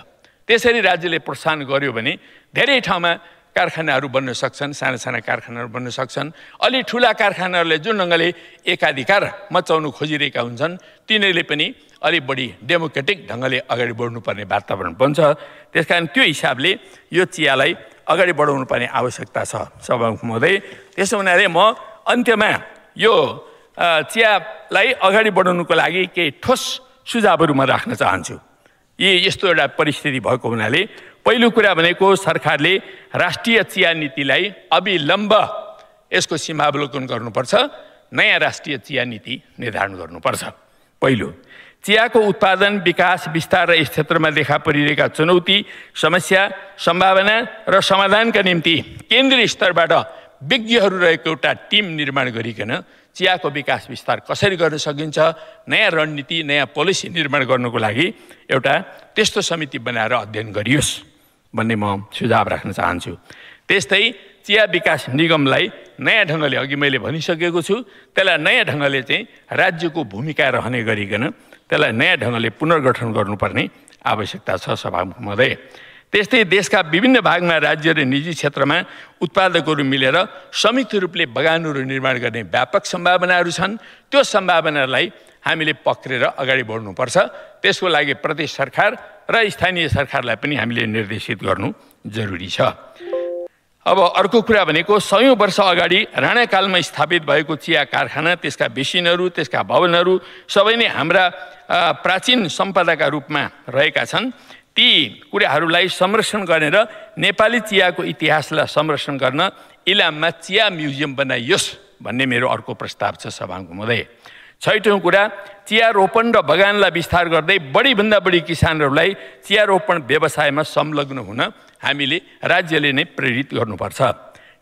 Speaker 19: त्यसरी राज्यले प्रोत्साहन गर्यो भने धेरै ठाउँमा कारखानाहरू बन्न सक्छन् साना साना कारखानाहरू बन्न सक्छन् अलि ठुला कारखानाहरूले जुन ढङ्गले एकाधिकार मचाउनु खोजिरहेका हुन्छन् तिनीहरूले पनि अलिक बढी डेमोक्रेटिक ढङ्गले अगाडि बढ्नुपर्ने वातावरण बन्छ त्यस कारण त्यो हिसाबले यो चियालाई अगाडि बढाउनु पर्ने आवश्यकता छ सभामुख महोदय त्यसो हुनाले म अन्त्यमा यो चियालाई अगाडि बढाउनुको लागि केही ठोस सुझावहरू म राख्न चाहन्छु यी यस्तो एउटा परिस्थिति भएको हुनाले पहिलो कुरा भनेको सरकारले राष्ट्रिय चिया नीतिलाई अविलम्ब यसको सीमावलोकन गर्नुपर्छ नयाँ राष्ट्रिय चिया नीति निर्धारण गर्नुपर्छ पहिलो चियाको उत्पादन विकास विस्तार र यस क्षेत्रमा देखा परिरहेका चुनौती समस्या सम्भावना र समाधानका निम्ति केन्द्रीय स्तरबाट विज्ञहरू रहेको एउटा टिम निर्माण गरिकन चियाको विकास विस्तार कसरी गर्न सकिन्छ नयाँ रणनीति नयाँ पोलिसी निर्माण गर्नुको लागि एउटा त्यस्तो समिति बनाएर अध्ययन गरियोस् भन्ने म सुझाव राख्न चाहन्छु त्यस्तै चिया विकास निगमलाई नयाँ ढङ्गले अघि मैले भनिसकेको छु त्यसलाई नयाँ ढङ्गले चाहिँ राज्यको भूमिका रहने गरिकन त्यसलाई नयाँ ढङ्गले पुनर्गठन गर्नुपर्ने आवश्यकता छ सभामुख महोदय त्यस्तै देशका विभिन्न भागमा राज्य र निजी क्षेत्रमा उत्पादकहरू मिलेर संयुक्त रूपले बगानहरू निर्माण गर्ने व्यापक सम्भावनाहरू छन् त्यो सम्भावनालाई हामीले पक्रेर अगाडि बढ्नुपर्छ त्यसको लागि प्रदेश सरकार र स्थानीय सरकारलाई पनि हामीले निर्देशित गर्नु जरुरी छ अब अर्को कुरा भनेको सयौँ वर्ष अगाडि राणाकालमा स्थापित भएको चिया कारखाना त्यसका बेसिनहरू त्यसका भवनहरू सबै नै हाम्रा प्राचीन सम्पदाका रूपमा रहेका छन् ती कुराहरूलाई संरक्षण गरेर नेपाली चियाको इतिहासलाई संरक्षण गर्न इलाममा चिया म्युजियम बनाइयोस् भन्ने मेरो अर्को प्रस्ताव छ सभाङ्गुमोदय मधे छैटौँ कुरा चिया रोपण र बगानलाई विस्तार गर्दै बढीभन्दा बढी किसानहरूलाई चिया रोपण व्यवसायमा संलग्न हुन हामीले राज्यले नै प्रेरित गर्नुपर्छ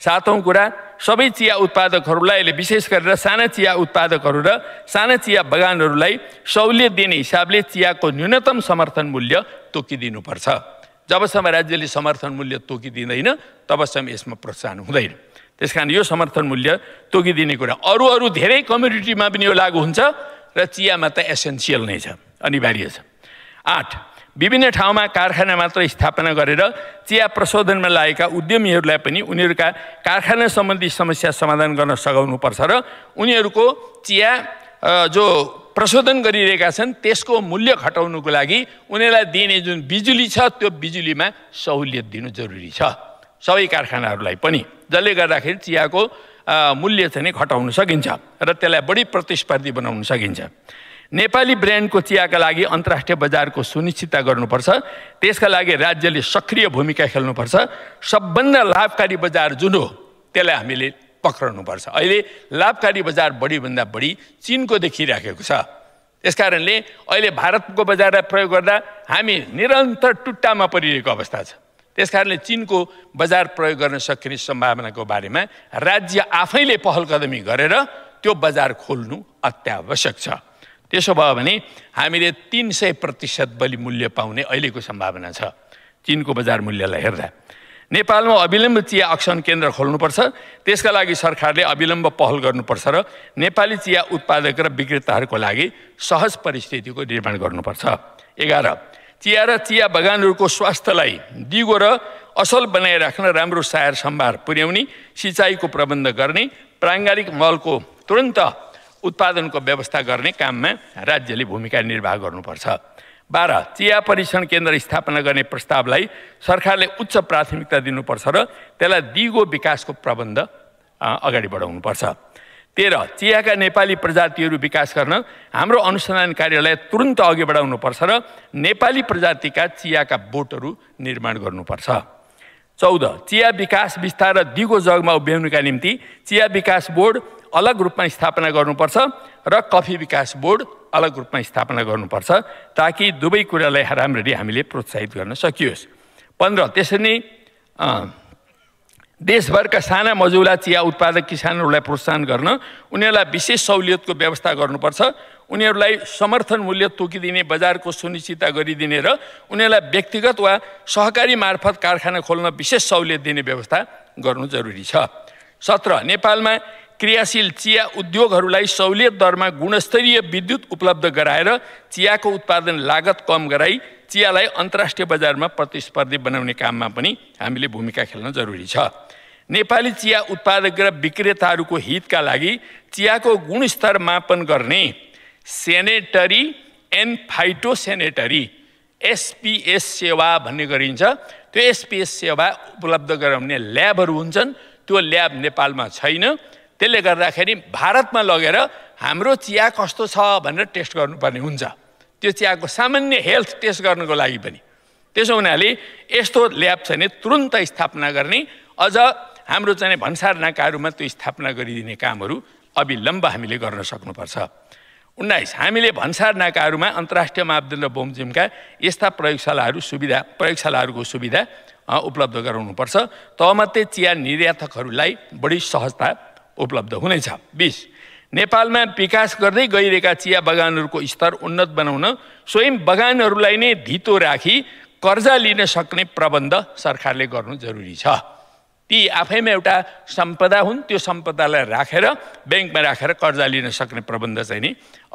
Speaker 19: सातौँ कुरा सबै चिया उत्पादकहरूलाई अहिले विशेष गरेर साना चिया उत्पादकहरू र साना चिया बगानहरूलाई सहुलियत दिने हिसाबले चियाको न्यूनतम समर्थन मूल्य तोकिदिनुपर्छ जबसम्म राज्यले समर्थन मूल्य तोकिदिँदैन तबसम्म यसमा प्रोत्साहन हुँदैन त्यस कारण यो समर्थन मूल्य तोकिदिने कुरा अरू अरू धेरै कम्युनिटीमा पनि यो लागु हुन्छ र चियामा त एसेन्सियल नै छ अनिवार्य छ आठ विभिन्न ठाउँमा कारखाना मात्र स्थापना गरेर चिया प्रशोधनमा लागेका उद्यमीहरूलाई पनि उनीहरूका कारखाना सम्बन्धी समस्या समाधान गर्न सघाउनुपर्छ र उनीहरूको चिया जो प्रशोधन गरिरहेका छन् त्यसको मूल्य घटाउनुको लागि उनीहरूलाई दिने जुन बिजुली छ त्यो बिजुलीमा सहुलियत दिनु जरुरी छ सबै कारखानाहरूलाई पनि जसले गर्दाखेरि चियाको मूल्य चाहिँ घटाउन सकिन्छ र त्यसलाई बढी प्रतिस्पर्धी बनाउन सकिन्छ नेपाली ब्रान्डको चियाका लागि अन्तर्राष्ट्रिय बजारको सुनिश्चितता गर्नुपर्छ त्यसका लागि राज्यले सक्रिय भूमिका खेल्नुपर्छ सबभन्दा लाभकारी बजार जुन हो त्यसलाई हामीले पक्राउनुपर्छ अहिले लाभकारी बजार बढीभन्दा बढी चिनको देखिराखेको छ त्यसकारणले अहिले भारतको बजारलाई प्रयोग गर्दा हामी निरन्तर टुट्टामा परिरहेको अवस्था छ त्यस कारणले चिनको बजार प्रयोग गर्न सकिने सम्भावनाको बारेमा राज्य आफैले पहल कदमी गरेर त्यो बजार खोल्नु अत्यावश्यक छ त्यसो भयो भने हामीले तिन सय प्रतिशत बलि मूल्य पाउने अहिलेको सम्भावना छ चिनको बजार मूल्यलाई हेर्दा नेपालमा अविलम्ब चिया अक्सन केन्द्र खोल्नुपर्छ त्यसका लागि सरकारले अविलम्ब पहल गर्नुपर्छ र नेपाली चिया उत्पादक र विक्रेताहरूको लागि सहज परिस्थितिको निर्माण गर्नुपर्छ एघार चिया र चिया बगानहरूको स्वास्थ्यलाई दिगो र असल बनाइराख्न राम्रो सायर सम्भार पुर्याउने सिँचाइको प्रबन्ध गर्ने प्राङ्गारिक मलको तुरन्त उत्पादनको व्यवस्था गर्ने काममा राज्यले भूमिका निर्वाह गर्नुपर्छ बाह्र चिया परीक्षण केन्द्र स्थापना गर्ने प्रस्तावलाई सरकारले उच्च प्राथमिकता दिनुपर्छ र त्यसलाई दिगो विकासको प्रबन्ध अगाडि बढाउनुपर्छ तेह्र चियाका नेपाली प्रजातिहरू विकास गर्न हाम्रो अनुसन्धान कार्यालय तुरन्त अघि बढाउनुपर्छ र नेपाली प्रजातिका चियाका बोटहरू निर्माण गर्नुपर्छ चौध चिया विकास विस्तार र दिगो जगमा उभ्याउनुका निम्ति चिया विकास बोर्ड अलग रूपमा स्थापना गर्नुपर्छ र कफी विकास बोर्ड अलग रूपमा स्थापना गर्नुपर्छ ताकि दुवै कुरालाई राम्ररी हामीले प्रोत्साहित गर्न सकियोस् पन्ध्र त्यसरी नै देशभरका साना मजुला चिया उत्पादक किसानहरूलाई प्रोत्साहन गर्न उनीहरूलाई विशेष सहुलियतको व्यवस्था गर्नुपर्छ उनीहरूलाई समर्थन मूल्य तोकिदिने बजारको सुनिश्चितता गरिदिने र उनीहरूलाई व्यक्तिगत वा सहकारी मार्फत कारखाना खोल्न विशेष सहुलियत दिने व्यवस्था गर्नु जरुरी छ सत्र नेपालमा क्रियाशील चिया उद्योगहरूलाई सहुलियत दरमा गुणस्तरीय विद्युत उपलब्ध गराएर चियाको उत्पादन लागत कम गराई चियालाई अन्तर्राष्ट्रिय बजारमा प्रतिस्पर्धी बनाउने काममा पनि हामीले भूमिका खेल्न जरुरी छ नेपाली चिया उत्पादक र विक्रेताहरूको हितका लागि चियाको गुणस्तर मापन गर्ने sanitary and phytosanitary SPS सेवा भन्ने गरिन्छ त्यो एसपिएस सेवा उपलब्ध गराउने ल्याबहरू हुन्छन् त्यो ल्याब नेपालमा छैन त्यसले गर्दाखेरि भारतमा लगेर हाम्रो चिया कस्तो छ भनेर टेस्ट गर्नुपर्ने हुन्छ त्यो चियाको सामान्य हेल्थ टेस्ट गर्नुको लागि पनि त्यसो हुनाले यस्तो ल्याब छ भने तुरुन्त स्थापना गर्ने अझ हाम्रो चाहिँ भन्सार नाकाहरूमा त्यो स्थापना गरिदिने कामहरू अविलम्ब हामीले गर्न सक्नुपर्छ उन्नाइस हामीले भन्सार नाकाहरूमा अन्तर्राष्ट्रिय मापदण्ड बोमजिमका यस्ता प्रयोगशालाहरू सुविधा प्रयोगशालाहरूको सुविधा उपलब्ध गराउनुपर्छ मात्रै चिया निर्यातकहरूलाई बढी सहजता उपलब्ध हुनेछ बिस नेपालमा विकास गर्दै गइरहेका चिया बगानहरूको स्तर उन्नत बनाउन स्वयं बगानहरूलाई नै धितो राखी कर्जा लिन सक्ने प्रबन्ध सरकारले गर्नु जरुरी छ ती आफैमा एउटा सम्पदा हुन् त्यो सम्पदालाई राखेर ब्याङ्कमा राखेर कर्जा लिन सक्ने प्रबन्ध चाहिँ नि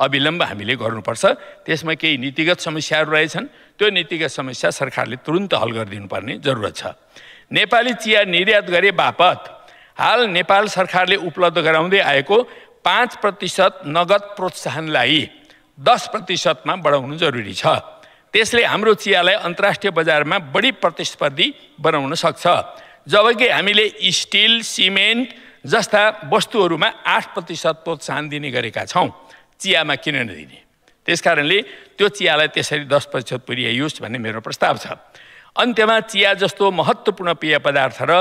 Speaker 19: अविलम्ब हामीले गर्नुपर्छ त्यसमा केही नीतिगत समस्याहरू रहेछन् त्यो नीतिगत समस्या सरकारले तुरुन्त हल गरिदिनुपर्ने जरुरत छ नेपाली चिया निर्यात गरे बापत हाल नेपाल सरकारले उपलब्ध गराउँदै आएको पाँच प्रतिशत नगद प्रोत्साहनलाई दस प्रतिशतमा बढाउनु जरुरी छ त्यसले हाम्रो चियालाई अन्तर्राष्ट्रिय बजारमा बढी प्रतिस्पर्धी बनाउन सक्छ जबकि हामीले स्टिल सिमेन्ट जस्ता वस्तुहरूमा आठ प्रतिशत प्रोत्साहन दिने गरेका छौँ चियामा किन नदिने त्यस कारणले त्यो चियालाई त्यसरी दस प्रतिशत पुर्याइयोस् भन्ने मेरो प्रस्ताव छ अन्त्यमा चिया जस्तो महत्त्वपूर्ण पेय पदार्थ र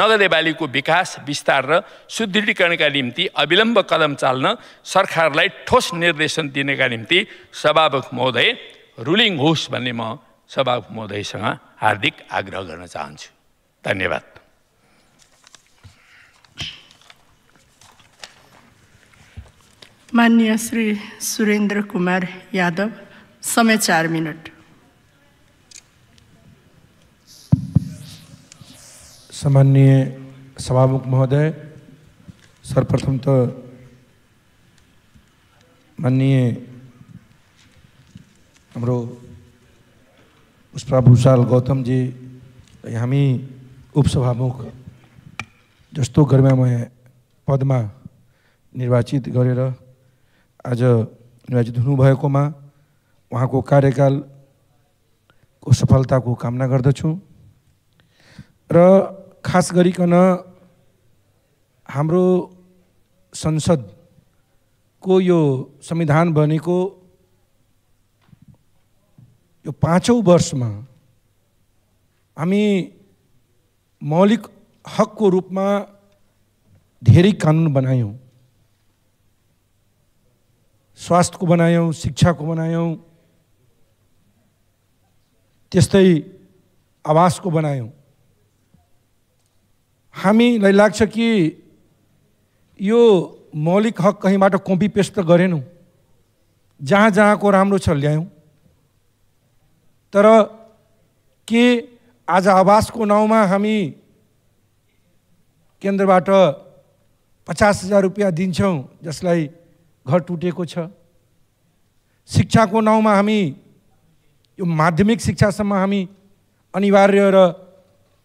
Speaker 19: नगदे बालीको विकास विस्तार र सुदृढीकरणका निम्ति अविलम्ब कदम चाल्न सरकारलाई ठोस निर्देशन दिनका निम्ति सभामुख महोदय रुलिङ होस् भन्ने म सभामुख महोदयसँग हार्दिक आग्रह गर्न चाहन्छु धन्यवाद
Speaker 17: माननीय श्री सुरेन्द्र कुमार यादव समय चार मिनट
Speaker 20: सामान्य सभामुख महोदय सर्वप्रथम तो माननीय हाम्रो भूषाल गौतमजी हामी उपसभामुख जस्तो गर्मामय पदमा निर्वाचित गरेर आज निर्वाचित हुनुभएकोमा उहाँको कार्यकालको सफलताको कामना गर्दछु र खास गरिकन हाम्रो संसदको यो संविधान बनेको यो पाँचौँ वर्षमा हामी मौलिक हकको रूपमा धेरै कानुन बनायौँ स्वास्थ्यको बनायौँ शिक्षाको बनायौँ त्यस्तै आवासको बनायौँ हामीलाई लाग्छ कि यो मौलिक हक कहीँबाट कम्पी पेस्ट त गरेनौँ जहाँ जहाँको राम्रो छ ल्यायौँ तर के आज आवासको नाउँमा हामी केन्द्रबाट पचास हजार रुपियाँ दिन्छौँ जसलाई घर टुटेको छ शिक्षाको नाउँमा हामी यो माध्यमिक शिक्षासम्म हामी अनिवार्य र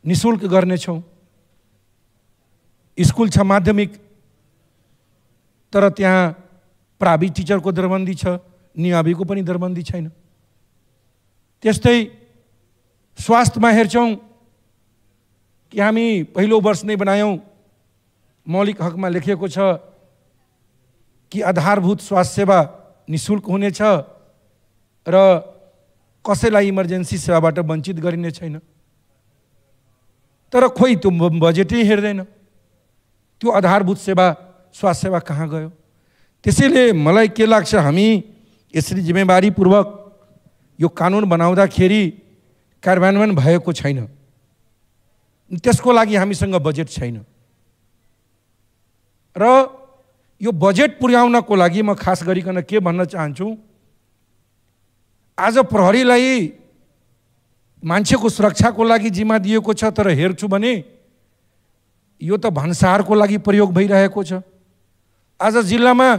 Speaker 20: नि शुल्क गर्नेछौँ स्कुल छ माध्यमिक तर त्यहाँ प्रावि टिचरको दरबन्दी छ नियाबीको पनि दरबन्दी छैन त्यस्तै स्वास्थ्यमा हेर्छौँ कि हामी पहिलो वर्ष नै बनायौँ मौलिक हकमा लेखिएको छ कि आधारभूत स्वास्थ्य सेवा नि शुल्क हुनेछ र कसैलाई इमर्जेन्सी सेवाबाट वञ्चित गरिने छैन तर खोइ त्यो बजेटै हेर्दैन त्यो आधारभूत सेवा स्वास्थ्य सेवा कहाँ गयो त्यसैले मलाई के लाग्छ हामी यसरी जिम्मेवारीपूर्वक यो कानुन बनाउँदाखेरि कार्यान्वयन भएको छैन त्यसको लागि हामीसँग बजेट छैन र यो बजेट पुर्याउनको लागि म खास गरिकन के भन्न चाहन्छु आज प्रहरीलाई मान्छेको सुरक्षाको लागि जिम्मा दिएको छ तर हेर्छु भने यो त भन्सारको लागि प्रयोग भइरहेको छ आज जिल्लामा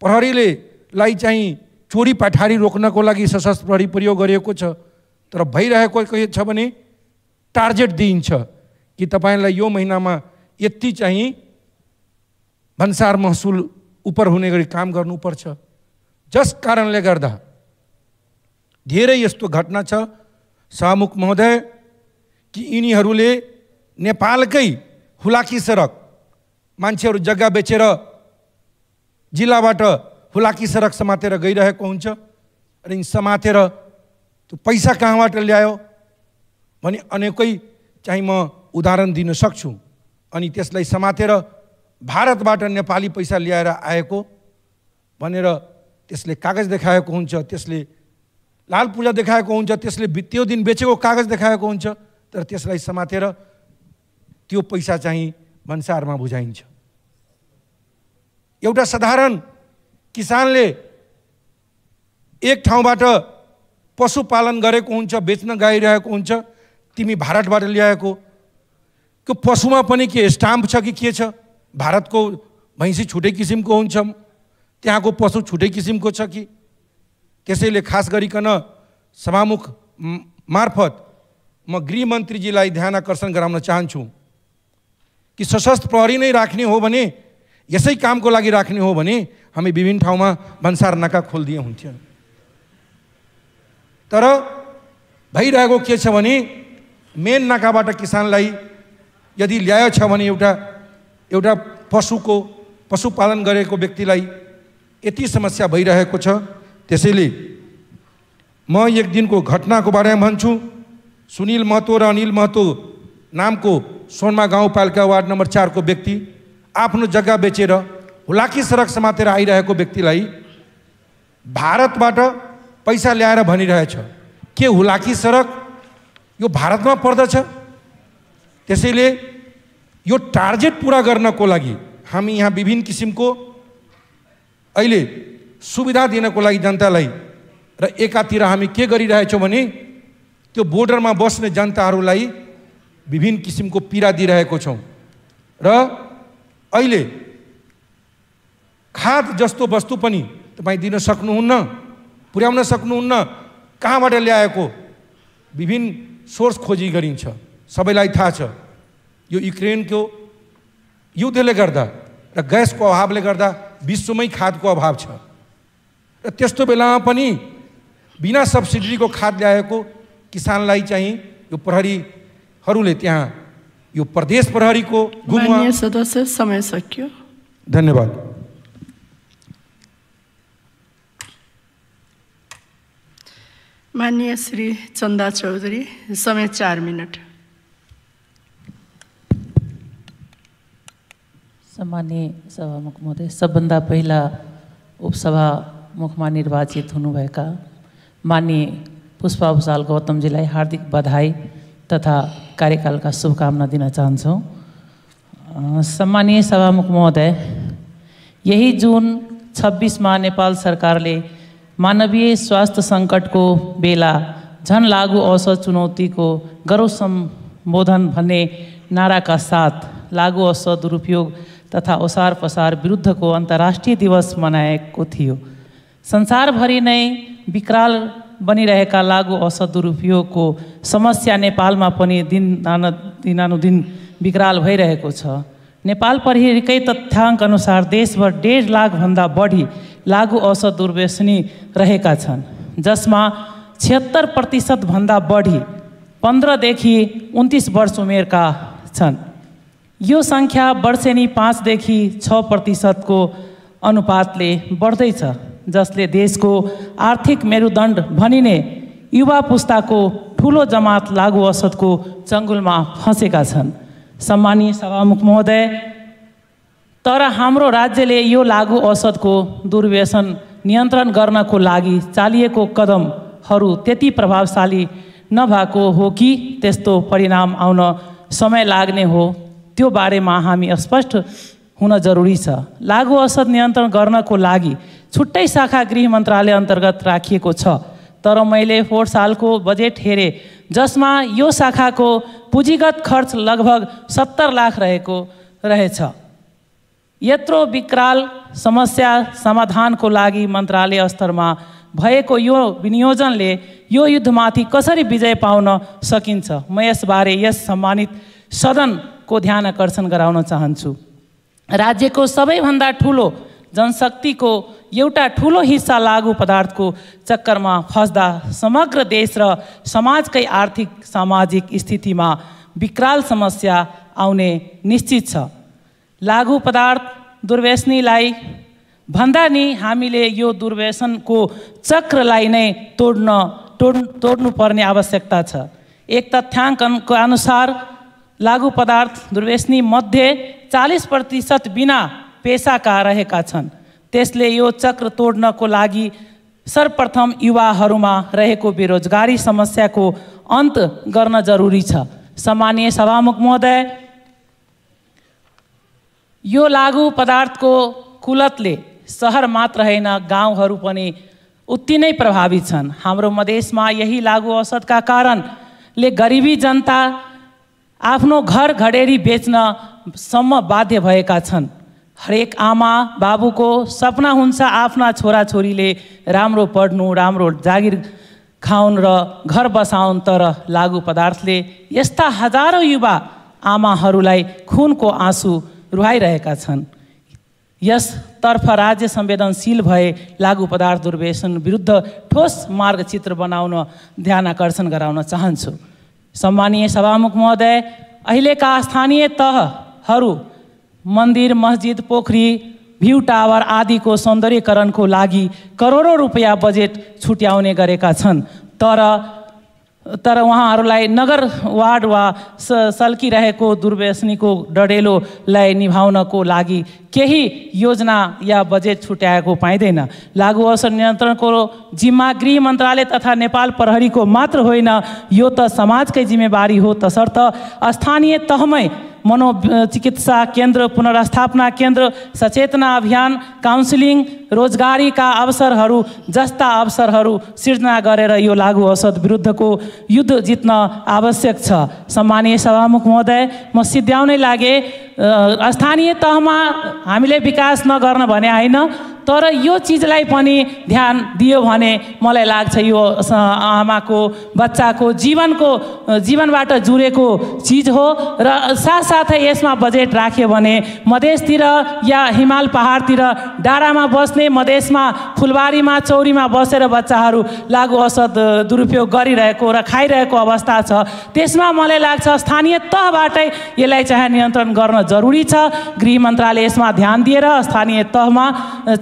Speaker 20: प्रहरीले लाई चाहिँ चोरी पठारी रोक्नको लागि सशस्त्र प्रहरी प्रयोग गरिएको छ तर भइरहेको के छ भने टार्गेट दिइन्छ कि तपाईँलाई यो महिनामा यति चाहिँ भन्सार महसुल उपर हुने गरी काम गर्नुपर्छ जस कारणले गर्दा धेरै यस्तो घटना छ सामुख महोदय कि यिनीहरूले नेपालकै हुलाकी सडक मान्छेहरू जग्गा बेचेर जिल्लाबाट हुलाकी सडक समातेर गइरहेको हुन्छ अनि समातेर त्यो पैसा कहाँबाट ल्यायो भने अनेकै चाहिँ म उदाहरण दिन सक्छु अनि त्यसलाई समातेर भारतबाट नेपाली पैसा ल्याएर आएको भनेर त्यसले कागज देखाएको हुन्छ त्यसले लाल पूजा देखाएको हुन्छ त्यसले त्यो दिन बेचेको कागज देखाएको हुन्छ तर त्यसलाई समातेर त्यो पैसा चाहिँ भन्सारमा बुझाइन्छ एउटा साधारण किसानले एक ठाउँबाट पशुपालन गरेको हुन्छ बेच्न गइरहेको हुन्छ तिमी भारतबाट ल्याएको त्यो पशुमा पनि के स्टाम्प छ कि के छ भारतको भैँसी छुट्टै किसिमको हुन्छ त्यहाँको पशु छुट्टै किसिमको छ कि त्यसैले खास गरिकन सभामुख मार्फत म गृहमन्त्रीजीलाई ध्यान आकर्षण गराउन चाहन्छु कि सशस्त्र प्रहरी नै राख्ने हो भने यसै कामको लागि राख्ने हो भने हामी विभिन्न ठाउँमा भन्सार नाका खोलिदिए हुन्थ्यो तर भइरहेको के छ भने मेन नाकाबाट किसानलाई यदि ल्यायो छ भने एउटा एउटा पशुको पशुपालन गरेको व्यक्तिलाई यति समस्या भइरहेको छ त्यसैले म एक दिनको घटनाको बारेमा भन्छु सुनिल महतो र अनिल महतो नामको सोनमा गाउँपालिका वार्ड नम्बर चारको व्यक्ति आफ्नो जग्गा बेचेर हुलाकी सडक समातेर आइरहेको व्यक्तिलाई भारतबाट पैसा ल्याएर भनिरहेछ के हुलाकी सडक यो भारतमा पर्दछ त्यसैले यो टार्गेट पुरा गर्नको लागि हामी यहाँ विभिन्न किसिमको अहिले सुविधा दिनको लागि जनतालाई र एकातिर हामी के गरिरहेछौँ भने त्यो बोर्डरमा बस्ने जनताहरूलाई विभिन्न किसिमको पीडा दिइरहेको छौँ र अहिले खाद जस्तो वस्तु पनि तपाईँ दिन सक्नुहुन्न पुर्याउन सक्नुहुन्न कहाँबाट ल्याएको विभिन्न सोर्स खोजी गरिन्छ सबैलाई थाहा छ यो युक्रेनको युद्धले गर्दा र ग्यासको अभावले गर्दा विश्वमै खादको अभाव छ र त्यस्तो बेलामा पनि बिना सब्सिडीको खाद ल्याएको किसानलाई चाहिँ यो प्रहरीहरूले त्यहाँ यो प्रदेश प्रहरीको मान्य
Speaker 17: सदस्य समय सकियो धन्यवाद माननीय श्री चन्दा चौधरी समय चार मिनट
Speaker 21: सामान्य सभामुख महोदय सबभन्दा पहिला उपसभामुखमा निर्वाचित हुनुभएका मान्य पुष्पा गौतम गौतमजीलाई हार्दिक बधाई तथा का शुभकामना दिन
Speaker 7: चाहन्छौँ
Speaker 21: सम्मानीय सभामुख महोदय यही जून जुन छब्बिसमा नेपाल सरकारले मानवीय स्वास्थ्य सङ्कटको बेला झन लागु औषध चुनौतीको गरौँ सम्बोधन भन्ने नाराका साथ लागु औषध दुरुपयोग तथा ओसार पसार विरुद्धको अन्तर्राष्ट्रिय दिवस मनाएको थियो संसारभरि नै विकराल बनिरहेका लागु औषध दुरुपयोगको समस्या नेपालमा पनि दिन दान दिनानुदिन विकराल भइरहेको छ नेपाल प्रहरीकै तथ्याङ्क अनुसार देशभर डेढ लाखभन्दा बढी लागु औषध दुर्व्यसनी रहेका छन् जसमा छिहत्तर प्रतिशतभन्दा बढी पन्ध्रदेखि उन्तिस वर्ष उमेरका छन् यो सङ्ख्या वर्षेनी पाँचदेखि छ प्रतिशतको अनुपातले बढ्दैछ जसले देशको आर्थिक मेरुदण्ड भनिने युवा पुस्ताको ठुलो जमात लागु औषधको चङ्गुलमा फँसेका छन् सम्मानीय सभामुख महोदय तर हाम्रो राज्यले यो लागु औषधको दुर्व्यसन नियन्त्रण गर्नको लागि चालिएको कदमहरू त्यति प्रभावशाली नभएको हो कि त्यस्तो परिणाम आउन समय लाग्ने हो त्यो बारेमा हामी स्पष्ट हुन जरुरी छ लागु औषध नियन्त्रण गर्नको लागि छुट्टै शाखा गृह मन्त्रालय अन्तर्गत राखिएको छ तर मैले फोहोर सालको बजेट हेरेँ जसमा यो शाखाको पुँजीगत खर्च लगभग सत्तर लाख रहेको रहेछ यत्रो विकराल समस्या समाधानको लागि मन्त्रालय स्तरमा भएको यो विनियोजनले यो युद्धमाथि कसरी विजय पाउन सकिन्छ म यसबारे यस सम्मानित सदनको ध्यान आकर्षण गराउन चाहन्छु राज्यको सबैभन्दा ठुलो जनशक्तिको एउटा ठुलो हिस्सा लागु पदार्थको चक्करमा फस्दा समग्र देश र समाजकै आर्थिक सामाजिक स्थितिमा विकराल समस्या आउने निश्चित छ लागु पदार्थ दुर्व्यसनीलाई भन्दा नि हामीले यो दुर्व्यसनको चक्रलाई नै तोड्न तोड तोड्नुपर्ने आवश्यकता छ एक तथ्याङ्कनको अनुसार लागु पदार्थ दुर्व्यसनी मध्ये चालिस प्रतिशत बिना पेसाका रहेका छन् त्यसले यो चक्र तोड्नको लागि सर्वप्रथम युवाहरूमा रहेको बेरोजगारी समस्याको अन्त गर्न जरुरी छ सामान्य सभामुख महोदय यो लागु पदार्थको कुलतले सहर मात्र होइन गाउँहरू पनि उत्ति नै प्रभावित छन् हाम्रो मधेसमा यही लागु औषधका कारणले गरिबी जनता आफ्नो घर घडेरी बेच्नसम्म बाध्य भएका छन् हरेक आमा बाबुको सपना हुन्छ आफ्ना छोराछोरीले राम्रो पढ्नु राम्रो जागिर खाउन् र घर बसाउन् तर लागु पदार्थले यस्ता हजारौँ युवा आमाहरूलाई खुनको आँसु रुहाइरहेका छन् यसतर्फ राज्य संवेदनशील भए लागु पदार्थ दुर्व्यसन विरुद्ध ठोस मार्गचित्र बनाउन ध्यान आकर्षण गराउन चाहन्छु सम्मानीय सभामुख महोदय अहिलेका स्थानीय तहहरू मन्दिर मस्जिद पोखरी भ्यू टावर आदिको सौन्दर्यकरणको लागि करोडौँ रुपियाँ बजेट छुट्याउने गरेका छन् तर तर उहाँहरूलाई नगर वार्ड वा स सल्किरहेको दुर्व्यसनीको डडेलोलाई निभाउनको लागि केही योजना या बजेट छुट्याएको पाइँदैन लागु अवसर नियन्त्रणको जिम्मा गृह मन्त्रालय तथा नेपाल प्रहरीको मात्र होइन यो त समाजकै जिम्मेवारी हो तसर्थ स्थानीय तहमै मनोचिकित्सा केन्द्र पुनर्स्थापना केन्द्र सचेतना अभियान काउन्सिलिङ रोजगारीका अवसरहरू जस्ता अवसरहरू सिर्जना गरेर यो लागु औषध विरुद्धको युद्ध जित्न आवश्यक छ सम्मानीय सभामुख महोदय म सिद्ध्याउनै लागे स्थानीय तहमा हामीले विकास नगर्न भने होइन तर यो चिजलाई पनि ध्यान दियो भने मलाई लाग्छ यो आमाको बच्चाको जीवनको जीवनबाट जुरेको चिज हो र साथसाथै यसमा बजेट राख्यो भने मधेसतिर या हिमाल पहाडतिर डाँडामा बस्ने बस्ने मधेसमा फुलबारीमा चौरीमा बसेर बच्चाहरू लागु औषध दुरुपयोग गरिरहेको र खाइरहेको अवस्था छ त्यसमा मलाई लाग्छ स्थानीय तहबाटै यसलाई चाहिँ नियन्त्रण गर्न जरुरी छ गृह मन्त्रालय यसमा ध्यान दिएर स्थानीय तहमा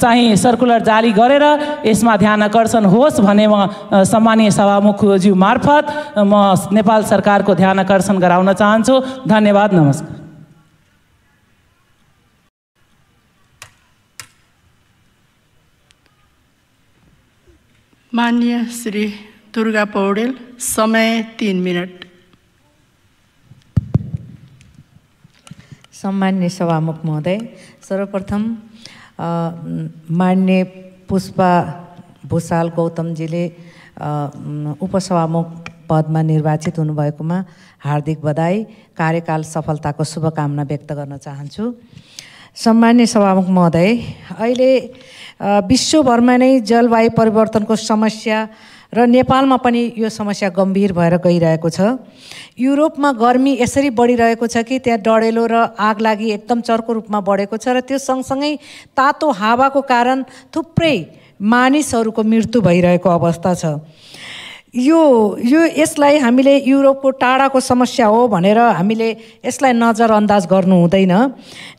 Speaker 21: चाहिँ सर्कुलर जारी गरेर यसमा ध्यान आकर्षण होस् भने म सम्मानीय सभामुखज्यू मार्फत म नेपाल सरकारको ध्यान आकर्षण गराउन चाहन्छु धन्यवाद नमस्कार
Speaker 17: मान्य श्री दुर्गा पौडेल समय तिन मिनट
Speaker 22: सम्मान्य सभामुख महोदय सर्वप्रथम मान्य पुष्पा भूषाल गौतमजीले उपसभामुख पदमा निर्वाचित हुनुभएकोमा हार्दिक बधाई कार्यकाल सफलताको शुभकामना व्यक्त गर्न चाहन्छु सम्मान्य सभामुख महोदय अहिले विश्वभरमा नै जलवायु परिवर्तनको समस्या र नेपालमा पनि यो समस्या गम्भीर भएर गइरहेको छ युरोपमा गर्मी यसरी बढिरहेको छ कि त्यहाँ डढेलो र आग लागि एकदम चर्को रूपमा बढेको छ र त्यो सँगसँगै तातो हावाको कारण थुप्रै मानिसहरूको मृत्यु भइरहेको अवस्था छ यो यो यसलाई हामीले युरोपको टाढाको समस्या हो भनेर हामीले यसलाई नजरअन्दाज गर्नु हुँदैन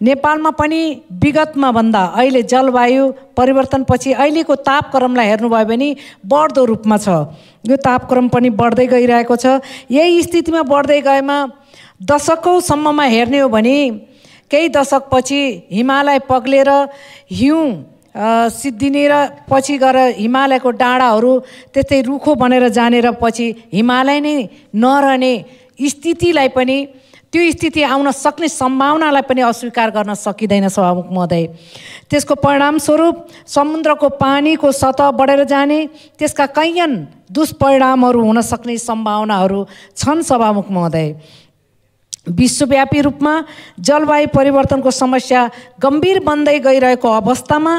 Speaker 22: नेपालमा पनि विगतमा भन्दा अहिले जलवायु परिवर्तनपछि अहिलेको तापक्रमलाई हेर्नुभयो भने बढ्दो रूपमा छ यो तापक्रम पनि बढ्दै गइरहेको छ यही स्थितिमा बढ्दै गएमा दशकौँसम्ममा हेर्ने हो भने केही दशकपछि हिमालय पग्लेर हिउँ सिद्धिने र पछि गएर हिमालयको डाँडाहरू त्यस्तै रुखो बनेर जाने र पछि हिमालय नै नरहने स्थितिलाई पनि त्यो स्थिति आउन सक्ने सम्भावनालाई पनि अस्वीकार गर्न सकिँदैन सभामुख महोदय त्यसको परिणामस्वरूप समुद्रको पानीको सतह बढेर जाने त्यसका कैयन दुष्परिणामहरू हुन सक्ने सम्भावनाहरू छन् सभामुख महोदय विश्वव्यापी रूपमा जलवायु परिवर्तनको समस्या गम्भीर बन्दै गइरहेको अवस्थामा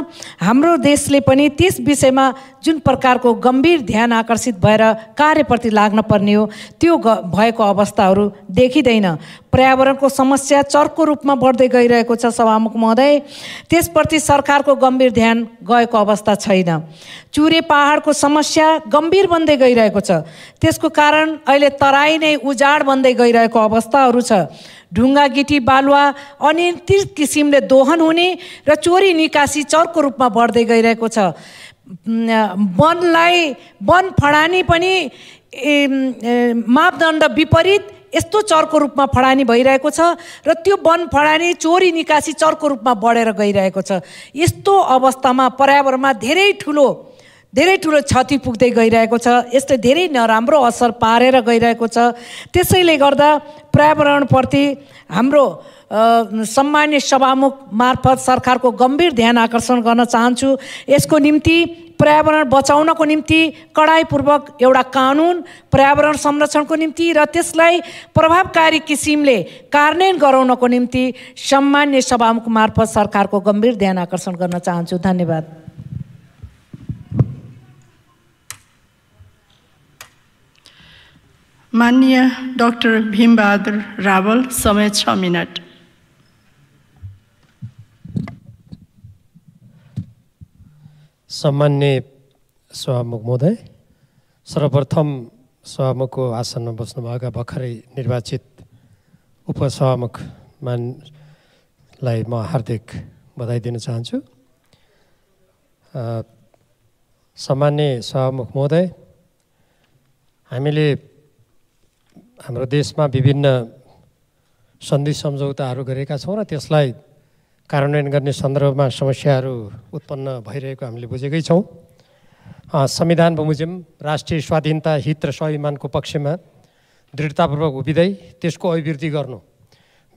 Speaker 22: हाम्रो देशले पनि त्यस विषयमा जुन प्रकारको गम्भीर ध्यान आकर्षित भएर कार्यप्रति लाग्न पर्ने हो त्यो भएको अवस्थाहरू देखिँदैन पर्यावरणको समस्या चर्को रूपमा बढ्दै गइरहेको छ सभामुख महोदय त्यसप्रति सरकारको गम्भीर ध्यान गएको अवस्था छैन चुरे पहाडको समस्या गम्भीर बन्दै गइरहेको छ त्यसको कारण अहिले तराई नै उजाड बन्दै गइरहेको अवस्थाहरू छ ढुङ्गा गिटी बालुवा अनियन्त्रित किसिमले दोहन हुने र चोरी निकासी चर्को रूपमा बढ्दै गइरहेको छ वनलाई वन फडानी पनि मापदण्ड विपरीत यस्तो चरको रूपमा फडानी भइरहेको छ र त्यो वन फडानी चोरी निकासी चरको रूपमा बढेर गइरहेको छ यस्तो अवस्थामा पर्यावरणमा धेरै ठुलो धेरै ठुलो क्षति पुग्दै गइरहेको छ यसले धेरै नराम्रो असर पारेर गइरहेको छ त्यसैले गर्दा पर्यावरणप्रति हाम्रो सम्मान्य सभामुख मार्फत सरकारको गम्भीर ध्यान आकर्षण गर्न चाहन्छु यसको निम्ति पर्यावरण बचाउनको निम्ति कडाइपूर्वक एउटा कानुन पर्यावरण संरक्षणको निम्ति र त्यसलाई प्रभावकारी किसिमले कार्यान्वयन गराउनको निम्ति सम्मान्य सभामुख मार्फत सरकारको गम्भीर ध्यान आकर्षण गर्न चाहन्छु धन्यवाद
Speaker 17: मान्य डाक्टर भीमबहादुर रावल समय छ मिनट
Speaker 23: सामान्य सभामुख महोदय सर्वप्रथम सभामुखको आसनमा बस्नुभएका भर्खरै निर्वाचित उपसभामुख मानलाई म हार्दिक बधाई दिन चाहन्छु सामान्य सभामुख महोदय हामीले हाम्रो देशमा विभिन्न सन्धि सम्झौताहरू गरेका छौँ र त्यसलाई कार्यान्वयन गर्ने सन्दर्भमा समस्याहरू उत्पन्न भइरहेको हामीले बुझेकै छौँ संविधान बमोजिम राष्ट्रिय स्वाधीनता हित र स्वाभिमानको पक्षमा दृढतापूर्वक उभिँदै त्यसको अभिवृद्धि गर्नु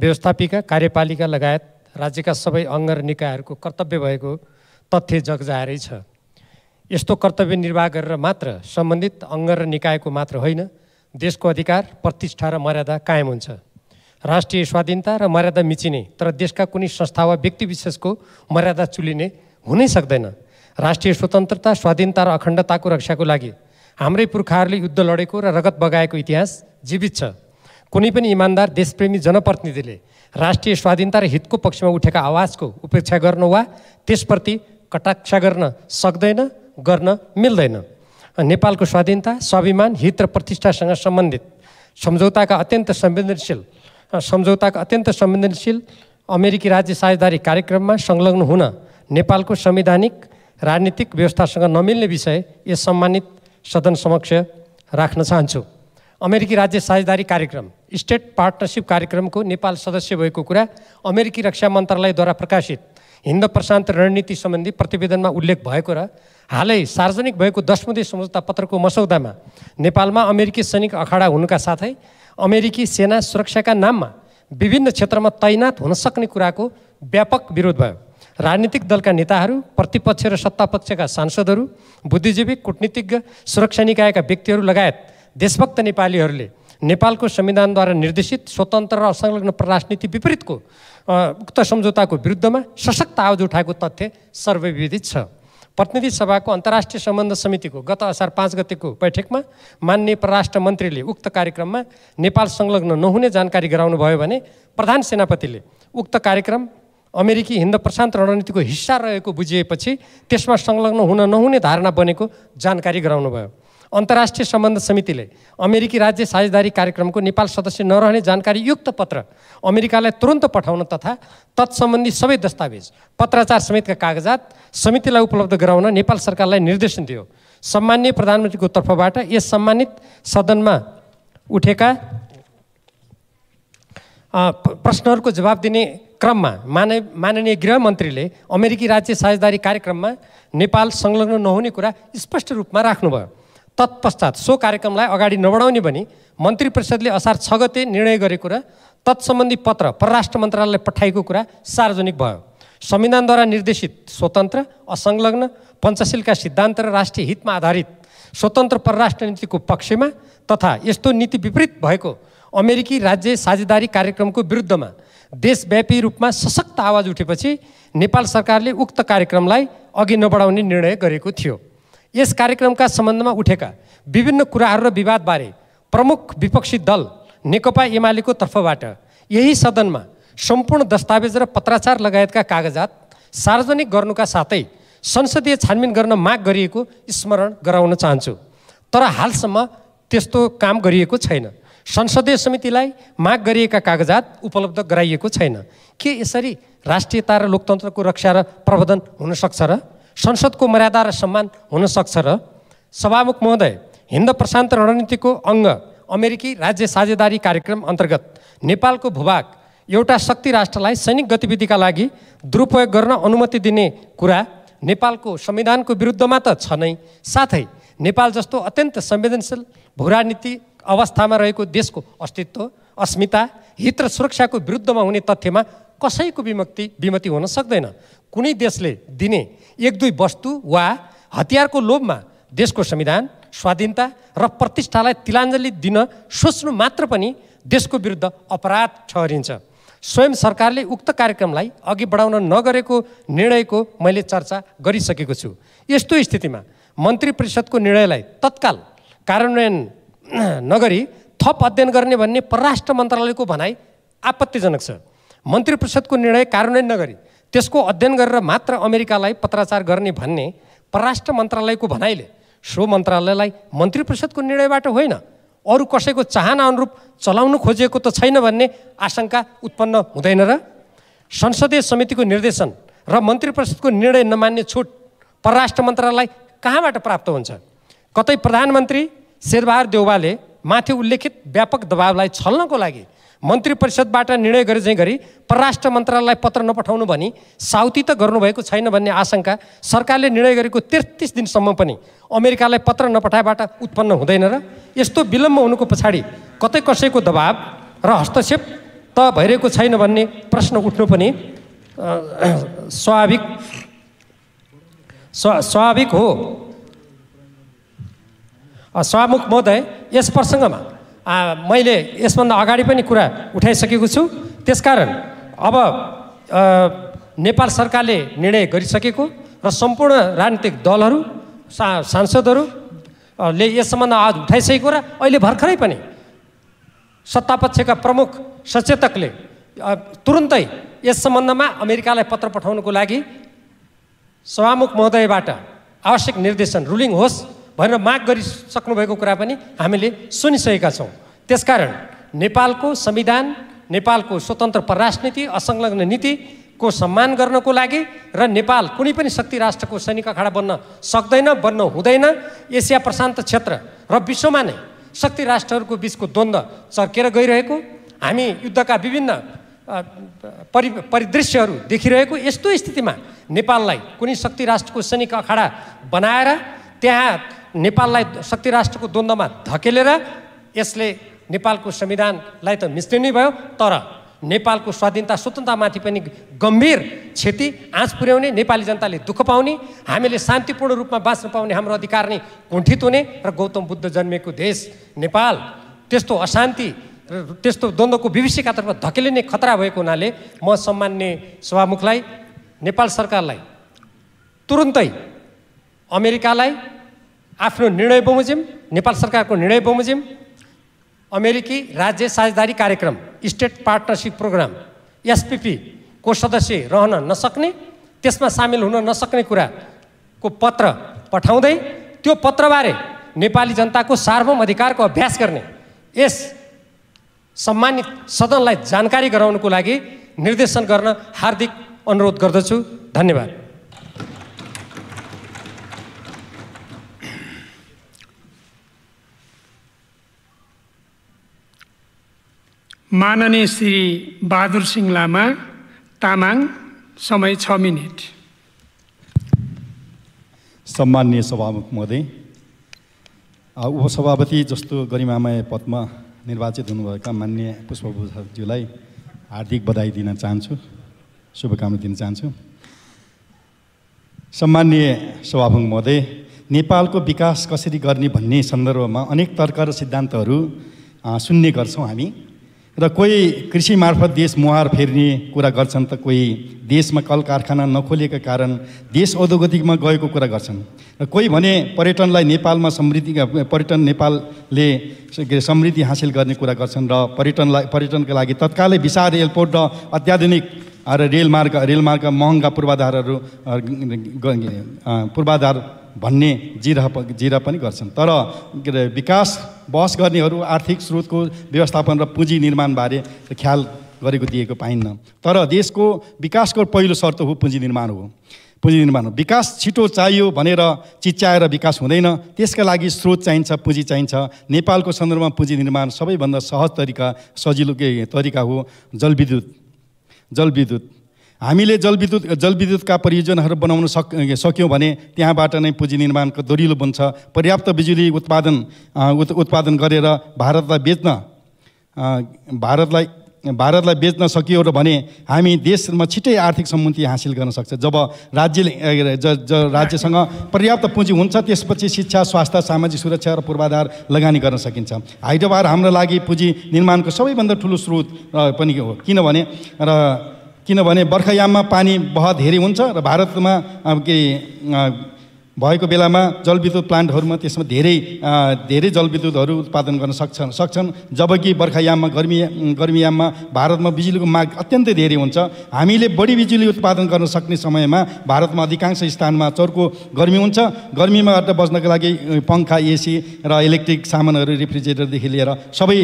Speaker 23: व्यवस्थापिका कार्यपालिका लगायत राज्यका सबै अङ्ग र निकायहरूको कर्तव्य भएको तथ्य जगजाएरै छ यस्तो कर्तव्य निर्वाह गरेर मात्र सम्बन्धित अङ्ग र निकायको मात्र होइन देशको अधिकार प्रतिष्ठा र मर्यादा कायम हुन्छ राष्ट्रिय स्वाधीनता र मर्यादा मिचिने तर देशका कुनै संस्था वा व्यक्तिविशेषको मर्यादा चुलिने हुनै सक्दैन राष्ट्रिय स्वतन्त्रता स्वाधीनता र अखण्डताको रक्षाको लागि हाम्रै पुर्खाहरूले युद्ध लडेको र रगत बगाएको इतिहास जीवित छ कुनै पनि इमान्दार देशप्रेमी जनप्रतिनिधिले राष्ट्रिय स्वाधीनता र हितको पक्षमा उठेका आवाजको उपेक्षा गर्न वा त्यसप्रति कटाक्षा गर्न सक्दैन गर्न मिल्दैन नेपालको स्वाधीनता स्वाभिमान हित र प्रतिष्ठासँग सम्बन्धित सम्झौताका अत्यन्त संवेदनशील सम्झौताको अत्यन्त संवेदनशील अमेरिकी राज्य साझेदारी कार्यक्रममा संलग्न हुन नेपालको संवैधानिक राजनीतिक व्यवस्थासँग नमिल्ने विषय यस सम्मानित सदन समक्ष राख्न चाहन्छु अमेरिकी राज्य साझेदारी कार्यक्रम स्टेट पार्टनरसिप कार्यक्रमको नेपाल सदस्य भएको कुरा अमेरिकी रक्षा मन्त्रालयद्वारा प्रकाशित हिन्द प्रशान्त रणनीति सम्बन्धी प्रतिवेदनमा उल्लेख भएको र हालै सार्वजनिक भएको दसमदे सम्झौता पत्रको मसौदामा नेपालमा अमेरिकी सैनिक अखाडा हुनुका साथै अमेरिकी सेना सुरक्षाका नाममा विभिन्न क्षेत्रमा तैनात हुन सक्ने कुराको व्यापक विरोध भयो राजनीतिक दलका नेताहरू प्रतिपक्ष र सत्तापक्षका सांसदहरू बुद्धिजीवी कुटनीतिज्ञ सुरक्षा निकायका व्यक्तिहरू लगायत देशभक्त नेपालीहरूले नेपालको संविधानद्वारा निर्देशित स्वतन्त्र र संलग्न राजनीति विपरीतको उक्त सम्झौताको विरुद्धमा सशक्त आवाज उठाएको तथ्य सर्वविदित छ प्रतिनिधि सभाको अन्तर्राष्ट्रिय सम्बन्ध समितिको गत असार पाँच गतिको बैठकमा मान्य परराष्ट्र मन्त्रीले उक्त कार्यक्रममा नेपाल संलग्न नहुने जानकारी गराउनुभयो भने प्रधान सेनापतिले उक्त कार्यक्रम अमेरिकी हिन्द प्रशान्त रणनीतिको हिस्सा रहेको बुझिएपछि त्यसमा संलग्न हुन नहुने धारणा बनेको जानकारी गराउनुभयो अन्तर्राष्ट्रिय सम्बन्ध समितिले अमेरिकी राज्य साझेदारी कार्यक्रमको नेपाल सदस्य नरहने जानकारी युक्त पत्र अमेरिकालाई तुरन्त पठाउन तथा तत्सम्बन्धी सबै दस्तावेज पत्राचार समेतका कागजात समितिलाई उपलब्ध गराउन नेपाल सरकारलाई निर्देशन दियो सम्मान्य प्रधानमन्त्रीको तर्फबाट यस सम्मानित सदनमा उठेका प्रश्नहरूको जवाब दिने क्रममा माने माननीय गृहमन्त्रीले अमेरिकी राज्य साझेदारी कार्यक्रममा नेपाल संलग्न नहुने कुरा स्पष्ट रूपमा राख्नुभयो तत्पश्चात सो कार्यक्रमलाई अगाडि नबढाउने भने मन्त्री परिषदले असार छ गते निर्णय गरेको र तत्सम्बन्धी पत्र परराष्ट्र मन्त्रालयलाई पठाएको कुरा सार्वजनिक भयो संविधानद्वारा निर्देशित स्वतन्त्र असंलग्न पञ्चशीलका सिद्धान्त र राष्ट्रिय हितमा आधारित स्वतन्त्र परराष्ट्र नीतिको पक्षमा तथा यस्तो नीति विपरीत भएको अमेरिकी राज्य साझेदारी कार्यक्रमको विरुद्धमा देशव्यापी रूपमा सशक्त आवाज उठेपछि नेपाल सरकारले उक्त कार्यक्रमलाई अघि नबढाउने निर्णय गरेको थियो यस कार्यक्रमका सम्बन्धमा उठेका विभिन्न कुराहरू र विवादबारे प्रमुख विपक्षी दल नेकपा एमालेको तर्फबाट यही सदनमा सम्पूर्ण दस्तावेज र पत्राचार लगायतका कागजात सार्वजनिक गर्नुका साथै संसदीय छानबिन गर्न माग गरिएको स्मरण गराउन चाहन्छु तर हालसम्म त्यस्तो काम गरिएको छैन संसदीय समितिलाई माग गरिएका कागजात उपलब्ध गराइएको छैन के यसरी राष्ट्रियता र लोकतन्त्रको रक्षा र प्रबन्धन हुनसक्छ र संसदको मर्यादा र सम्मान हुनसक्छ र सभामुख महोदय हिन्द प्रशान्त रणनीतिको अङ्ग अमेरिकी राज्य साझेदारी कार्यक्रम अन्तर्गत नेपालको भूभाग एउटा शक्ति राष्ट्रलाई सैनिक गतिविधिका लागि दुरुपयोग गर्न अनुमति दिने कुरा नेपालको संविधानको विरुद्धमा त छ नै साथै नेपाल जस्तो अत्यन्त संवेदनशील भूराजनीति अवस्थामा रहेको देशको अस्तित्व अस्मिता हित र सुरक्षाको विरुद्धमा हुने तथ्यमा कसैको विमुक्ति विमति हुन सक्दैन कुनै देशले दिने एक दुई वस्तु वा हतियारको लोभमा देशको संविधान स्वाधीनता र प्रतिष्ठालाई तिलाञ्जली दिन सोच्नु मात्र पनि देशको विरुद्ध अपराध ठहरिन्छ स्वयं सरकारले उक्त कार्यक्रमलाई अघि बढाउन नगरेको निर्णयको मैले चर्चा गरिसकेको छु यस्तो स्थितिमा मन्त्री परिषदको निर्णयलाई तत्काल कार्यान्वयन नगरी थप अध्ययन गर्ने भन्ने परराष्ट्र मन्त्रालयको भनाइ आपत्तिजनक छ मन्त्री परिषदको निर्णय कार्यान्वयन नगरी त्यसको अध्ययन गरेर मात्र अमेरिकालाई पत्राचार गर्ने भन्ने परराष्ट्र मन्त्रालयको भनाइले सो मन्त्रालयलाई मन्त्री परिषदको निर्णयबाट होइन अरू कसैको चाहना अनुरूप चलाउनु खोजिएको त छैन भन्ने आशंका उत्पन्न हुँदैन र संसदीय समितिको निर्देशन र मन्त्री परिषदको निर्णय नमान्ने छुट परराष्ट्र मन्त्रालय कहाँबाट प्राप्त हुन्छ कतै प्रधानमन्त्री शेरबहादुर देउवाले माथि उल्लेखित व्यापक दबावलाई छल्नको लागि मन्त्री परिषदबाट निर्णय गरे चाहिँ गरी परराष्ट्र मन्त्रालयलाई पत्र नपठाउनु भनी साउथी त गर्नुभएको छैन भन्ने आशंका सरकारले निर्णय गरेको तेत्तिस दिनसम्म पनि अमेरिकालाई पत्र नपठाएबाट उत्पन्न हुँदैन र यस्तो विलम्ब हुनुको पछाडि कतै कसैको दबाव र हस्तक्षेप त भइरहेको छैन भन्ने प्रश्न उठ्नु पनि स्वाभाविक स्वाभाविक हो स्वामुख महोदय यस प्रसङ्गमा मैले यसभन्दा अगाडि पनि कुरा उठाइसकेको छु त्यसकारण अब नेपाल सरकारले निर्णय गरिसकेको र सम्पूर्ण राजनीतिक दलहरू सा ले यस सम्बन्ध आवाज उठाइसकेको र अहिले भर्खरै पनि सत्तापक्षका प्रमुख सचेतकले तुरुन्तै यस सम्बन्धमा अमेरिकालाई पत्र पठाउनुको लागि सभामुख महोदयबाट आवश्यक निर्देशन रुलिङ होस् भनेर माग गरिसक्नुभएको कुरा पनि हामीले सुनिसकेका छौँ त्यसकारण नेपालको संविधान नेपालको स्वतन्त्र परराजनीति असंलग्न नीतिको सम्मान गर्नको लागि र नेपाल कुनै पनि शक्ति राष्ट्रको सैनिक अखाडा बन्न सक्दैन बन्न हुँदैन एसिया प्रशान्त क्षेत्र र विश्वमा नै शक्ति राष्ट्रहरूको बिचको द्वन्द्व चर्केर गइरहेको हामी युद्धका विभिन्न परि परिदृश्यहरू देखिरहेको यस्तो स्थितिमा नेपाललाई कुनै शक्ति राष्ट्रको सैनिक अखाडा बनाएर त्यहाँ नेपाललाई शक्ति राष्ट्रको द्वन्द्वमा धकेलेर यसले नेपालको संविधानलाई त मिस्ने नै भयो तर नेपालको स्वाधीनता स्वतन्त्रतामाथि पनि गम्भीर क्षति आँच पुर्याउने नेपाली जनताले दुःख पाउने हामीले शान्तिपूर्ण रूपमा बाँच्न पाउने हाम्रो अधिकार नै कुण्ठित हुने र गौतम बुद्ध जन्मेको देश नेपाल त्यस्तो अशान्ति र त्यस्तो द्वन्द्वको विभिषिकातर्फ धकेलिने खतरा भएको हुनाले म सम्मान्य सभामुखलाई नेपाल सरकारलाई तुरुन्तै अमेरिकालाई आफ्नो निर्णय बमोजिम नेपाल सरकारको निर्णय बमोजिम अमेरिकी राज्य साझेदारी कार्यक्रम स्टेट पार्टनरसिप प्रोग्राम एसपिपीको सदस्य रहन नसक्ने त्यसमा सामेल हुन नसक्ने कुराको पत्र पठाउँदै त्यो पत्रबारे नेपाली जनताको सार्वभौम अधिकारको अभ्यास गर्ने यस सम्मानित सदनलाई जानकारी गराउनको लागि निर्देशन गर्न हार्दिक अनुरोध गर्दछु धन्यवाद
Speaker 1: माननीय श्री बहादुर सिंह लामा तामाङ समय छ मिनट
Speaker 24: सम्मान्य सभामुख महोदय उपसभापति जस्तो गरिमामय पदमा निर्वाचित हुनुभएका मान्य पुष्पबोधज्यूलाई हार्दिक बधाई दिन चाहन्छु शुभकामना दिन चाहन्छु सम्मान्य सभामुख महोदय नेपालको विकास कसरी गर्ने भन्ने सन्दर्भमा अनेक तर्क र सिद्धान्तहरू सुन्ने गर्छौँ हामी र कोही कृषि मार्फत देश मुहार फेर्ने कुरा गर्छन् त कोही देशमा कल कारखाना नखोलिएका कारण देश अधोगतिमा गएको कुरा गर्छन् र कोही भने पर्यटनलाई नेपालमा समृद्धि पर्यटन नेपालले समृद्धि हासिल गर्ने कुरा गर्छन् र पर्यटनलाई पर्यटनका लागि तत्कालै विशाल एयरपोर्ट र अत्याधुनिक र रेलमार्ग रेलमार्ग महँगा पूर्वाधारहरू पूर्वाधार भन्ने जिरा जिरा पनि गर्छन् तर विकास बहस गर्नेहरू आर्थिक स्रोतको व्यवस्थापन र पुँजी निर्माणबारे ख्याल गरेको दिएको पाइन्न तर देशको विकासको पहिलो शर्त हो पुँजी निर्माण हो पुँजी निर्माण विकास छिटो चाहियो भनेर चिच्याएर विकास हुँदैन त्यसका लागि स्रोत चाहिन्छ पुँजी चाहिन्छ नेपालको सन्दर्भमा पुँजी निर्माण सबैभन्दा सहज तरिका सजिलो के तरिका हो जलविद्युत जलविद्युत हामीले जलविद्युत जलविद्युतका परियोजनाहरू बनाउन सक सक्यौँ भने त्यहाँबाट नै पुँजी निर्माणको दरिलो बन्छ पर्याप्त बिजुली उत्पादन उत् उत्पादन गरेर भारतलाई बेच्न भारतलाई भारतलाई बेच्न सकियो र भने हामी देशमा छिट्टै आर्थिक सम्मति हासिल गर्न सक्छ जब राज्यले ज, ज राज्यसँग पर्याप्त पुँजी हुन्छ त्यसपछि शिक्षा स्वास्थ्य सामाजिक सुरक्षा र पूर्वाधार लगानी गर्न सकिन्छ हाइड्रोबार हाम्रो लागि पुँजी निर्माणको सबैभन्दा ठुलो स्रोत पनि हो किनभने र किनभने बर्खायाममा पानी बह धेरै हुन्छ र भारतमा के भएको बेलामा जलविद्युत प्लान्टहरूमा त्यसमा धेरै धेरै जलविद्युतहरू उत्पादन गर्न सक्छन् सक्छन् जबकि बर्खायाममा गर्मी गर्मीयाममा भारतमा बिजुलीको माग अत्यन्तै धेरै हुन्छ हामीले बढी बिजुली उत्पादन गर्न सक्ने समयमा भारतमा अधिकांश स्थानमा चर्को गर्मी हुन्छ गर्मीमा बस्नको लागि पङ्खा एसी र इलेक्ट्रिक सामानहरू रेफ्रिजरेटरदेखि लिएर सबै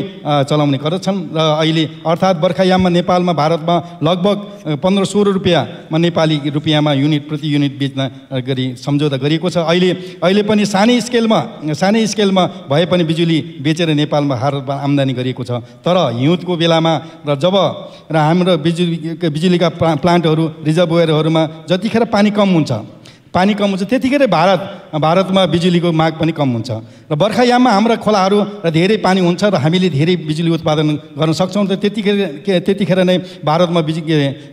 Speaker 24: चलाउने गर्दछन् र अहिले अर्थात् बर्खायाममा नेपालमा भारतमा लगभग पन्ध्र सोह्र रुपियाँमा नेपाली रुपियाँमा युनिट प्रति युनिट बेच्न गरी सम्झौता गरी गरिएको छ अहिले अहिले पनि सानै स्केलमा सानै स्केलमा भए पनि बिजुली बेचेर नेपालमा भारतमा आम्दानी गरिएको छ तर हिउँदको बेलामा र जब र हाम्रो बिजुली बिजुलीका प्ला प्लान्टहरू वेयरहरूमा जतिखेर पानी कम हुन्छ पानी कम हुन्छ त्यतिखेरै भारत भारतमा बिजुलीको माग पनि कम हुन्छ र बर्खायाममा हाम्रा खोलाहरू र धेरै पानी हुन्छ र हामीले धेरै बिजुली उत्पादन गर्न सक्छौँ र त्यतिखेर त्यतिखेर नै भारतमा बिजु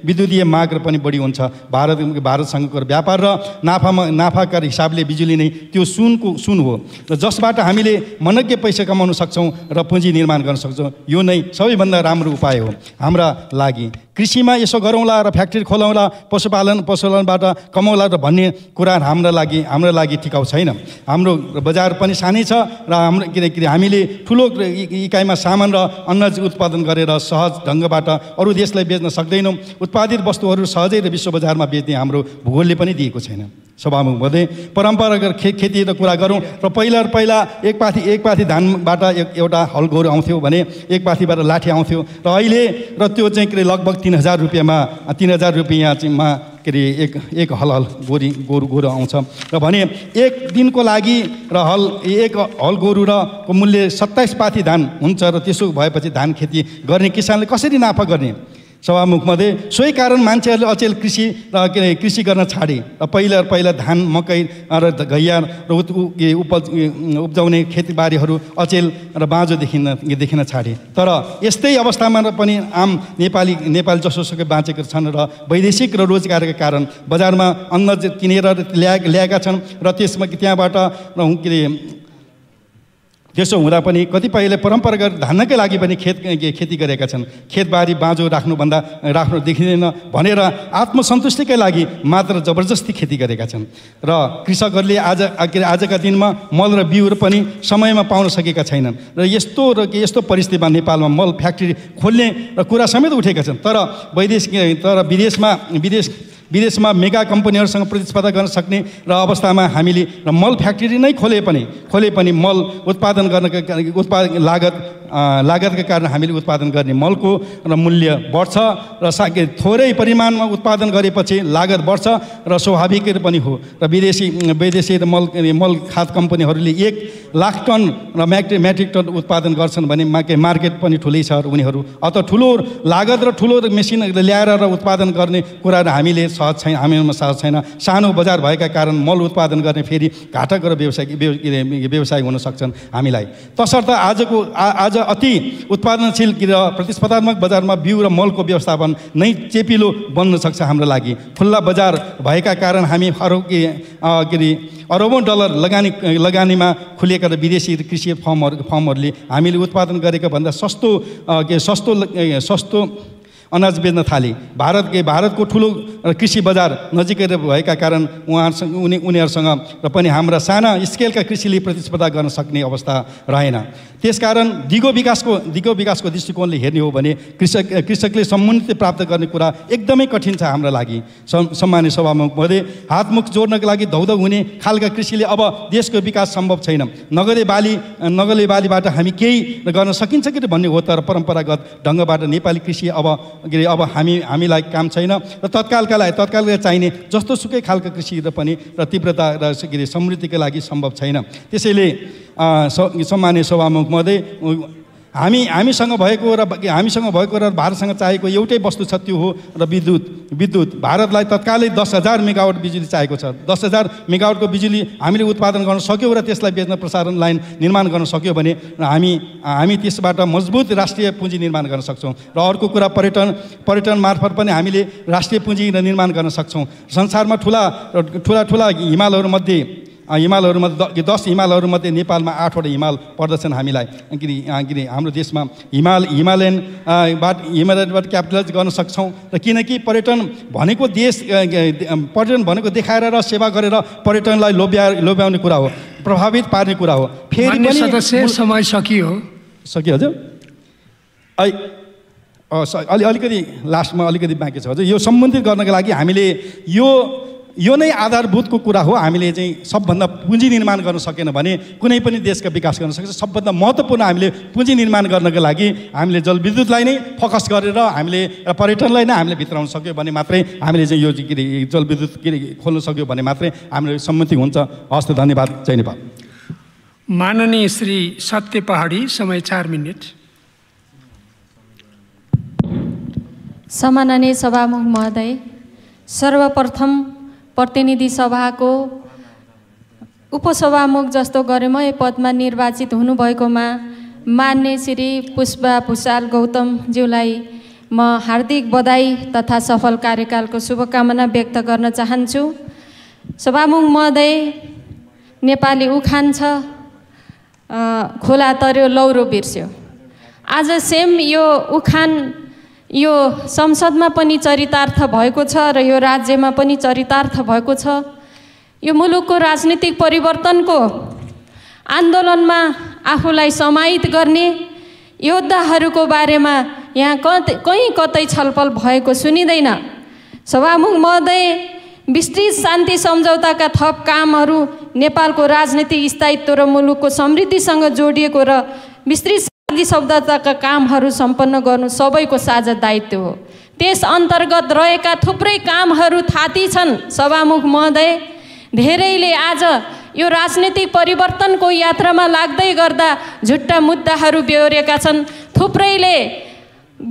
Speaker 24: विद्युतीय माग र पनि बढी हुन्छ भारत भारतसँगको व्यापार र नाफामा नाफाका हिसाबले बिजुली नै त्यो सुनको सुन हो र जसबाट हामीले मनज्ञ पैसा कमाउन सक्छौँ र पुँजी निर्माण गर्न सक्छौँ यो नै सबैभन्दा राम्रो उपाय हो हाम्रा लागि कृषिमा यसो गरौँला र फ्याक्ट्री खोलाउँला पशुपालन पशुपालनबाट कमाउला र भन्ने कुरान हाम्रो लागि हाम्रो लागि टिकाउ छैन हाम्रो बजार पनि सानै छ र हाम्रो किनकि हामीले ठुलो इकाइमा सामान र अन्न उत्पादन गरेर सहज ढङ्गबाट अरू देशलाई बेच्न सक्दैनौँ उत्पादित वस्तुहरू सहजै र विश्व बजारमा बेच्ने हाम्रो भूगोलले पनि दिएको छैन सभामुख हुँदै परम्परागत खे खेतीको कुरा गरौँ र पहिला पहिला एक पाथी एक पाथी धानबाट एक एउटा गोरु आउँथ्यो भने एक पाथीबाट लाठी आउँथ्यो र अहिले र त्यो चाहिँ के अरे लगभग तिन हजार रुपियाँमा तिन हजार रुपियाँमा के अरे एक एक हल हल गोरी गोरु गोरु आउँछ र भने एक दिनको लागि र हल एक हल गोरु रको मूल्य सत्ताइस पाथी धान हुन्छ र त्यसो भएपछि धान खेती गर्ने किसानले कसरी नाफा गर्ने सभामुखमध्ये सोही कारण मान्छेहरूले अचेल कृषि र के अरे कृषि गर्न छाडे र पहिला पहिला धान मकै र घैया र उपज उब्जाउने खेतीबारीहरू अचेल र बाँझो देखिन देखिन छाडे तर यस्तै अवस्थामा पनि आम नेपाली नेपाली जसोसुकै बाँचेका छन् र वैदेशिक र रोजगारका कारण बजारमा अन्न किनेर ल्या ल्याएका छन् र त्यसमा त्यहाँबाट के अरे त्यसो हुँदा पनि कतिपयले परम्परागत धानकै लागि पनि खेत खेती गरेका छन् खेतबारी बाँझो राख्नुभन्दा राख्नु देखिँदैन भनेर आत्मसन्तुष्टिकै लागि मात्र जबरजस्ती खेती गरेका छन् र कृषकहरूले आज आजका दिनमा मल र बिउहरू पनि समयमा पाउन सकेका छैनन् र यस्तो र यस्तो परिस्थितिमा नेपालमा मल फ्याक्ट्री खोल्ने र कुरा समेत उठेका छन् तर वैदेशिक तर विदेशमा विदेश विदेशमा मेगा कम्पनीहरूसँग प्रतिस्पर्धा गर्न सक्ने र अवस्थामा हामीले र मल फ्याक्ट्री नै खोले पनि खोले पनि मल उत्पादन गर्नका उत्पादन लागत लागतका कारण हामीले उत्पादन गर्ने मलको र मूल्य बढ्छ र साके थोरै परिमाणमा उत्पादन गरेपछि लागत बढ्छ र स्वाभाविक पनि हो र विदेशी विदेशी मल मल खाद कम्पनीहरूले एक लाख टन र म्याट्रिक म्याट्रिक टन उत्पादन गर्छन् भने मार्केट पनि ठुलै छ उनीहरू अत ठुलो लागत र ठुलो मेसिन ल्याएर र उत्पादन गर्ने कुरा र हामीले सहज छैन हामीमा सहज छैन सानो बजार भएका कारण मल उत्पादन गर्ने फेरि घाटक र व्यवसाय व्यवसाय हुन सक्छन् हामीलाई तसर्थ आजको आज अति उत्पादनशील र प्रतिस्पर्धात्मक बजारमा बिउ र मलको व्यवस्थापन नै चेपिलो बन्न सक्छ हाम्रो लागि खुल्ला बजार भएका कारण हामी अरू के अरे अरबौँ डलर लगानी लगानीमा खुलेका र विदेशी कृषि फर्महरू फर्महरूले हामीले उत्पादन गरेको भन्दा सस्तो के सस्तो सस्तो अनाज बेच्न थाले भारत भारतको ठुलो कृषि बजार नजिकै भएका कारण उहाँहरूसँग उनी उनीहरूसँग र पनि हाम्रा साना स्केलका कृषिले प्रतिस्पर्धा गर्न सक्ने अवस्था रहेन त्यसकारण दिगो विकासको दिगो विकासको दृष्टिकोणले हेर्ने हो भने कृषक कृषकले समुन्नति प्राप्त गर्ने कुरा एकदमै कठिन छ हाम्रा लागि सम्मान्य सभामुख भए हातमुख जोड्नको लागि धौधौ हुने खालका कृषिले अब देशको विकास सम्भव छैन नगरे बाली नगरे बालीबाट हामी केही गर्न सकिन्छ कि भन्ने हो तर परम्परागत ढङ्गबाट नेपाली कृषि अब के अरे अब हामी हामीलाई काम छैन र तत्कालका लागि तत्कालका चाहिने जस्तो सुकै खालको कृषि र पनि र तीव्रता र के अरे समृद्धिका लागि सम्भव छैन त्यसैले सम्मान्य सभामुख महोदय हामी हामीसँग भएको र हामीसँग भएको र भारतसँग चाहेको एउटै वस्तु छ त्यो हो र विद्युत विद्युत भारतलाई तत्कालै दस हजार मेगावट बिजुली चाहिएको छ दस हजार मेगावटको बिजुली हामीले उत्पादन गर्न सक्यौँ र त्यसलाई बेच्न प्रसारण लाइन निर्माण गर्न सक्यो भने हामी हामी त्यसबाट मजबुत राष्ट्रिय पुँजी निर्माण गर्न सक्छौँ र अर्को कुरा पर्यटन पर्यटन मार्फत पनि हामीले राष्ट्रिय पुँजी निर्माण गर्न सक्छौँ संसारमा ठुला ठुला ठुला हिमालहरूमध्ये हिमालहरूमध्ये मध्ये दस हिमालहरूमध्ये नेपालमा आठवटा हिमाल पर्दछन् हामीलाई के अरे हाम्रो देशमा हिमाल हिमालयन बाट हिमालयनबाट क्यापिटलाइज गर्न सक्छौँ र किनकि पर्यटन भनेको देश पर्यटन भनेको देखाएर र सेवा गरेर पर्यटनलाई लोभ्या लोभ्याउने कुरा हो प्रभावित पार्ने कुरा हो फेरि समय सकियो सकियो हजुर अलि अलिकति लास्टमा अलिकति बाँकी छ हजुर यो सम्बन्धित गर्नको लागि हामीले यो यो नै आधारभूतको कुरा हो हामीले चाहिँ सबभन्दा पुँजी निर्माण गर्न सकेन भने कुनै पनि देशका विकास गर्न सकेछ सबभन्दा महत्त्वपूर्ण हामीले पुँजी निर्माण गर्नको लागि हामीले जलविद्युतलाई नै फोकस गरेर हामीले र पर्यटनलाई नै हामीले भित्राउन सक्यो भने मात्रै हामीले चाहिँ यो के अरे जलविद्युत के अरे खोल्न सक्यो भने मात्रै हाम्रो सम्मति हुन्छ हस्त धन्यवाद जय नेपाल
Speaker 1: माननीय श्री सत्य पहाडी समय चार मिनट
Speaker 25: सम्माननीय सभामुख महोदय सर्वप्रथम प्रतिनिधि सभाको उपसभामुख जस्तो गरेमय पदमा निर्वाचित हुनुभएकोमा मान्ने श्री पुष्पा भुषाल गौतमज्यूलाई म हार्दिक बधाई तथा सफल कार्यकालको शुभकामना व्यक्त गर्न चाहन्छु सभामुख महोदय नेपाली उखान छ खोला तर्यो लौरो बिर्स्यो आज सेम यो उखान यो संसदमा पनि चरितार्थ भएको छ र यो राज्यमा पनि चरितार्थ भएको छ यो मुलुकको राजनीतिक परिवर्तनको आन्दोलनमा आफूलाई समाहित गर्ने योद्धाहरूको बारेमा यहाँ कतै कहीँ कतै छलफल भएको सुनिँदैन सभामुख महोदय विस्तृत शान्ति सम्झौताका थप कामहरू नेपालको राजनीतिक स्थायित्व र मुलुकको समृद्धिसँग जोडिएको र विस्तृत आदि शब्दताका कामहरू सम्पन्न गर्नु सबैको साझा दायित्व हो त्यस अन्तर्गत रहेका थुप्रै कामहरू थाती छन् सभामुख महोदय धेरैले आज यो राजनीतिक परिवर्तनको यात्रामा लाग्दै गर्दा झुट्टा मुद्दाहरू बेहोरेका छन् थुप्रैले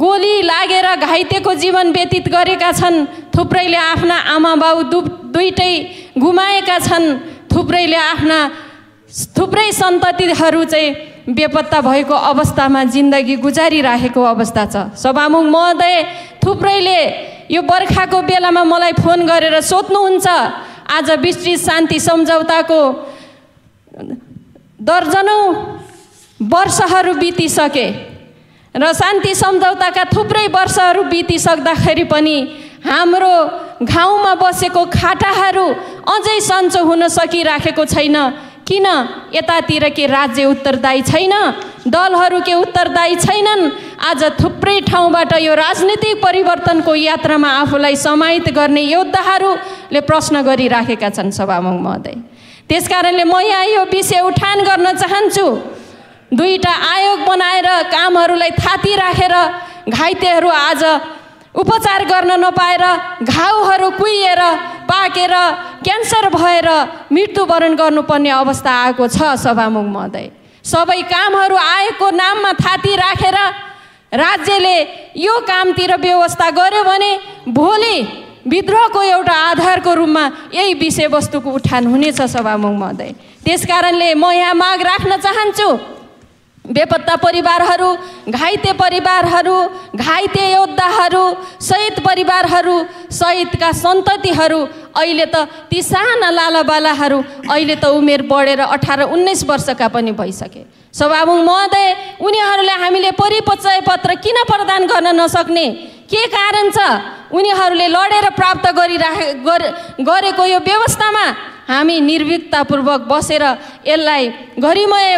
Speaker 25: गोली लागेर घाइतेको जीवन व्यतीत गरेका छन् थुप्रैले आफ्ना आमाबाउ दु दुइटै गुमाएका छन् थुप्रैले आफ्ना थुप्रै सन्ततिहरू चाहिँ बेपत्ता भएको अवस्थामा जिन्दगी गुजारिराखेको अवस्था छ सभामुख महोदय थुप्रैले यो बर्खाको बेलामा मलाई फोन गरेर सोध्नुहुन्छ आज विस्तृत शान्ति सम्झौताको दर्जनौ वर्षहरू बितिसके र शान्ति सम्झौताका थुप्रै वर्षहरू बितिसक्दाखेरि पनि हाम्रो गाउँमा बसेको खाटाहरू अझै सन्चो हुन सकिराखेको छैन किन यतातिर के राज्य उत्तरदायी छैन दलहरू के उत्तरदायी छैनन् आज थुप्रै ठाउँबाट यो राजनीतिक परिवर्तनको यात्रामा आफूलाई समाहित गर्ने योद्धाहरूले प्रश्न गरिराखेका छन् सभामुख महोदय त्यसकारणले म यहाँ यो विषय उठान गर्न चाहन्छु दुईवटा आयोग बनाएर कामहरूलाई थाती राखेर रा, घाइतेहरू आज उपचार गर्न नपाएर घाउहरू कुहिएर पाकेर क्यान्सर भएर मृत्युवरण गर्नुपर्ने अवस्था आएको छ सभामुख महोदय सबै कामहरू आएको नाममा थाती राखेर रा, राज्यले यो कामतिर व्यवस्था गर्यो भने भोलि विद्रोहको एउटा आधारको रूपमा यही विषयवस्तुको उठान हुनेछ सभामुख महोदय त्यस कारणले म यहाँ माग राख्न चाहन्छु बेपत्ता परिवारहरू घाइते परिवारहरू घाइते योद्धाहरू सहित परिवारहरू सहितका सन्ततिहरू अहिले त ती साना लालाबालाहरू अहिले त उमेर बढेर अठार उन्नाइस वर्षका पनि भइसके सभामुङ महोदय उनीहरूलाई हामीले परिपचय पत्र किन प्रदान गर्न नसक्ने के कारण छ उनीहरूले लडेर प्राप्त गरिराखे गरेको यो व्यवस्थामा हामी निर्भिकतापूर्वक बसेर यसलाई गरिमय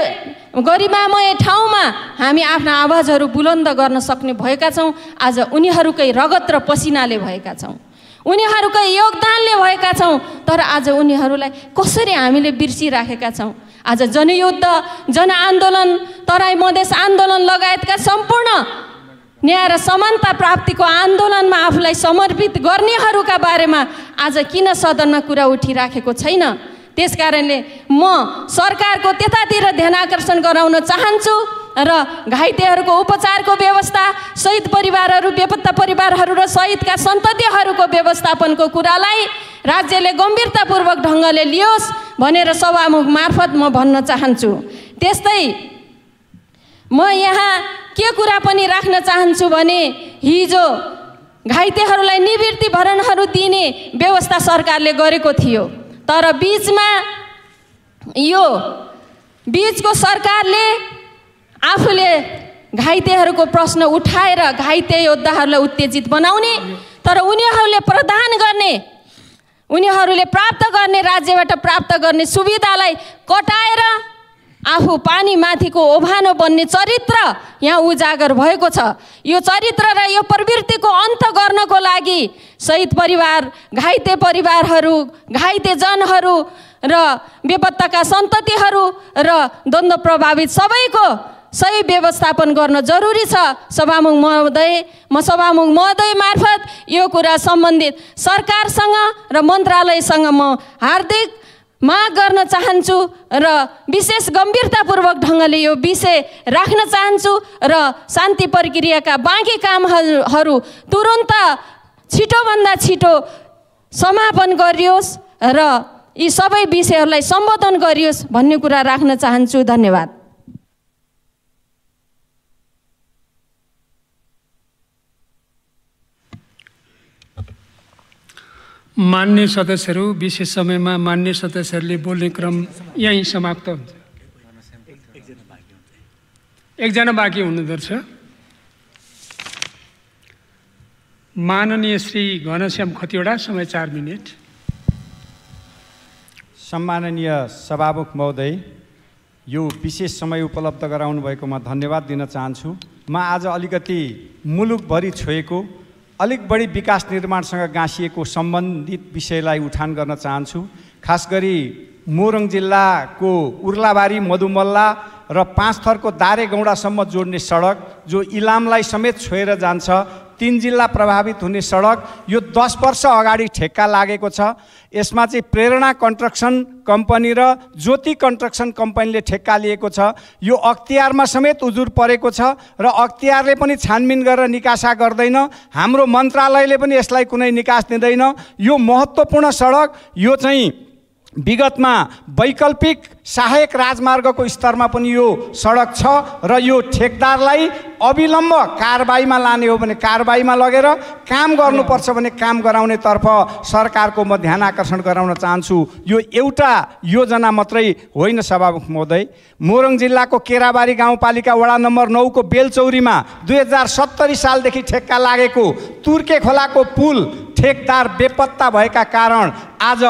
Speaker 25: गरिमामय ठाउँमा हामी आफ्ना आवाजहरू बुलन्द गर्न सक्ने भएका छौँ आज उनीहरूकै रगत र पसिनाले भएका छौँ उनीहरूकै योगदानले भएका छौँ तर आज उनीहरूलाई कसरी हामीले बिर्सिराखेका छौँ आज जनयुद्ध जनआन्दोलन तराई मधेस आन्दोलन लगायतका सम्पूर्ण न्याय र समानता प्राप्तिको आन्दोलनमा आफूलाई समर्पित गर्नेहरूका बारेमा आज किन सदनमा कुरा उठिराखेको छैन त्यसकारणले म सरकारको त्यतातिर ध्यान आकर्षण गराउन चाहन्छु र घाइतेहरूको उपचारको व्यवस्था शहीद परिवारहरू बेपत्ता परिवारहरू र शहीदका सन्ततिहरूको व्यवस्थापनको कुरालाई राज्यले गम्भीरतापूर्वक ढङ्गले लियोस् भनेर सभामुख मार्फत म भन्न चाहन्छु त्यस्तै म यहाँ के कुरा पनि राख्न चाहन्छु भने हिजो घाइतेहरूलाई निवृत्ति भरणहरू दिने व्यवस्था सरकारले गरेको थियो तर बिचमा यो बिचको सरकारले आफूले घाइतेहरूको प्रश्न उठाएर घाइते योद्धाहरूलाई उत्तेजित बनाउने तर उनीहरूले प्रदान गर्ने उनीहरूले प्राप्त गर्ने राज्यबाट प्राप्त गर्ने सुविधालाई कटाएर आफू पानी माथिको ओभानो बन्ने चरित्र यहाँ उजागर भएको छ यो चरित्र र यो प्रवृत्तिको अन्त गर्नको लागि शहीद परिवार घाइते परिवारहरू घाइते जनहरू र बेपत्ताका सन्ततिहरू र द्वन्द्व प्रभावित सबैको सही व्यवस्थापन गर्न जरुरी छ सभामुख महोदय म सभामुख महोदय मार्फत यो कुरा सम्बन्धित सरकारसँग र मन्त्रालयसँग म हार्दिक माग गर्न चाहन्छु र विशेष गम्भीरतापूर्वक ढङ्गले यो विषय राख्न चाहन्छु र शान्ति प्रक्रियाका बाँकी कामहरू तुरन्त छिटोभन्दा छिटो समापन गरियोस् र यी सबै विषयहरूलाई सम्बोधन गरियोस् भन्ने कुरा राख्न चाहन्छु धन्यवाद
Speaker 1: मान्य सदस्यहरू विशेष समयमा मान्य सदस्यहरूले बोल्ने क्रम यहीँ समाप्त हुन्छ एकजना बाँकी हुनुहुँदो रहेछ माननीय श्री घनश्याम खतिवडा समय चार मिनट सम्माननीय सभामुख महोदय यो विशेष समय उपलब्ध गराउनु
Speaker 26: भएकोमा धन्यवाद दिन चाहन्छु म आज अलिकति मुलुकभरि छोएको अलिक बढी विकास निर्माणसँग गाँसिएको सम्बन्धित विषयलाई उठान गर्न चाहन्छु खास गरी मोरङ जिल्लाको उर्लाबारी मधुमल्ला र पाँच थरको दारे जोड्ने सडक जो इलामलाई समेत छोएर जान्छ तिन जिल्ला प्रभावित हुने सडक यो दस वर्ष अगाडि ठेक्का लागेको छ यसमा चाहिँ प्रेरणा कन्स्ट्रक्सन कम्पनी र ज्योति कन्स्ट्रक्सन कम्पनीले ठेक्का लिएको छ यो अख्तियारमा समेत उजुर परेको छ र अख्तियारले पनि छानबिन गरेर निकासा गर्दैन हाम्रो मन्त्रालयले पनि यसलाई कुनै निकास दिँदैन यो महत्त्वपूर्ण सडक यो चाहिँ विगतमा वैकल्पिक सहायक राजमार्गको स्तरमा पनि यो सडक छ र यो ठेकदारलाई अविलम्ब कारबाहीमा लाने हो भने कारबाहीमा लगेर काम गर्नुपर्छ भने काम गराउने तर्फ सरकारको म ध्यान आकर्षण गराउन चाहन्छु यो एउटा योजना मात्रै होइन सभामुख महोदय मोरङ जिल्लाको केराबारी गाउँपालिका वडा नम्बर नौको बेलचौरीमा दुई हजार सत्तरी सालदेखि ठेक्का लागेको तुर्के खोलाको पुल ठेकदार बेपत्ता भएका कारण आज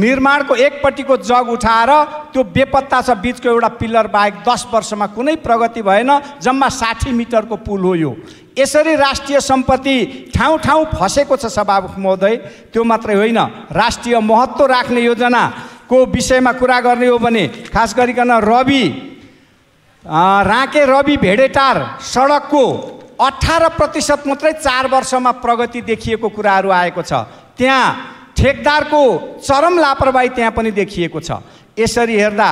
Speaker 26: निर्माणको एकपट्टिको जग उठाएर त्यो बेपत्ता छ बिचको एउटा पिल्लर बाहेक दस वर्षमा कुनै प्रगति भएन जम्मा साठी मिटरको पुल हो यो यसरी राष्ट्रिय सम्पत्ति ठाउँ ठाउँ फसेको छ सभा महोदय त्यो मात्रै होइन राष्ट्रिय महत्त्व राख्ने योजनाको विषयमा कुरा गर्ने हो भने खास गरिकन रवि राँके रवि भेडेटार सडकको अठार प्रतिशत मात्रै चार वर्षमा प्रगति देखिएको कुराहरू आएको छ त्यहाँ ठेकदारको चरम लापरवाही त्यहाँ पनि देखिएको छ यसरी हेर्दा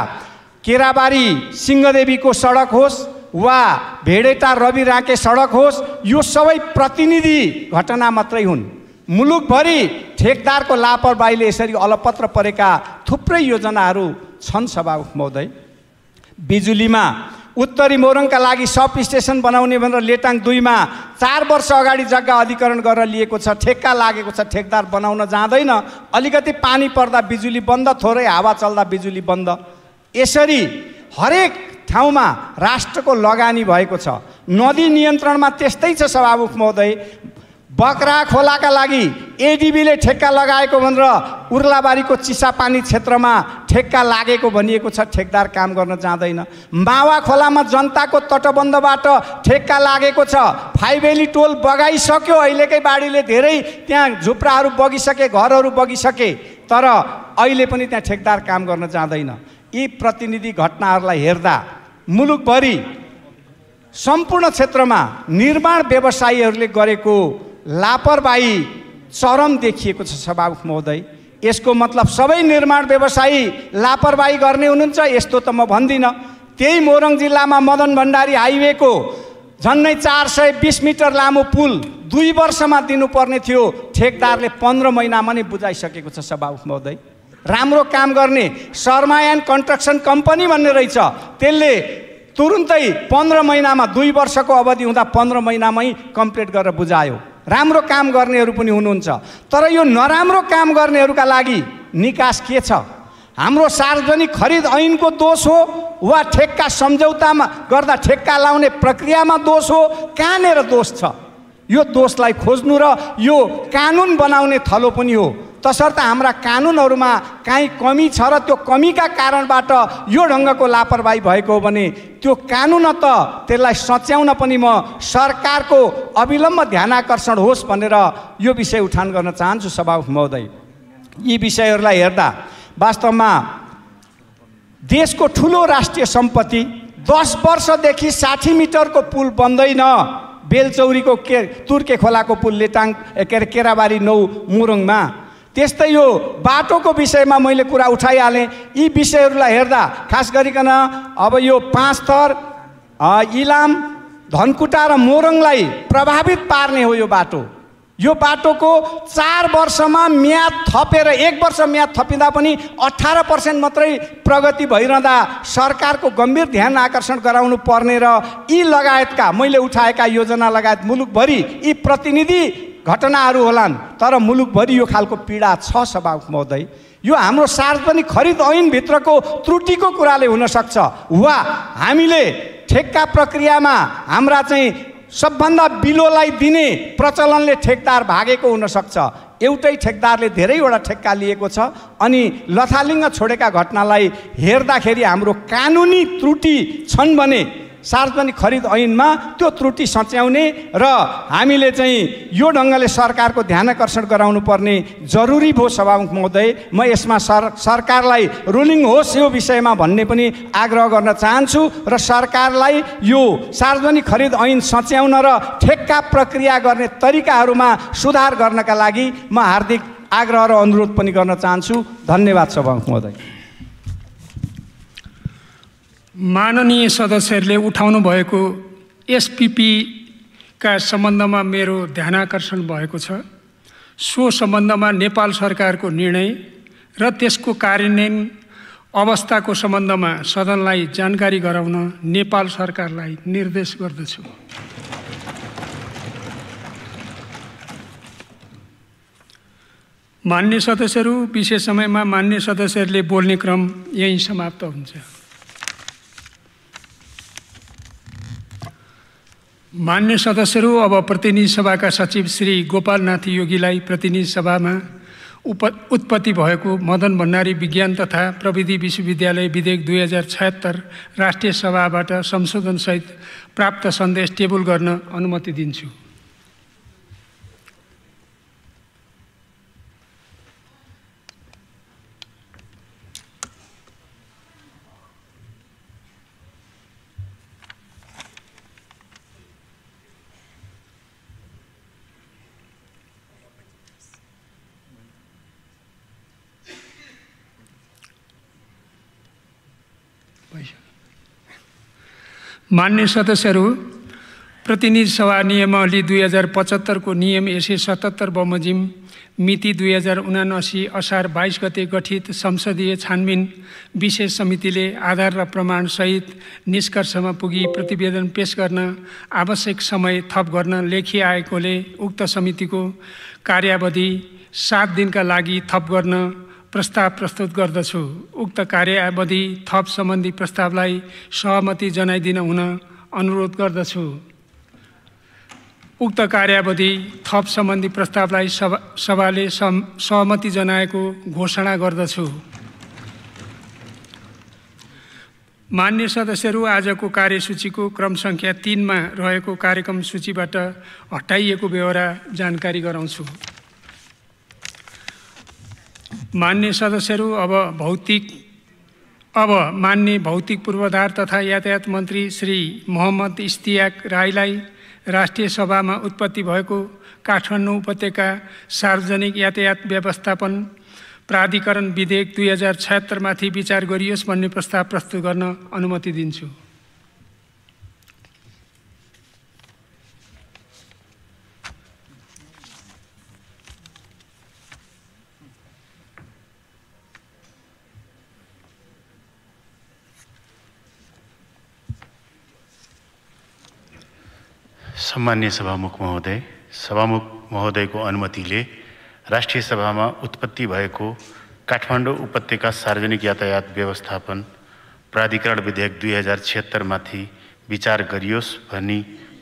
Speaker 26: केराबारी सिंहदेवीको सडक होस् वा भेडेटा रवि राँके सडक होस् यो सबै प्रतिनिधि घटना मात्रै हुन् मुलुकभरि ठेकदारको लापरवाहीले यसरी अलपत्र परेका थुप्रै योजनाहरू छन् सभा महोदय बिजुलीमा उत्तरी मोरङका लागि सब स्टेसन बनाउने भनेर लेटाङ दुईमा चार वर्ष अगाडि जग्गा अधिकरण गरेर लिएको छ ठेक्का लागेको छ ठेकदार बनाउन जाँदैन अलिकति पानी पर्दा बिजुली बन्द थोरै हावा चल्दा बिजुली बन्द यसरी हरेक ठाउँमा राष्ट्रको लगानी भएको छ नदी नियन्त्रणमा त्यस्तै छ सभामुख महोदय बक्रा खोलाका लागि एडिबीले ठेक्का लगाएको भनेर उर्लाबारीको चिसापानी क्षेत्रमा ठेक्का लागेको भनिएको छ ठेकदार काम गर्न जाँदैन मावा खोलामा जनताको तटबन्धबाट ठेक्का लागेको छ फाइबेली टोल बगाइसक्यो अहिलेकै बाढीले धेरै त्यहाँ झुप्राहरू बगिसके घरहरू बगिसके तर अहिले पनि त्यहाँ ठेकदार काम गर्न जाँदैन यी प्रतिनिधि घटनाहरूलाई हेर्दा मुलुकभरि सम्पूर्ण क्षेत्रमा निर्माण व्यवसायीहरूले गरेको लापरवाही चरम देखिएको छ सभामुख महोदय यसको मतलब सबै निर्माण व्यवसायी लापरवाही गर्ने हुनुहुन्छ यस्तो त म भन्दिनँ त्यही मोरङ जिल्लामा मदन भण्डारी हाइवेको झन्नै चार सय बिस मिटर लामो पुल दुई वर्षमा दिनुपर्ने थियो ठेकदारले पन्ध्र महिनामा नै बुझाइसकेको छ सभामुख महोदय राम्रो काम गर्ने शर्मा एन्ड कन्स्ट्रक्सन कम्पनी भन्ने रहेछ त्यसले तुरुन्तै पन्ध्र महिनामा दुई वर्षको अवधि हुँदा पन्ध्र महिनामै कम्प्लिट गरेर बुझायो राम्रो काम गर्नेहरू पनि हुनुहुन्छ तर यो नराम्रो काम गर्नेहरूका लागि निकास के छ हाम्रो सार्वजनिक खरिद ऐनको दोष हो वा ठेक्का सम्झौतामा गर्दा ठेक्का लाउने प्रक्रियामा दोष हो कहाँनिर दोष छ यो दोषलाई खोज्नु र यो कानुन बनाउने थलो पनि हो तसर्थ हाम्रा कानुनहरूमा काहीँ कमी छ र त्यो कमीका कारणबाट यो ढङ्गको लापरवाही भएको हो भने त्यो कानुन त त्यसलाई सच्याउन पनि म सरकारको अविलम्ब ध्यान आकर्षण होस् भनेर यो विषय उठान गर्न चाहन्छु सभा महोदय यी विषयहरूलाई हेर्दा वास्तवमा देशको ठुलो राष्ट्रिय सम्पत्ति दस वर्षदेखि साठी मिटरको पुल बन्दैन बेलचौरीको के तुर्के खोलाको पुल लेटाङ के अरे केराबारी नौ मुरुङमा त्यस्तै यो बाटोको विषयमा मैले कुरा उठाइहालेँ यी विषयहरूलाई हेर्दा खास गरिकन अब यो पाँच थर इलाम धनकुटा र मोरङलाई प्रभावित पार्ने हो यो बाटो यो बाटोको चार वर्षमा म्याद थपेर एक वर्ष म्याद थपिँदा पनि अठार पर्सेन्ट मात्रै प्रगति भइरहँदा सरकारको गम्भीर ध्यान आकर्षण गराउनु पर्ने र यी लगायतका मैले उठाएका योजना लगायत मुलुकभरि यी प्रतिनिधि घटनाहरू होलान् तर मुलुकभरि यो खालको पीडा छ सभा महोदय यो हाम्रो सार्वजनिक खरिद ऐनभित्रको त्रुटिको कुराले हुनसक्छ वा हामीले ठेक्का प्रक्रियामा हाम्रा चाहिँ सबभन्दा बिलोलाई दिने प्रचलनले ठेकदार भागेको हुनसक्छ एउटै ठेकदारले धेरैवटा ठेक्का लिएको छ अनि लथालिङ्ग छोडेका घटनालाई हेर्दाखेरि हाम्रो कानुनी त्रुटि छन् भने सार्वजनिक खरिद ऐनमा त्यो त्रुटि सच्याउने र हामीले चाहिँ यो ढङ्गले सरकारको ध्यान आकर्षण गराउनु पर्ने जरुरी भयो सभामुख महोदय म यसमा सर सरकारलाई रुलिङ होस् यो विषयमा भन्ने पनि आग्रह गर्न चाहन्छु र सरकारलाई यो सार्वजनिक खरिद ऐन सच्याउन र ठेक्का प्रक्रिया गर्ने तरिकाहरूमा सुधार गर्नका लागि म हार्दिक आग्रह र अनुरोध पनि गर्न चाहन्छु धन्यवाद सभामुख
Speaker 24: महोदय
Speaker 1: माननीय सदस्यहरूले उठाउनु भएको एसपिपीका सम्बन्धमा मेरो ध्यानाकर्षण भएको छ सो सम्बन्धमा नेपाल सरकारको निर्णय र त्यसको कार्यान्वयन अवस्थाको सम्बन्धमा सदनलाई जानकारी गराउन नेपाल सरकारलाई निर्देश गर्दछु मान्य सदस्यहरू विशेष समयमा मान्य सदस्यहरूले बोल्ने क्रम यहीँ समाप्त हुन्छ मान्य सदस्यहरू अब प्रतिनिधि सभाका सचिव श्री गोपालनाथ योगीलाई प्रतिनिधि सभामा उप उत्पत्ति भएको मदन भण्डारी विज्ञान तथा प्रविधि विश्वविद्यालय विधेयक दुई हजार छयत्तर राष्ट्रिय सभाबाट संशोधनसहित प्राप्त सन्देश टेबल गर्न अनुमति दिन्छु मान्य सदस्यहरू प्रतिनिधि सभा नियमावली दुई हजार पचहत्तरको नियम एक सय सतहत्तर बमोजिम मिति दुई हजार उनासी असार बाइस गते गठित संसदीय छानबिन विशेष समितिले आधार र प्रमाणसहित निष्कर्षमा पुगी प्रतिवेदन पेश गर्न आवश्यक समय थप गर्न लेखी उक्त समितिको कार्यावधि सात दिनका लागि थप गर्न प्रस्ताव प्रस्तुत गर्दछु उक्त कार्यावधि थप सम्बन्धी प्रस्तावलाई सहमति जनाइदिन हुन अनुरोध गर्दछु उक्त कार्यावधि थप सम्बन्धी प्रस्तावलाई सभा सभाले सहमति जनाएको घोषणा गर्दछु मान्य सदस्यहरू आजको कार्यसूचीको क्रम सङ्ख्या तिनमा रहेको कार्यक्रम सूचीबाट हटाइएको बेहोरा जानकारी गराउँछु मान्य सदस्यहरू अब भौतिक अब मान्य भौतिक पूर्वाधार तथा यातायात मन्त्री श्री मोहम्मद इस्तियाक राईलाई राष्ट्रिय सभामा उत्पत्ति भएको काठमाडौँ उपत्यका सार्वजनिक यातायात व्यवस्थापन प्राधिकरण विधेयक दुई हजार छयत्तरमाथि विचार गरियोस् भन्ने प्रस्ताव प्रस्तुत गर्न अनुमति दिन्छु
Speaker 18: सम्मान्य सभामुख महोदय सभामुख महोदयको अनुमतिले राष्ट्रिय सभामा उत्पत्ति भएको काठमाडौँ उपत्यका सार्वजनिक यातायात व्यवस्थापन प्राधिकरण विधेयक दुई हजार छिहत्तरमाथि विचार गरियोस् भनी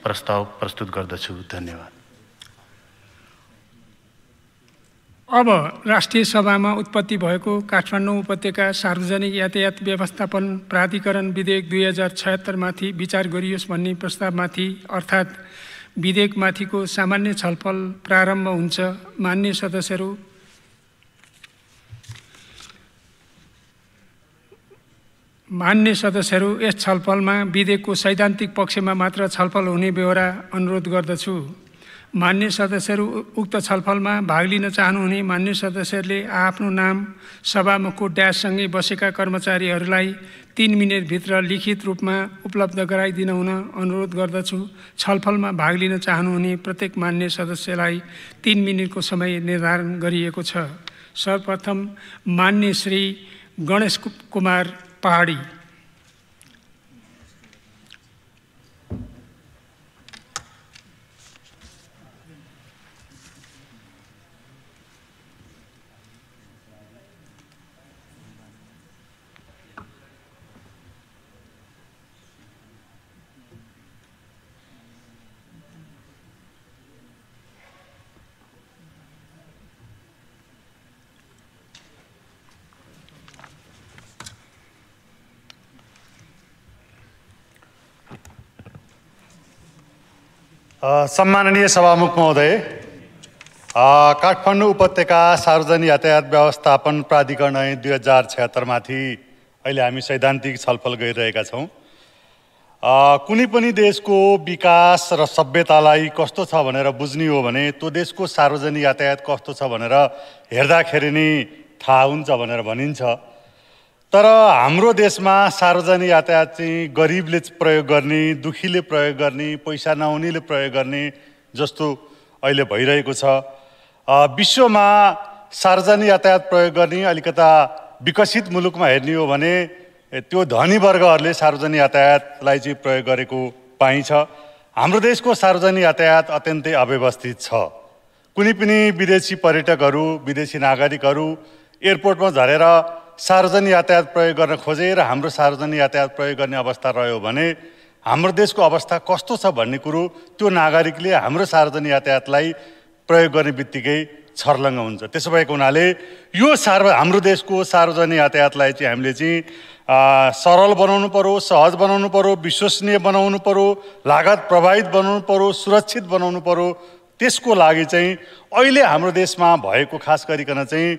Speaker 18: प्रस्ताव प्रस्तुत गर्दछु धन्यवाद
Speaker 1: अब राष्ट्रिय सभामा उत्पत्ति भएको काठमाडौँ उपत्यका सार्वजनिक यातायात व्यवस्थापन प्राधिकरण विधेयक दुई हजार छयत्तरमाथि विचार गरियोस् भन्ने प्रस्तावमाथि अर्थात् विधेयकमाथिको सामान्य छलफल प्रारम्भ हुन्छ मान्य सदस्यहरू मान्य सदस्यहरू यस छलफलमा विधेयकको सैद्धान्तिक पक्षमा मात्र छलफल हुने बेहोरा अनुरोध गर्दछु मान्य सदस्यहरू उक्त छलफलमा भाग लिन चाहनुहुने मान्य सदस्यहरूले आफ्नो नाम सभामुखको ड्याससँगै बसेका कर्मचारीहरूलाई तिन मिनटभित्र लिखित रूपमा उपलब्ध गराइदिन हुन अनुरोध गर्दछु छलफलमा भाग लिन चाहनुहुने प्रत्येक मान्य सदस्यलाई तिन मिनटको समय निर्धारण गरिएको छ सर्वप्रथम मान्य श्री गणेश कुमार पहाडी
Speaker 27: सम्माननीय सभामुख महोदय काठमाडौँ उपत्यका सार्वजनिक यातायात व्यवस्थापन प्राधिकरण दुई हजार छत्तरमाथि अहिले हामी सैद्धान्तिक छलफल गरिरहेका छौँ कुनै पनि देशको विकास र सभ्यतालाई कस्तो छ भनेर बुझ्ने हो भने त्यो देशको सार्वजनिक यातायात कस्तो छ भनेर हेर्दाखेरि नै थाहा हुन्छ भनेर भनिन्छ तर हाम्रो देशमा सार्वजनिक यातायात चाहिँ गरिबले प्रयोग गर्ने दुखीले प्रयोग गर्ने पैसा नहुनेले प्रयोग गर्ने जस्तो अहिले भइरहेको छ विश्वमा सार्वजनिक यातायात प्रयोग गर्ने अलिकता विकसित मुलुकमा हेर्ने हो भने त्यो धनी वर्गहरूले सार्वजनिक यातायातलाई चाहिँ प्रयोग गरेको पाइन्छ हाम्रो देशको सार्वजनिक यातायात अत्यन्तै अव्यवस्थित छ कुनै पनि विदेशी पर्यटकहरू विदेशी नागरिकहरू एयरपोर्टमा झरेर सार्वजनिक यातायात प्रयोग गर्न खोजे र हाम्रो सार्वजनिक यातायात प्रयोग गर्ने अवस्था रह्यो भने हाम्रो देशको अवस्था कस्तो छ भन्ने कुरो त्यो नागरिकले हाम्रो सार्वजनिक यातायातलाई प्रयोग गर्ने बित्तिकै छर्लङ्ग हुन्छ त्यसो भएको हुनाले यो सार्व हाम्रो देशको सार्वजनिक यातायातलाई चाहिँ हामीले चाहिँ सरल बनाउनु पऱ्यो सहज बनाउनु पऱ्यो विश्वसनीय बनाउनु पऱ्यो लागत प्रभावित बनाउनु पऱ्यो सुरक्षित बनाउनु पऱ्यो त्यसको लागि चाहिँ अहिले हाम्रो देशमा भएको खास गरिकन चाहिँ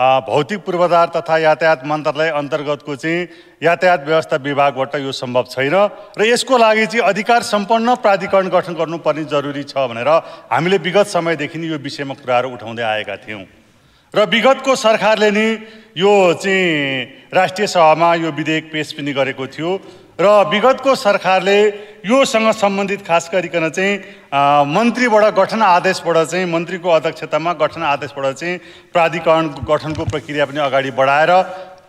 Speaker 27: भौतिक पूर्वाधार तथा यातायात मन्त्रालय अन्तर्गतको चाहिँ यातायात व्यवस्था विभागबाट यो सम्भव छैन र यसको लागि चाहिँ अधिकार सम्पन्न प्राधिकरण गठन गर्नुपर्ने जरुरी छ भनेर हामीले विगत समयदेखि यो विषयमा कुराहरू उठाउँदै आएका थियौँ र विगतको सरकारले नि यो चाहिँ राष्ट्रिय सभामा यो विधेयक पेस पनि गरेको थियो र विगतको सरकारले योसँग सम्बन्धित खास गरिकन चाहिँ मन्त्रीबाट गठन आदेशबाट चाहिँ मन्त्रीको अध्यक्षतामा गठन आदेशबाट चाहिँ प्राधिकरण गठनको प्रक्रिया पनि अगाडि बढाएर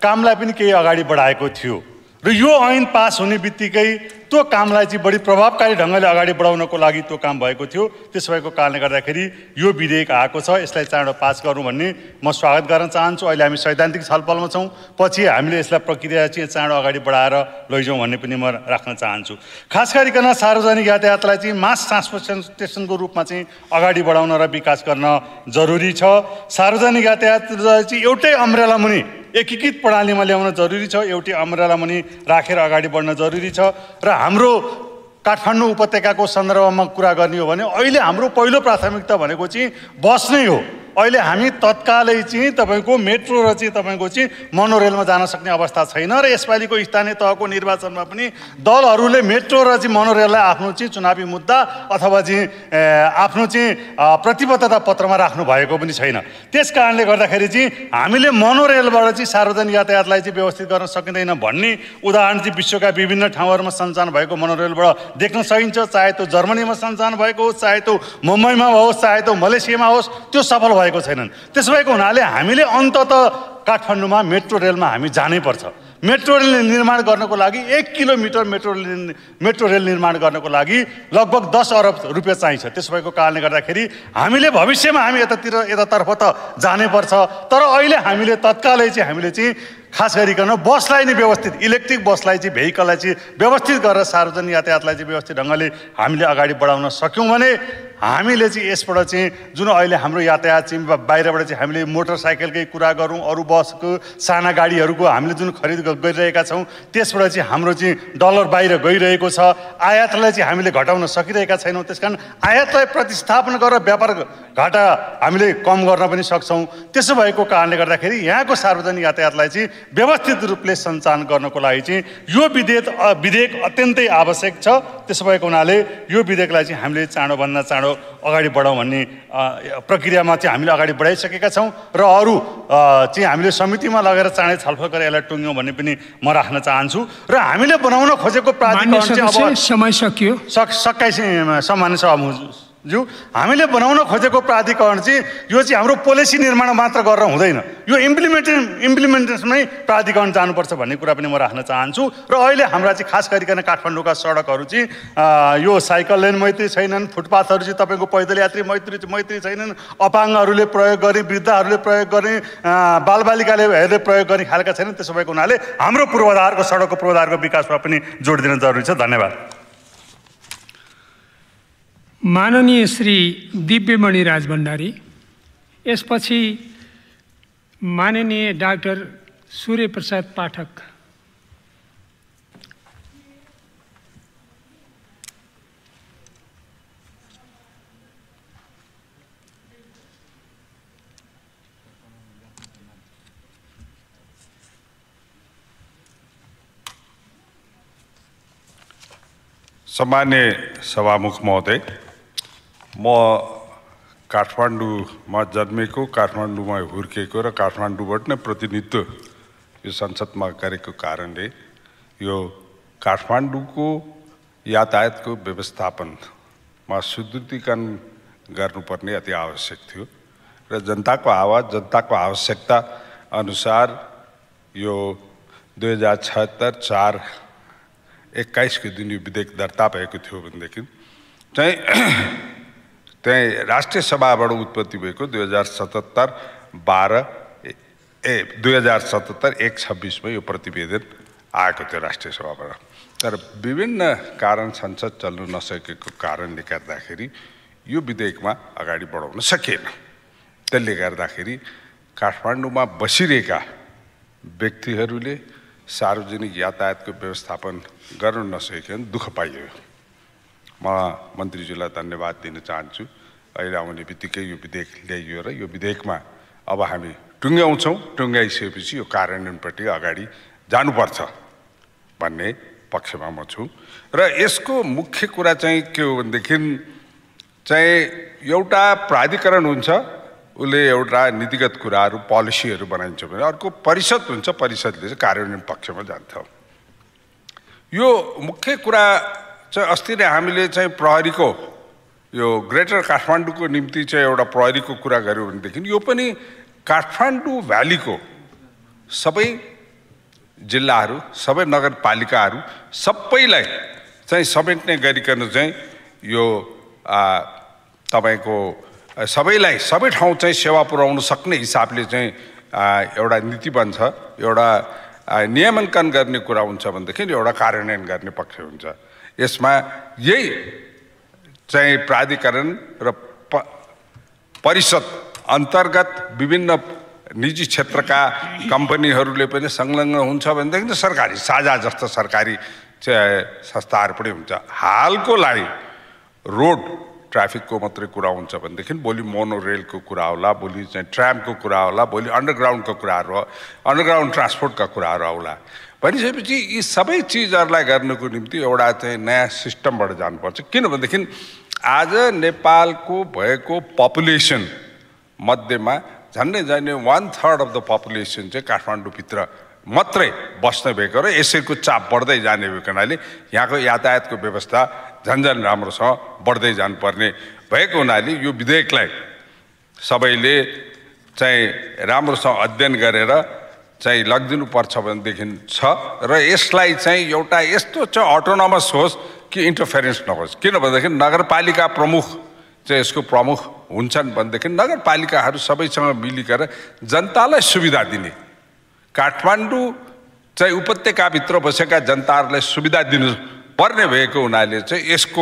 Speaker 27: कामलाई पनि केही अगाडि बढाएको थियो र यो ऐन पास हुने बित्तिकै त्यो कामलाई चाहिँ बढी प्रभावकारी ढङ्गले अगाडि बढाउनको लागि त्यो काम भएको थियो त्यसो भएको कारणले गर्दाखेरि यो विधेयक आएको छ यसलाई चाँडो पास गरौँ भन्ने म स्वागत गर्न चाहन्छु अहिले हामी सैद्धान्तिक छलफलमा छौँ पछि हामीले यसलाई प्रक्रिया चाहिँ चाँडो अगाडि बढाएर लैजाउँ भन्ने पनि म राख्न चाहन्छु खास गरिकन सार्वजनिक यातायातलाई चाहिँ मास ट्रान्सपोर्टेसन स्टेसनको रूपमा चाहिँ अगाडि बढाउन र विकास गर्न जरुरी छ सार्वजनिक यातायातलाई चाहिँ एउटै अम्ब्रेला मुनि एकीकृत प्रणालीमा ल्याउन जरुरी छ एउटै अम्ब्रेला मुनि राखेर अगाडि बढ्न जरुरी छ र हाम्रो काठमाडौँ उपत्यकाको सन्दर्भमा कुरा गर्ने हो भने अहिले हाम्रो पहिलो प्राथमिकता भनेको चाहिँ बस नै हो अहिले हामी तत्कालै चाहिँ तपाईँको मेट्रो र चाहिँ तपाईँको चाहिँ मनोरेलमा जान सक्ने अवस्था छैन र यसपालिको स्थानीय तहको निर्वाचनमा पनि दलहरूले मेट्रो र चाहिँ मनोरेललाई आफ्नो चाहिँ चुनावी मुद्दा अथवा चाहिँ आफ्नो चाहिँ प्रतिबद्धता पत्रमा राख्नु भएको पनि छैन त्यस कारणले गर्दाखेरि चाहिँ हामीले मनोरेलबाट चाहिँ सार्वजनिक यातायातलाई चाहिँ व्यवस्थित गर्न सकिँदैन भन्ने उदाहरण चाहिँ विश्वका विभिन्न ठाउँहरूमा सञ्चालन भएको मनोरेलबाट देख्न सकिन्छ चाहे त्यो जर्मनीमा सञ्चालन भएको होस् चाहे त्यो मुम्बईमा होस् चाहे त्यो मलेसियामा होस् त्यो सफल भयो भएको छैनन् त्यसो भएको हुनाले हामीले अन्तत काठमाडौँमा मेट्रो रेलमा हामी जानैपर्छ मेट्रो रेल निर्माण गर्नको लागि एक kilometre metro rail metro rail निर्माण गर्नको लागि लगभग दस अरब रुपियाँ चाहिन्छ त्यसो भएको कारणले गर्दाखेरि हामीले भविष्यमा हामी यतातिर यतातर्फ त जानैपर्छ तर अहिले हामीले तत्कालै चाहिँ हामीले चाहिँ खास गरिकन बसलाई नै व्यवस्थित इलेक्ट्रिक बसलाई चाहिँ भेहिकललाई चाहिँ व्यवस्थित गरेर सार्वजनिक यातायातलाई चाहिँ व्यवस्थित ढङ्गले हामीले अगाडि बढाउन सक्यौँ भने हामीले चाहिँ यसबाट चाहिँ जुन अहिले हाम्रो यातायात चाहिँ बाहिरबाट चाहिँ हामीले मोटरसाइकलकै कुरा गरौँ अरू बसको साना गाडीहरूको हामीले जुन खरिद गरिरहेका छौँ त्यसबाट चाहिँ हाम्रो चाहिँ डलर बाहिर गइरहेको छ आयातलाई चाहिँ हामीले घटाउन सकिरहेका छैनौँ त्यस कारण आयातलाई प्रतिस्थापन गरेर व्यापार घाटा हामीले कम गर्न पनि सक्छौँ त्यसो भएको कारणले गर्दाखेरि यहाँको सार्वजनिक यातायातलाई चाहिँ व्यवस्थित रूपले सञ्चालन गर्नको लागि चाहिँ यो विधेयक विधेयक अत्यन्तै आवश्यक छ त्यसो भएको हुनाले यो विधेयकलाई चाहिँ हामीले चाँडोभन्दा चाँडो अगाडि बढाउँ भन्ने प्रक्रियामा चाहिँ हामीले अगाडि बढाइसकेका छौँ र अरू चाहिँ हामीले समितिमा लगेर चाँडै छलफल गरेर यसलाई टुङ्ग्यौँ भन्ने पनि म राख्न चाहन्छु र हामीले बनाउन खोजेको प्राधिकरण चाहिँ अब समय सकियो सक सक्काइस सामान्य सभा ज्यू हामीले बनाउन खोजेको प्राधिकरण चाहिँ यो चाहिँ हाम्रो पोलिसी निर्माण मात्र गरेर हुँदैन यो इम्प्लिमेन्टे इम्प्लिमेन्टेसनमै प्राधिकरण जानुपर्छ भन्ने कुरा पनि म राख्न चाहन्छु र अहिले हाम्रा चाहिँ खास गरिकन काठमाडौँका सडकहरू चाहिँ यो साइकल लेन मैत्री छैनन् फुटपाथहरू चाहिँ तपाईँको पैदल यात्री मैत्री मैत्री छैनन् अपाङ्गहरूले प्रयोग गर्ने वृद्धहरूले प्रयोग गर्ने बालबालिकाले हेर्ने प्रयोग गर्ने खालका छैनन् त्यसो भएको हुनाले हाम्रो पूर्वाधारको सडकको पूर्वाधारको विकासमा पनि जोड दिन जरुरी छ धन्यवाद
Speaker 1: माननीय श्री दिव्यमणि राजभण्डारी यसपछि माननीय डाक्टर सूर्यप्रसाद पाठक
Speaker 28: सम्मान्य सभामुख महोदय म काठमाडौँमा जन्मेको काठमाडौँमा हुर्किएको र काठमाडौँबाट नै प्रतिनिधित्व यो संसदमा गरेको कारणले यो काठमाडौँको यातायातको व्यवस्थापनमा सुदृढीकरण गर्नुपर्ने अति आवश्यक थियो र जनताको आवाज जनताको आवश्यकता अनुसार यो दुई हजार छत्तर चार एक्काइसको दिन यो विधेयक दर्ता भएको थियो भनेदेखि चाहिँ त्यहीँ राष्ट्रिय सभाबाट उत्पत्ति भएको दुई हजार सतहत्तर बाह्र ए दुई हजार सतहत्तर एक छब्बिसमा यो प्रतिवेदन आएको थियो राष्ट्रिय सभाबाट तर विभिन्न कारण संसद चल्नु नसकेको कारणले गर्दाखेरि यो विधेयकमा अगाडि बढाउन सकिएन त्यसले गर्दाखेरि काठमाडौँमा बसिरहेका व्यक्तिहरूले सार्वजनिक यातायातको व्यवस्थापन गर्न नसकेको दुःख पाइयो म मन्त्रीज्यूलाई धन्यवाद दिन चाहन्छु अहिले आउने बित्तिकै यो विधेयक ल्याइयो र यो विधेयकमा अब हामी टुङ्ग्याउँछौँ टुङ्ग्याइसकेपछि यो कार्यान्वयनपट्टि अगाडि जानुपर्छ भन्ने पक्षमा म छु र यसको मुख्य कुरा चाहिँ के हो भनेदेखि चाहिँ एउटा प्राधिकरण हुन्छ उसले एउटा नीतिगत कुराहरू पोलिसीहरू बनाइन्छ भने अर्को परिषद हुन्छ परिषदले चाहिँ कार्यान्वयन पक्षमा जान्छ यो मुख्य कुरा चाहिँ अस्ति नै हामीले चाहिँ प्रहरीको यो ग्रेटर काठमाडौँको निम्ति चाहिँ एउटा प्रहरीको कुरा गऱ्यौँ भनेदेखि यो पनि काठमाडौँ भ्यालीको सबै जिल्लाहरू सबै नगरपालिकाहरू सबैलाई चाहिँ समेट्ने गरिकन चाहिँ यो तपाईँको सबैलाई सबै ठाउँ चाहिँ सेवा पुर्याउन सक्ने हिसाबले चाहिँ एउटा नीति बन्छ एउटा नियमनकन गर्ने कुरा हुन्छ भनेदेखि एउटा कार्यान्वयन गर्ने पक्ष हुन्छ यसमा यही चाहिँ प्राधिकरण र प परिषद अन्तर्गत विभिन्न निजी क्षेत्रका कम्पनीहरूले पनि संलग्न हुन्छ भनेदेखि सरकारी साझा जस्तो सरकारी संस्थाहरू पनि हुन्छ हालको लागि रोड ट्राफिकको मात्रै कुरा हुन्छ भनेदेखि भोलि मोनोरेलको कुरा होला भोलि चाहिँ ट्रामको कुरा होला भोलि अन्डरग्राउन्डको कुराहरू अन्डरग्राउन्ड ट्रान्सपोर्टका कुराहरू आउला भनिसकेपछि यी सबै चिजहरूलाई गर्नको निम्ति एउटा चाहिँ नयाँ सिस्टमबाट जानुपर्छ किनभनेदेखि आज नेपालको भएको पपुलेसन मध्येमा झन्डै झन्डै one third of the population चाहिँ काठमाडौँभित्र मात्रै बस्ने भएको र यसैको चाप बढ्दै जाने भएको हुनाले यहाँको यातायातको व्यवस्था झन् झन्झन राम्रोसँग बढ्दै जानुपर्ने भएको हुनाले यो विधेयकलाई सबैले चाहिँ राम्रोसँग अध्ययन गरेर चाहिँ लगिदिनुपर्छ भनेदेखि छ र यसलाई चाहिँ एउटा यस्तो चाहिँ अटोनोमस होस् कि इन्टरफेरेन्स नहोस् किन भनेदेखि नगरपालिका प्रमुख चाहिँ यसको प्रमुख हुन्छन् भनेदेखि नगरपालिकाहरू सबैसँग मिलिकर जनतालाई सुविधा दिने काठमाडौँ चाहिँ उपत्यकाभित्र बसेका जनताहरूलाई सुविधा दिनु पर्ने भएको हुनाले चाहिँ यसको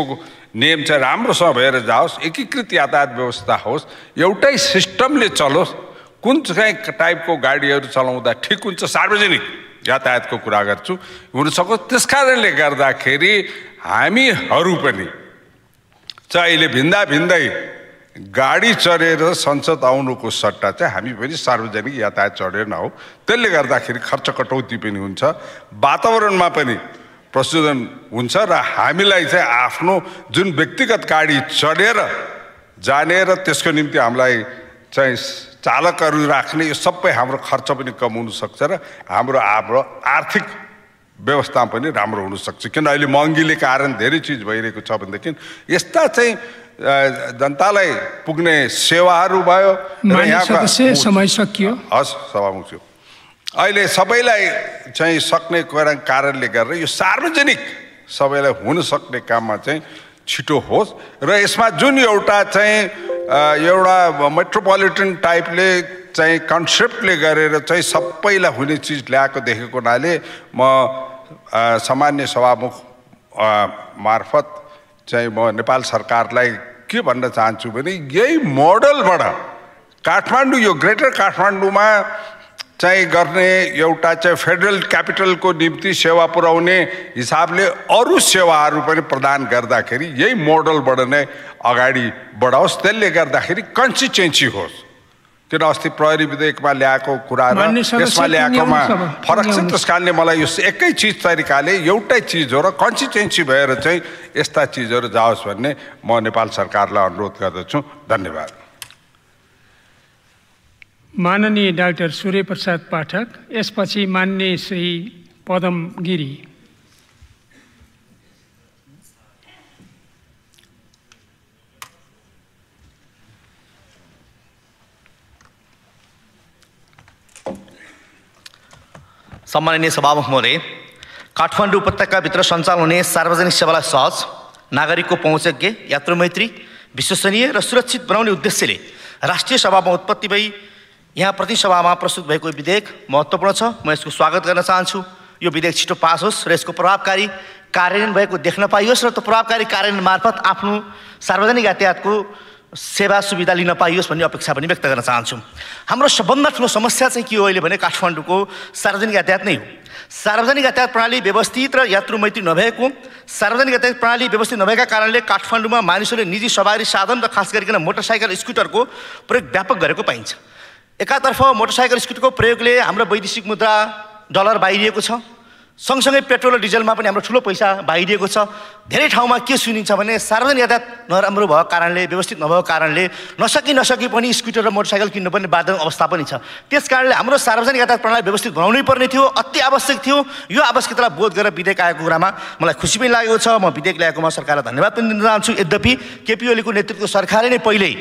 Speaker 28: नियम चाहिँ राम्रोसँग भएर जाओस् एकीकृत यातायात व्यवस्था होस् एउटै सिस्टमले चलोस् कुन चाहिँ टाइपको गाडीहरू चलाउँदा ठिक हुन्छ सार्वजनिक यातायातको कुरा गर्छु हुनसक्छ त्यस कारणले गर्दाखेरि हामीहरू पनि चाहिँ अहिले भिन्दा भिन्दै गाडी चढेर संसद आउनुको सट्टा चाहिँ हामी पनि सार्वजनिक यातायात चढेर नहौँ त्यसले गर्दाखेरि खर्च कटौती पनि हुन्छ वातावरणमा पनि प्रशोधन हुन्छ र हामीलाई चाहिँ आफ्नो जुन व्यक्तिगत गाडी चढेर जाने र त्यसको निम्ति हामीलाई चाहिँ चालकहरू राख्ने यो सबै हाम्रो खर्च पनि कम हुनसक्छ र हाम्रो हाम्रो आर्थिक व्यवस्था पनि राम्रो हुनसक्छ किन अहिले महँगीले कारण धेरै चिज भइरहेको छ भनेदेखि यस्ता चाहिँ जनतालाई पुग्ने सेवाहरू भयो समय सकियो हस् सभामुख अहिले सबैलाई चाहिँ सक्ने कारणले गर्दा यो सार्वजनिक सबैलाई हुन सक्ने काममा चाहिँ छिटो होस् र यसमा जुन एउटा चाहिँ एउटा मेट्रोपोलिटन टाइपले चाहिँ कन्सेप्टले गरेर चाहिँ सबैलाई हुने चिज ल्याएको देखेको हुनाले म सामान्य सभामुख मार्फत चाहिँ म नेपाल सरकारलाई के भन्न चाहन्छु भने यही मोडलबाट काठमाडौँ यो ग्रेटर काठमाडौँमा चाहिँ गर्ने एउटा चाहिँ फेडरल क्यापिटलको निम्ति सेवा पुर्याउने हिसाबले अरू सेवाहरू पनि प्रदान गर्दाखेरि यही मोडलबाट नै अगाडि बढाओस् त्यसले गर्दाखेरि कन्सिस्टेन्सी होस् किन अस्ति प्रहरी विधेयकमा ल्याएको कुरा र यसमा ल्याएकोमा फरक छ त्यस कारणले मलाई यो एकै चिज तरिकाले एउटै चिज हो र कन्सिस्टेन्सी भएर चाहिँ यस्ता चिजहरू जाओस् भन्ने म नेपाल सरकारलाई अनुरोध गर्दछु धन्यवाद
Speaker 1: माननीय डाक्टर सूर्यप्रसाद पाठक यसपछि मान्य श्री पदम गिरी
Speaker 29: सम्माननीय सभामुख महोदय काठमाडौँ उपत्यकाभित्र सञ्चालन हुने सार्वजनिक सेवालाई सहज नागरिकको पहुँचज्ञ मैत्री विश्वसनीय र सुरक्षित बनाउने उद्देश्यले राष्ट्रिय सभामा उत्पत्ति भई यहाँ प्रतिसभामा प्रस्तुत भएको विधेयक महत्त्वपूर्ण छ म यसको स्वागत गर्न चाहन्छु यो विधेयक छिटो पास होस् र यसको प्रभावकारी कार्यान्वयन भएको देख्न पाइयोस् र त्यो प्रभावकारी कार्यान्वयन मार्फत आफ्नो सार्वजनिक यातायातको सेवा सुविधा लिन पाइयोस् भन्ने अपेक्षा पनि व्यक्त गर्न चाहन्छु हाम्रो सबभन्दा ठुलो समस्या चाहिँ के हो अहिले भने काठमाडौँको सार्वजनिक यातायात नै हो सार्वजनिक यातायात प्रणाली व्यवस्थित र यात्रु मैत्री नभएको सार्वजनिक यातायात प्रणाली व्यवस्थित नभएका कारणले काठमाडौँमा मानिसहरूले निजी सवारी साधन र खास गरिकन मोटरसाइकल स्कुटरको प्रयोग व्यापक गरेको पाइन्छ एकातर्फ मोटरसाइकल स्कुटरको प्रयोगले हाम्रो वैदेशिक मुद्रा डलर बाहिरिएको छ सँगसँगै पेट्रोल र डिजलमा पनि हाम्रो ठुलो पैसा भाइदिएको छ धेरै ठाउँमा के सुनिन्छ भने सार्वजनिक यातायात नराम्रो भएको कारणले व्यवस्थित नभएको कारणले नसकी नसकी पनि स्कुटर र मोटरसाइकल किन्नुपर्ने बाध्य अवस्था पनि छ त्यस कारणले हाम्रो सार्वजनिक यातायात प्रणाली व्यवस्थित बनाउनै पर्ने थियो अति आवश्यक थियो यो आवश्यकतालाई बोध गरेर विधेयक आएको कुरामा मलाई खुसी पनि लागेको छ म विधेयक ल्याएकोमा सरकारलाई धन्यवाद पनि दिन चाहन्छु यद्यपि केपी ओलीको नेतृत्व सरकारले नै पहिल्यै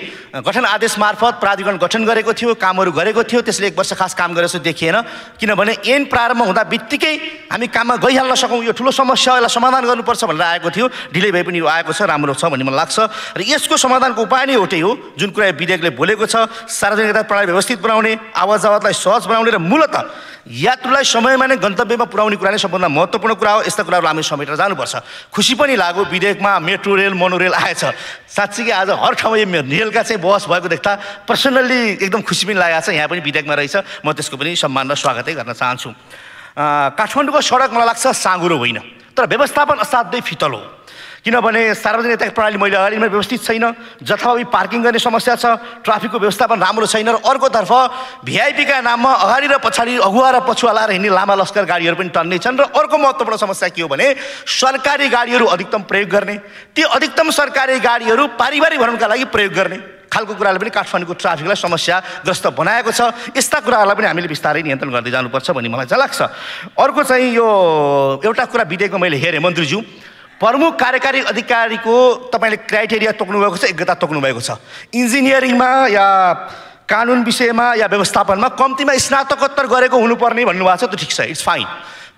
Speaker 29: गठन आदेश मार्फत प्राधिकरण गठन गरेको थियो कामहरू गरेको थियो त्यसले एक वर्ष खास काम गरेर जस्तो देखिएन किनभने एन प्रारम्भ हुँदा बित्तिकै हामी हामी काममा गइहाल्न सकौँ यो ठुलो समस्या यसलाई समाधान गर्नुपर्छ भनेर आएको थियो ढिले भए पनि यो आएको छ राम्रो छ भन्ने मलाई लाग्छ र यसको समाधानको उपाय नै एउटै हो जुन कुरा यो विधेयकले बोलेको छ सार्वजनिक प्रणाली व्यवस्थित बनाउने आवाज आवाजलाई सहज बनाउने र मूलत यात्रुलाई समयमा नै गन्तव्यमा पुर्याउने कुरा नै सबभन्दा महत्त्वपूर्ण कुरा हो यस्ता कुराहरू हामी समेटेर जानुपर्छ खुसी पनि लाग्यो विधेयकमा मेट्रो रेल मोनोरेल आएछ कि आज हर ठाउँमा यो रेलका चाहिँ बस भएको देख्दा पर्सनल्ली एकदम खुसी पनि लागेको छ यहाँ पनि विधेयकमा रहेछ म त्यसको पनि सम्मान र स्वागतै गर्न चाहन्छु काठमाडौँको सडक मलाई लाग्छ साँगुरो होइन तर व्यवस्थापन असाध्यै फितल हो किनभने सार्वजनिक यातायात प्रणाली मैले अहिले व्यवस्थित छैन जथाभावी पार्किङ गर्ने समस्या छ ट्राफिकको व्यवस्थापन राम्रो छैन र अर्कोतर्फ भिआइपीका नाममा अगाडि र पछाडि अगुवा र पछुवा लाएर हिँड्ने लामा लस्कर गाडीहरू पनि टन्ने छन् र अर्को महत्त्वपूर्ण समस्या के हो भने सरकारी गाडीहरू अधिकतम प्रयोग गर्ने ती अधिकतम सरकारी गाडीहरू पारिवारिक भ्रमणका लागि प्रयोग गर्ने खालको कुरालाई पनि काठमाडौँको ट्राफिकलाई समस्याग्रस्त बनाएको छ यस्ता कुराहरूलाई पनि हामीले बिस्तारै नियन्त्रण गर्दै जानुपर्छ भन्ने मलाई चाहिँ लाग्छ अर्को चाहिँ यो एउटा कुरा बितेको मैले हेरेँ मन्त्रीज्यू प्रमुख कार्यकारी अधिकारीको तपाईँले क्राइटेरिया तोक्नुभएको छ योग्यता तोक्नुभएको छ इन्जिनियरिङमा या कानुन विषयमा या व्यवस्थापनमा कम्तीमा स्नातकोत्तर गरेको हुनुपर्ने भन्नुभएको छ त्यो ठिक छ इट्स फाइन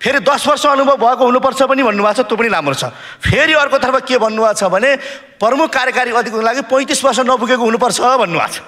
Speaker 29: फेरि दस वर्ष अनुभव भएको हुनुपर्छ पनि भन्नुभएको छ त्यो पनि राम्रो छ फेरि अर्कोतर्फ के भन्नुभएको छ भने प्रमुख कार्यकारी अधिको लागि पैँतिस वर्ष नपुगेको हुनुपर्छ भन्नुभएको छ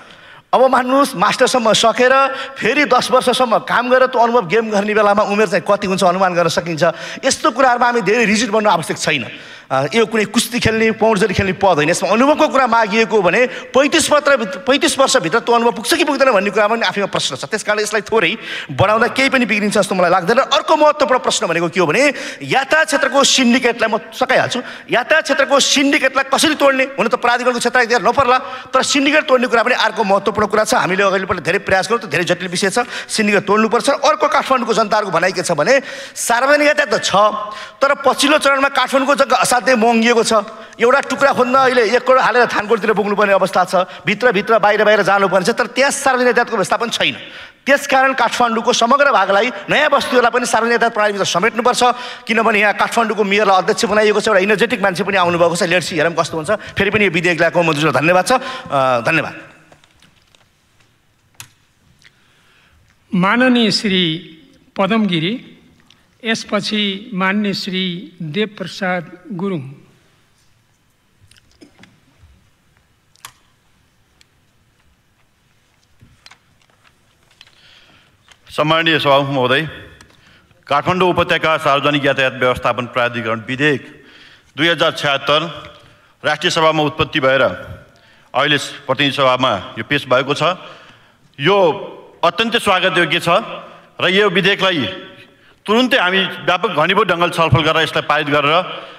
Speaker 29: अब मान्नुहोस् मास्टरसम्म सकेर फेरि दस वर्षसम्म काम गरेर त्यो अनुभव गेम गर्ने बेलामा उमेर चाहिँ कति हुन्छ अनुमान गर्न सकिन्छ यस्तो कुराहरूमा हामी धेरै रिजिट बन्नु आवश्यक छैन यो कुनै कुस्ती खेल्ने पौडजरी खेल्ने पद होइन यसमा अनुभवको कुरा मागिएको भने पैँतिस पत्र पैँतिस वर्षभित्र त्यो अनुभव पुग्छ कि पुग्दैन भन्ने कुरा पनि आफैमा प्रश्न छ त्यस कारणले यसलाई थोरै बढाउँदा केही पनि बिग्रिन्छ जस्तो मलाई लाग्दैन अर्को महत्त्वपूर्ण प्रश्न भनेको के हो भने यातायात क्षेत्रको सिन्डिकेटलाई म सकाइहाल्छु यातायात क्षेत्रको सिन्डिकेटलाई कसरी तोड्ने हुन त प्राधिकरणको क्षेत्र धेरै नपर्ला तर सिन्डिकेट तोड्ने कुरा पनि अर्को महत्त्वपूर्ण कुरा छ हामीले अघिल्लोपल्ट धेरै प्रयास गरौँ त धेरै जटिल विषय छ सिन्डिकेट तोड्नुपर्छ अर्को काठमाडौँको जनताहरूको भनाइ के छ भने सार्वजनिक यातायात त छ तर पछिल्लो चरणमा काठमाडौँको जग्गा असाध्यै महँगिएको छ एउटा टुक्रा खोज्न अहिले एक करोड हालेर धानकोटतिर पुग्नुपर्ने अवस्था छ भित्रभित्र बाहिर बाहिर जानुपर्ने छ तर त्यहाँ सार्वजनिक यातायातको व्यवस्था पनि छैन त्यसकारण काठमाडौँको समग्र भागलाई नयाँ वस्तुहरूलाई पनि सार्वजनिक यातायात प्रणालीभित्र समेट्नुपर्छ किनभने यहाँ काठमाडौँको मेयरलाई अध्यक्ष बनाइएको छ एउटा इनर्जेटिक मान्छे पनि आउनुभएको छ लेट्सी हेरौँ कस्तो हुन्छ फेरि पनि यो विधेयक ल्याएको मन्जुर धन्यवाद छ धन्यवाद
Speaker 1: माननीय श्री पदमगिरी यसपछि मान्य श्री देवप्रसाद गुरुङ
Speaker 30: सम्माननीय सभामुख महोदय काठमाडौँ उपत्यका सार्वजनिक यातायात व्यवस्थापन प्राधिकरण विधेयक दुई हजार छ्यात्तर राष्ट्रिय सभामा उत्पत्ति भएर अहिले प्रतिनिधि सभामा यो पेस भएको छ यो अत्यन्तै योग्य छ र यो विधेयकलाई तुरुन्तै हामी व्यापक घनीभूत ढङ्गले छलफल गरेर यसलाई पारित गरेर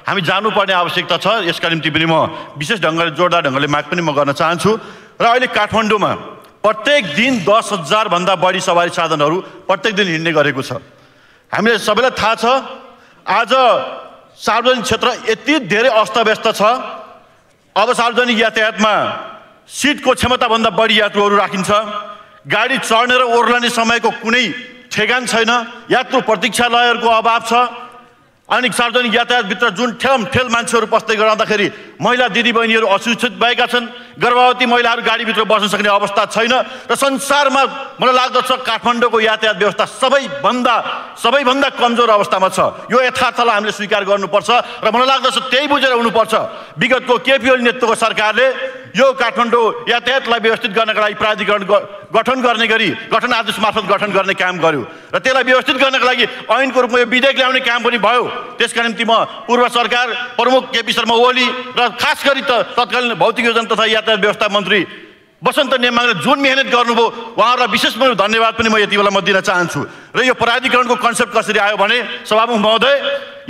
Speaker 30: हामी जानुपर्ने आवश्यकता छ यसका निम्ति पनि म विशेष ढङ्गले जोरदार ढङ्गले माग पनि म गर्न चाहन्छु र अहिले काठमाडौँमा प्रत्येक दिन दस हजारभन्दा बढी सवारी साधनहरू प्रत्येक दिन हिँड्ने गरेको छ हामीले सबैलाई थाहा छ आज सार्वजनिक क्षेत्र यति धेरै अस्तव्यस्त छ अब सार्वजनिक यातायातमा सिटको क्षमताभन्दा बढी यात्रुहरू राखिन्छ गाडी चढ्ने र ओर्लाने समयको कुनै ठेगान छैन यात्रु प्रतीक्षालयहरूको अभाव छ अनि सार्वजनिक यातायातभित्र जुन ठेल ठेल मान्छेहरू पस्दै गराउँदाखेरि महिला दिदीबहिनीहरू असुरक्षित भएका छन् गर्भवती महिलाहरू गाडीभित्र बस्न सक्ने अवस्था छैन र संसारमा मलाई लाग्दछ काठमाडौँको यातायात व्यवस्था सबैभन्दा सबैभन्दा कमजोर अवस्थामा छ यो यथार्थलाई हामीले स्वीकार गर्नुपर्छ र मलाई लाग्दछ त्यही बुझेर हुनुपर्छ विगतको केपिओली नेतृत्वको सरकारले यो काठमाडौँ यातायातलाई व्यवस्थित गर्नको लागि प्राधिकरण गठन गर्ने गरी गठन आदेश मार्फत गठन गर्ने काम गर्यो र त्यसलाई व्यवस्थित गर्नको लागि ऐनको रूपमा यो विधेयक ल्याउने काम पनि भयो त्यसका निम्ति म पूर्व सरकार प्रमुख केपी शर्मा ओली र खास गरी त तत्कालीन भौतिक योजना तथा यातायात व्यवस्था मन्त्री बसन्त नेमाङले जुन मेहनत गर्नुभयो उहाँहरूलाई विशेष मेरो धन्यवाद पनि म यति बेला म दिन चाहन्छु र यो प्राधिकरणको कन्सेप्ट कसरी आयो भने सभामुख महोदय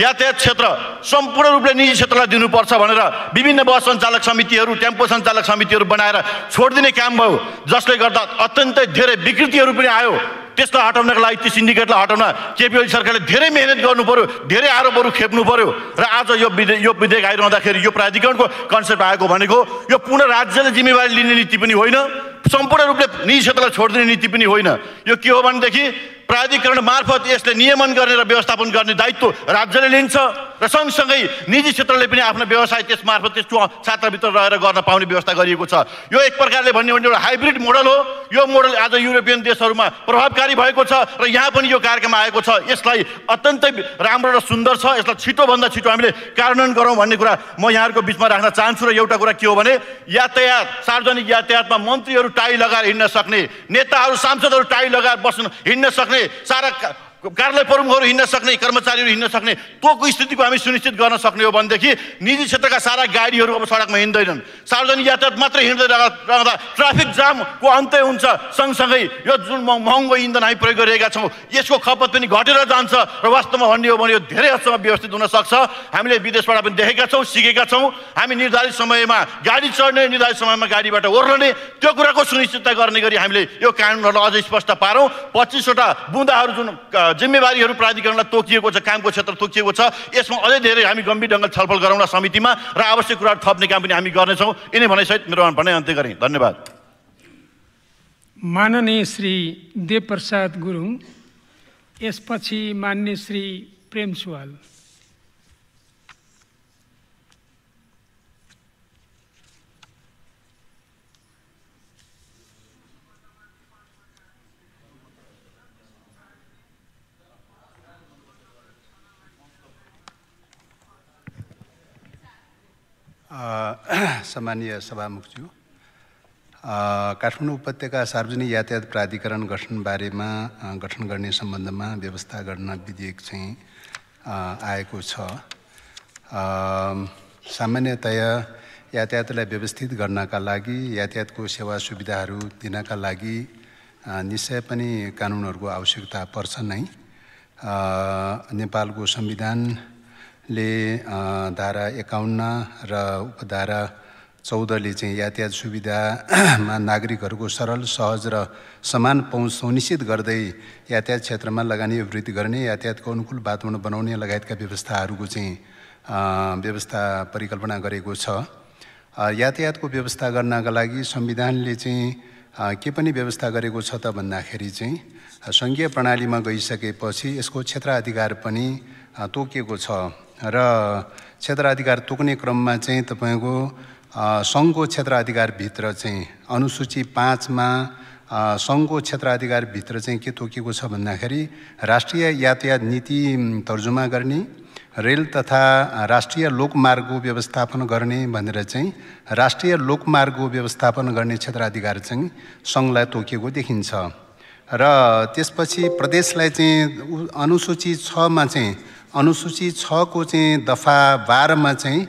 Speaker 30: यातायात क्षेत्र सम्पूर्ण रूपले निजी क्षेत्रलाई दिनुपर्छ भनेर विभिन्न बस सञ्चालक समितिहरू टेम्पो सञ्चालक समितिहरू बनाएर छोडिदिने काम भयो जसले गर्दा अत्यन्तै धेरै विकृतिहरू पनि आयो त्यसलाई हटाउनको लागि त्यो सिन्डिकेटलाई हटाउन केपी ओली सरकारले धेरै मिहिनेत गर्नु पऱ्यो धेरै आरोपहरू खेप्नु पऱ्यो र आज यो विधेयक यो विधेयक आइरहँदाखेरि यो प्राधिकरणको कन्सेप्ट आएको भनेको यो पुनः राज्यले जिम्मेवारी लिने नीति पनि होइन सम्पूर्ण रूपले निजी क्षेत्रलाई छोडिदिने नीति पनि होइन यो के हो भनेदेखि प्राधिकरण मार्फत यसले नियमन गर्ने र व्यवस्थापन गर्ने दायित्व राज्यले लिन्छ र सँगसँगै निजी क्षेत्रले पनि आफ्नो व्यवसाय त्यस मार्फत त्यस छात्रभित्र रहेर गर्न पाउने व्यवस्था गरिएको छ यो एक प्रकारले भन्यो भने एउटा हाइब्रिड मोडल हो यो मोडल आज युरोपियन देशहरूमा प्रभावकारी भएको छ र यहाँ पनि यो कार्यक्रम आएको छ यसलाई अत्यन्तै राम्रो र सुन्दर छ यसलाई छिटोभन्दा छिटो हामीले कार्यान्वयन गरौँ भन्ने कुरा म यहाँहरूको बिचमा राख्न चाहन्छु र एउटा कुरा के हो भने यातायात सार्वजनिक यातायातमा मन्त्रीहरू टाई लगाएर हिँड्न सक्ने नेताहरू सांसदहरू टाई लगाएर बस्न हिँड्न सक्ने सारा कार्यालय प्रमुखहरू हिँड्न सक्ने कर्मचारीहरू हिँड्न सक्ने तोको स्थितिको हामी सुनिश्चित गर्न सक्ने हो भनेदेखि निजी क्षेत्रका सारा गाडीहरू अब सडकमा हिँड्दैनन् सार्वजनिक यातायात मात्रै हिँड्दै रहँदा ट्राफिक जामको अन्त्य हुन्छ सँगसँगै यो जुन महँगो इन्धन हामी प्रयोग गरिरहेका छौँ यसको खपत पनि घटेर जान्छ र वास्तवमा भन्ने हो भने यो धेरै हदसम्म व्यवस्थित हुनसक्छ हामीले विदेशबाट पनि देखेका छौँ सिकेका छौँ हामी निर्धारित समयमा गाडी चढ्ने निर्धारित समयमा गाडीबाट ओर्लने त्यो कुराको सुनिश्चितता गर्ने गरी हामीले यो कानुनहरूलाई अझ स्पष्ट पारौँ पच्चिसवटा बुँदाहरू जुन जिम्मेवारीहरू प्राधिकरणलाई तोकिएको छ कामको क्षेत्र तोकिएको छ यसमा अझै धेरै हामी गम्भीर ढङ्गले छलफल गरौँ समितिमा र आवश्यक कुराहरू थप्ने काम पनि हामी गर्नेछौँ यिनै भनाइसहित मेरो भनाइ अन्त्य गरेँ धन्यवाद
Speaker 1: माननीय श्री देवप्रसाद गुरुङ यसपछि मान्य श्री प्रेम सुवाल
Speaker 18: सामान्य सभामुखज्यू काठमाडौँ उपत्यका सार्वजनिक यातायात प्राधिकरण गठनबारेमा गठन गर्ने सम्बन्धमा व्यवस्था गर्न विधेयक चाहिँ आएको छ सामान्यतया यातायातलाई व्यवस्थित गर्नका लागि यातायातको सेवा सुविधाहरू दिनका लागि निश्चय पनि कानुनहरूको आवश्यकता पर्छ नै नेपालको संविधान ले धारा एकाउन्न र उपधारा चौधले चाहिँ यातायात सुविधामा नागरिकहरूको सरल सहज र समान पहुँच सुनिश्चित गर्दै यातायात क्षेत्रमा लगानी वृद्धि गर्ने यातायातको अनुकूल वातावरण बनाउने लगायतका व्यवस्थाहरूको चाहिँ व्यवस्था परिकल्पना गरेको छ यातायातको व्यवस्था गर्नका लागि संविधानले चाहिँ के पनि व्यवस्था गरेको छ त भन्दाखेरि चाहिँ सङ्घीय प्रणालीमा गइसकेपछि यसको क्षेत्राधिकार पनि तोकिएको छ र क्षेत्राधिकार तोक्ने क्रममा चाहिँ तपाईँको सङ्घको क्षेत्राधिकारभित्र चाहिँ अनुसूची पाँचमा सङ्घको क्षेत्राधिकारभित्र चाहिँ के तोकिएको छ भन्दाखेरि राष्ट्रिय यातायात नीति तर्जुमा गर्ने रेल तथा राष्ट्रिय लोकमार्ग व्यवस्थापन गर्ने भनेर चाहिँ राष्ट्रिय लोकमार्ग व्यवस्थापन गर्ने क्षेत्राधिकार चाहिँ सङ्घलाई तोकिएको देखिन्छ र त्यसपछि प्रदेशलाई चाहिँ अनुसूची छमा चाहिँ अनुसूची छको चाहिँ दफा बाह्रमा चाहिँ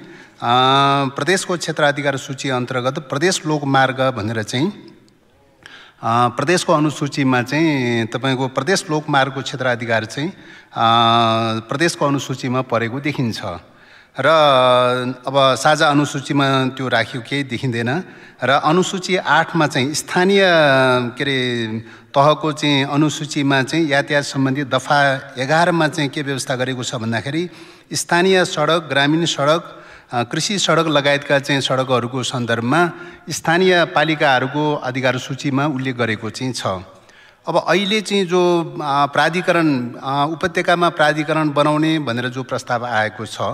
Speaker 18: प्रदेशको क्षेत्राधिकार सूची अन्तर्गत प्रदेश लोकमार्ग भनेर चाहिँ प्रदेशको अनुसूचीमा चाहिँ तपाईँको प्रदेश लोकमार्गको क्षेत्राधिकार चाहिँ प्रदेशको अनुसूचीमा परेको देखिन्छ र अब साझा अनुसूचीमा त्यो राखेको केही देखिँदैन र अनुसूची आठमा चाहिँ स्थानीय के अरे तहको चाहिँ अनुसूचीमा चाहिँ यातायात सम्बन्धी दफा एघारमा चाहिँ के व्यवस्था गरेको छ भन्दाखेरि स्थानीय सडक ग्रामीण सडक कृषि सडक लगायतका चाहिँ सडकहरूको सन्दर्भमा स्थानीय पालिकाहरूको अधिकार सूचीमा उल्लेख गरेको चाहिँ छ अब अहिले चाहिँ जो प्राधिकरण उपत्यकामा प्राधिकरण बनाउने भनेर जो प्रस्ताव आएको छ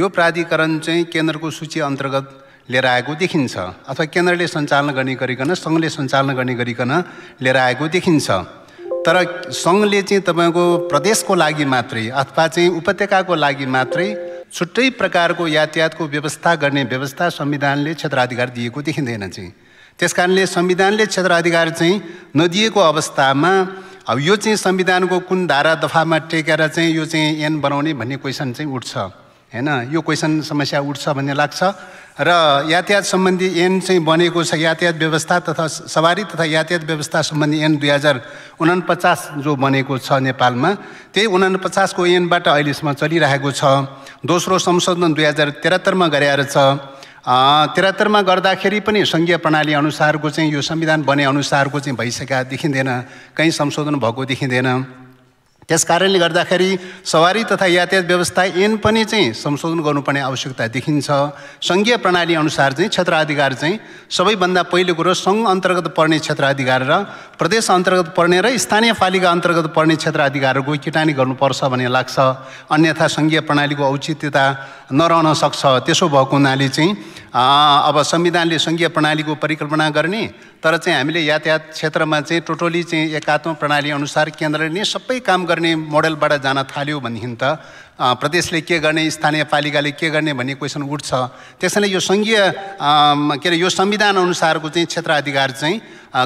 Speaker 18: यो प्राधिकरण चाहिँ केन्द्रको सूची अन्तर्गत लिएर आएको देखिन्छ अथवा केन्द्रले सञ्चालन गर्ने गरिकन सङ्घले सञ्चालन गर्ने गरिकन लिएर आएको देखिन्छ तर सङ्घले चाहिँ तपाईँको प्रदेशको लागि मात्रै अथवा चाहिँ उपत्यकाको लागि मात्रै छुट्टै प्रकारको यातायातको व्यवस्था गर्ने व्यवस्था संविधानले क्षेत्राधिकार दिएको देखिँदैन चाहिँ त्यस कारणले संविधानले क्षेत्राधिकार चाहिँ नदिएको अवस्थामा अब यो चाहिँ संविधानको कुन धारा दफामा टेकेर चाहिँ यो चाहिँ एन बनाउने भन्ने क्वेसन चाहिँ उठ्छ होइन यो क्वेसन समस्या उठ्छ भन्ने लाग्छ र यातायात सम्बन्धी एन चाहिँ बनेको छ यातायात व्यवस्था तथा सवारी तथा यातायात व्यवस्था सम्बन्धी एन दुई हजार उनापचास जो बनेको छ नेपालमा त्यही उनापचासको ऐनबाट अहिलेसम्म चलिरहेको छ दोस्रो संशोधन दुई हजार त्रिहत्तरमा गराएर छ त्रिहत्तरमा गर्दाखेरि पनि सङ्घीय प्रणाली अनुसारको चाहिँ यो संविधान बने अनुसारको चाहिँ भइसकेका देखिँदैन कहीँ संशोधन भएको देखिँदैन त्यस कारणले गर्दाखेरि सवारी तथा यातायात व्यवस्था ऐन पनि चाहिँ संशोधन गर्नुपर्ने आवश्यकता देखिन्छ सङ्घीय प्रणाली अनुसार चाहिँ क्षेत्राधिकार चाहिँ सबैभन्दा पहिलो कुरो सङ्घ अन्तर्गत पर्ने क्षेत्राधिकार र प्रदेश अन्तर्गत पर्ने र स्थानीय पालिका अन्तर्गत पर्ने क्षेत्राधिकारको किटानी गर्नुपर्छ भन्ने लाग्छ अन्यथा सङ्घीय प्रणालीको औचित्यता नरहन सक्छ त्यसो भएको हुनाले चाहिँ अब संविधानले सङ्घीय प्रणालीको परिकल्पना गर्ने तर चाहिँ हामीले यातायात क्षेत्रमा चाहिँ टोटली चाहिँ एकात्म प्रणाली अनुसार केन्द्रले नै सबै काम गर्ने मोडलबाट जान थाल्यो भनेदेखि त प्रदेशले के गर्ने स्थानीय पालिकाले के गर्ने भन्ने क्वेसन उठ्छ त्यसैले यो सङ्घीय के अरे यो संविधान अनुसारको चाहिँ अधिकार चाहिँ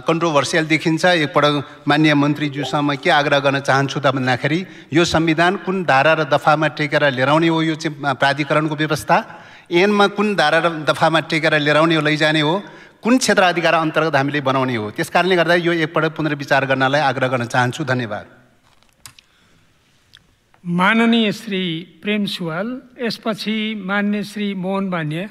Speaker 18: कन्ट्रोभर्सियल देखिन्छ एकपल्ट मान्य मन्त्रीज्यूसँग म के आग्रह गर्न चाहन्छु त भन्दाखेरि यो संविधान कुन धारा र दफामा टेकेर लिएर आउने हो यो चाहिँ प्राधिकरणको व्यवस्था एनमा कुन धारा र दफामा टेकेर लिएर आउने हो लैजाने हो कुन क्षेत्र अधिकार अन्तर्गत हामीले बनाउने हो त्यस कारणले गर्दा यो एकपल्ट पुनर्विचार गर्नलाई आग्रह गर्न चाहन्छु धन्यवाद
Speaker 1: माननीय श्री प्रेम सुवाल यसपछि मान्य श्री मोहन बानिया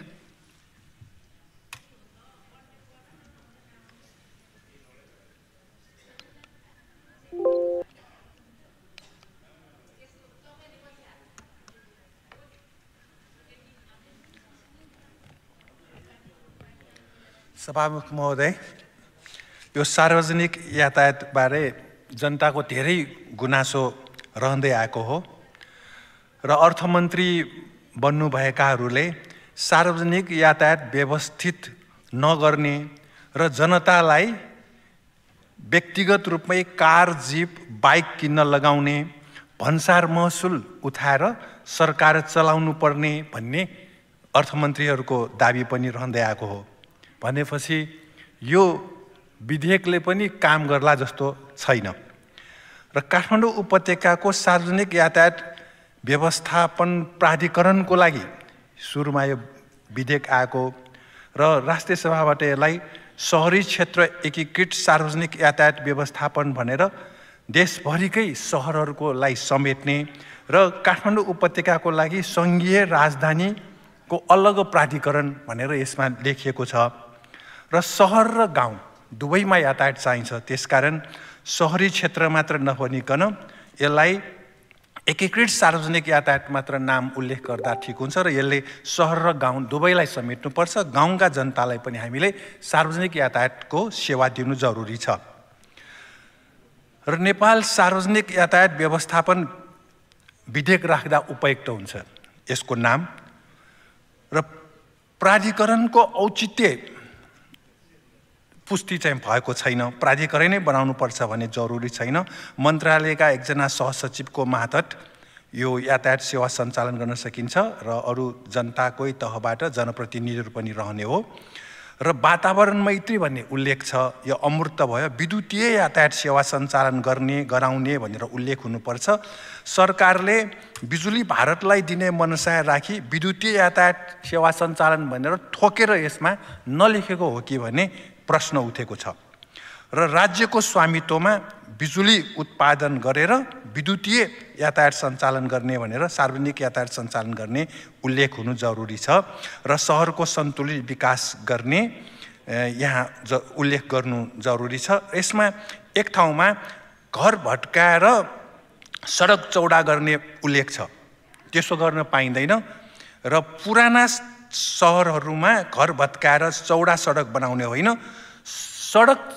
Speaker 31: सभामुख महोदय यो सार्वजनिक यातायातबारे जनताको धेरै गुनासो रहँदै आएको हो र अर्थमन्त्री बन्नुभएकाहरूले सार्वजनिक यातायात व्यवस्थित नगर्ने र जनतालाई व्यक्तिगत रूपमै कार जिप बाइक किन्न लगाउने भन्सार महसुल उठाएर सरकार चलाउनु पर्ने भन्ने अर्थमन्त्रीहरूको दाबी पनि रहँदै आएको हो भनेपछि यो विधेयकले पनि काम गर्ला जस्तो छैन र काठमाडौँ उपत्यकाको सार्वजनिक यातायात व्यवस्थापन प्राधिकरणको लागि सुरुमा यो विधेयक आएको र राष्ट्रिय सभाबाट यसलाई सहरी क्षेत्र एकीकृत सार्वजनिक यातायात व्यवस्थापन भनेर देशभरिकै सहरहरूको लागि समेट्ने र काठमाडौँ उपत्यकाको लागि सङ्घीय राजधानीको अलग प्राधिकरण भनेर यसमा लेखिएको छ र सहर र गाउँ दुवैमा यातायात चाहिन्छ त्यसकारण सहरी क्षेत्र मात्र नभनिकन यसलाई एकीकृत सार्वजनिक यातायात मात्र नाम उल्लेख गर्दा ठिक हुन्छ र यसले सहर र गाउँ दुवैलाई समेट्नुपर्छ गाउँका जनतालाई पनि हामीले सार्वजनिक यातायातको सेवा दिनु जरुरी छ र नेपाल सार्वजनिक यातायात व्यवस्थापन विधेयक राख्दा उपयुक्त हुन्छ यसको नाम र प्राधिकरणको औचित्य पुष्टि चाहिँ भएको छैन प्राधिकरण नै बनाउनुपर्छ भन्ने जरुरी छैन मन्त्रालयका एकजना सहसचिवको मातहत यो यातायात सेवा सञ्चालन गर्न सकिन्छ र अरू जनताकै तहबाट जनप्रतिनिधिहरू पनि रहने हो र वातावरण मैत्री भन्ने उल्लेख छ यो अमूर्त भयो विद्युतीय यातायात सेवा सञ्चालन गर्ने गराउने भनेर उल्लेख हुनुपर्छ सरकारले बिजुली भारतलाई दिने मनसाय राखी विद्युतीय यातायात सेवा सञ्चालन भनेर ठोकेर यसमा नलेखेको हो कि भने प्रश्न उठेको छ र राज्यको स्वामित्वमा बिजुली उत्पादन गरेर विद्युतीय यातायात सञ्चालन गर्ने भनेर सार्वजनिक यातायात सञ्चालन गर्ने उल्लेख हुनु जरुरी छ र सहरको सन्तुलित विकास गर्ने यहाँ ज उल्लेख गर्नु जरुरी छ यसमा एक ठाउँमा घर भट्काएर सडक चौडा गर्ने उल्लेख छ त्यसो गर्न पाइँदैन र पुराना सहरहरूमा घर भत्काएर चौडा सडक बनाउने होइन सडक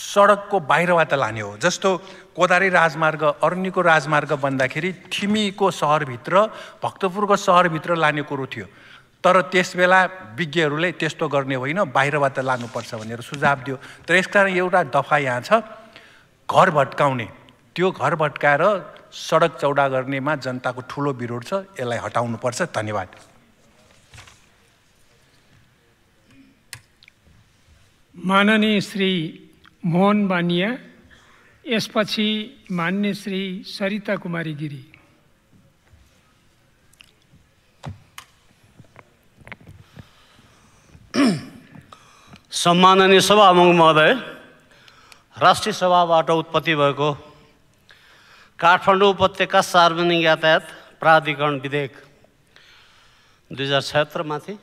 Speaker 31: सडकको बाहिरबाट लाने हो जस्तो कोदारी राजमार्ग अर्णीको राजमार्ग बन्दाखेरि ठिमीको सहरभित्र भक्तपुरको सहरभित्र लाने कुरो थियो तर त्यसबेला विज्ञहरूले त्यस्तो गर्ने होइन बाहिरबाट लानुपर्छ भनेर सुझाव दियो तर यसकारण एउटा दफा यहाँ छ घर भट्काउने त्यो घर भट्काएर सडक चौडा गर्नेमा जनताको ठुलो विरोध छ यसलाई हटाउनुपर्छ धन्यवाद
Speaker 1: माननीय श्री मोहन बानिया यसपछि मान्य श्री सरिता कुमारी गिरी
Speaker 3: सम्माननीय सभामुख महोदय राष्ट्रिय सभाबाट उत्पत्ति भएको काठमाडौँ उपत्यका सार्वजनिक यातायात प्राधिकरण विधेयक दुई हजार छत्तरमाथि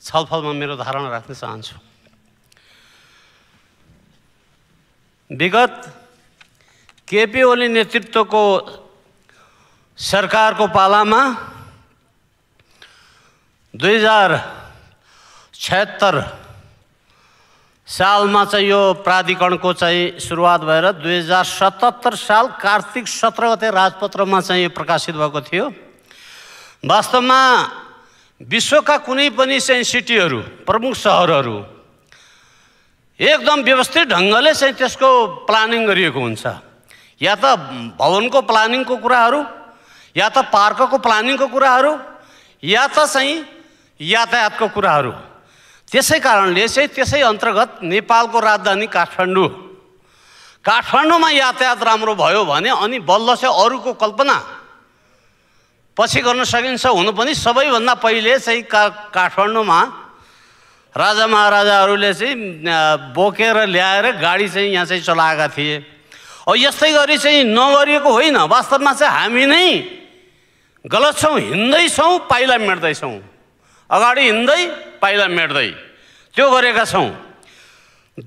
Speaker 3: छलफलमा मेरो धारणा राख्न चाहन्छु विगत केपी ओली नेतृत्वको सरकारको पालामा दुई हजार छत्तर सालमा चाहिँ यो प्राधिकरणको चाहिँ सुरुवात भएर दुई हजार सतहत्तर साल कार्तिक सत्र गते राजपत्रमा चाहिँ यो प्रकाशित भएको थियो वास्तवमा विश्वका कुनै पनि सेन्सिटीहरू प्रमुख सहरहरू एकदम व्यवस्थित ढङ्गले चाहिँ त्यसको प्लानिङ गरिएको हुन्छ या त भवनको प्लानिङको कुराहरू या त पार्कको प्लानिङको कुराहरू या त चाहिँ यातायातको कुराहरू त्यसै कारणले चाहिँ त्यसै अन्तर्गत नेपालको राजधानी काठमाडौँ काठमाडौँमा यातायात राम्रो भयो भने अनि बल्ल चाहिँ अरूको कल्पना पछि गर्न सकिन्छ हुनु पनि सबैभन्दा पहिले चाहिँ का काठमाडौँमा राजा महाराजाहरूले चाहिँ बोकेर ल्याएर गाडी चाहिँ यहाँ चाहिँ चलाएका थिए अब यस्तै गरी चाहिँ नगरिएको होइन वास्तवमा चाहिँ हामी नै गलत छौँ हिँड्दैछौँ पाइला मेट्दैछौँ अगाडि हिँड्दै पाइला मेट्दै त्यो गरेका छौँ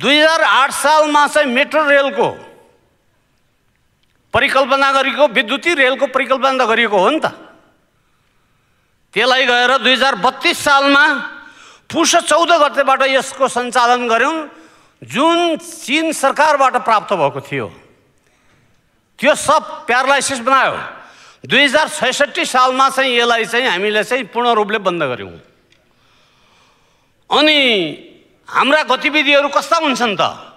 Speaker 3: दुई हजार आठ सालमा चाहिँ मेट्रो रेलको परिकल्पना गरेको विद्युतीय रेलको परिकल्पना त गरिएको हो नि त त्यसलाई गएर दुई हजार बत्तिस सालमा पुष चौध गतेबाट यसको सञ्चालन गऱ्यौँ जुन चिन सरकारबाट प्राप्त भएको थियो त्यो सब प्यारालाइसिस बनायो दुई हजार छैसठी सालमा चाहिँ यसलाई चाहिँ हामीले चाहिँ पूर्ण रूपले बन्द गऱ्यौँ अनि हाम्रा गतिविधिहरू कस्ता हुन्छन् त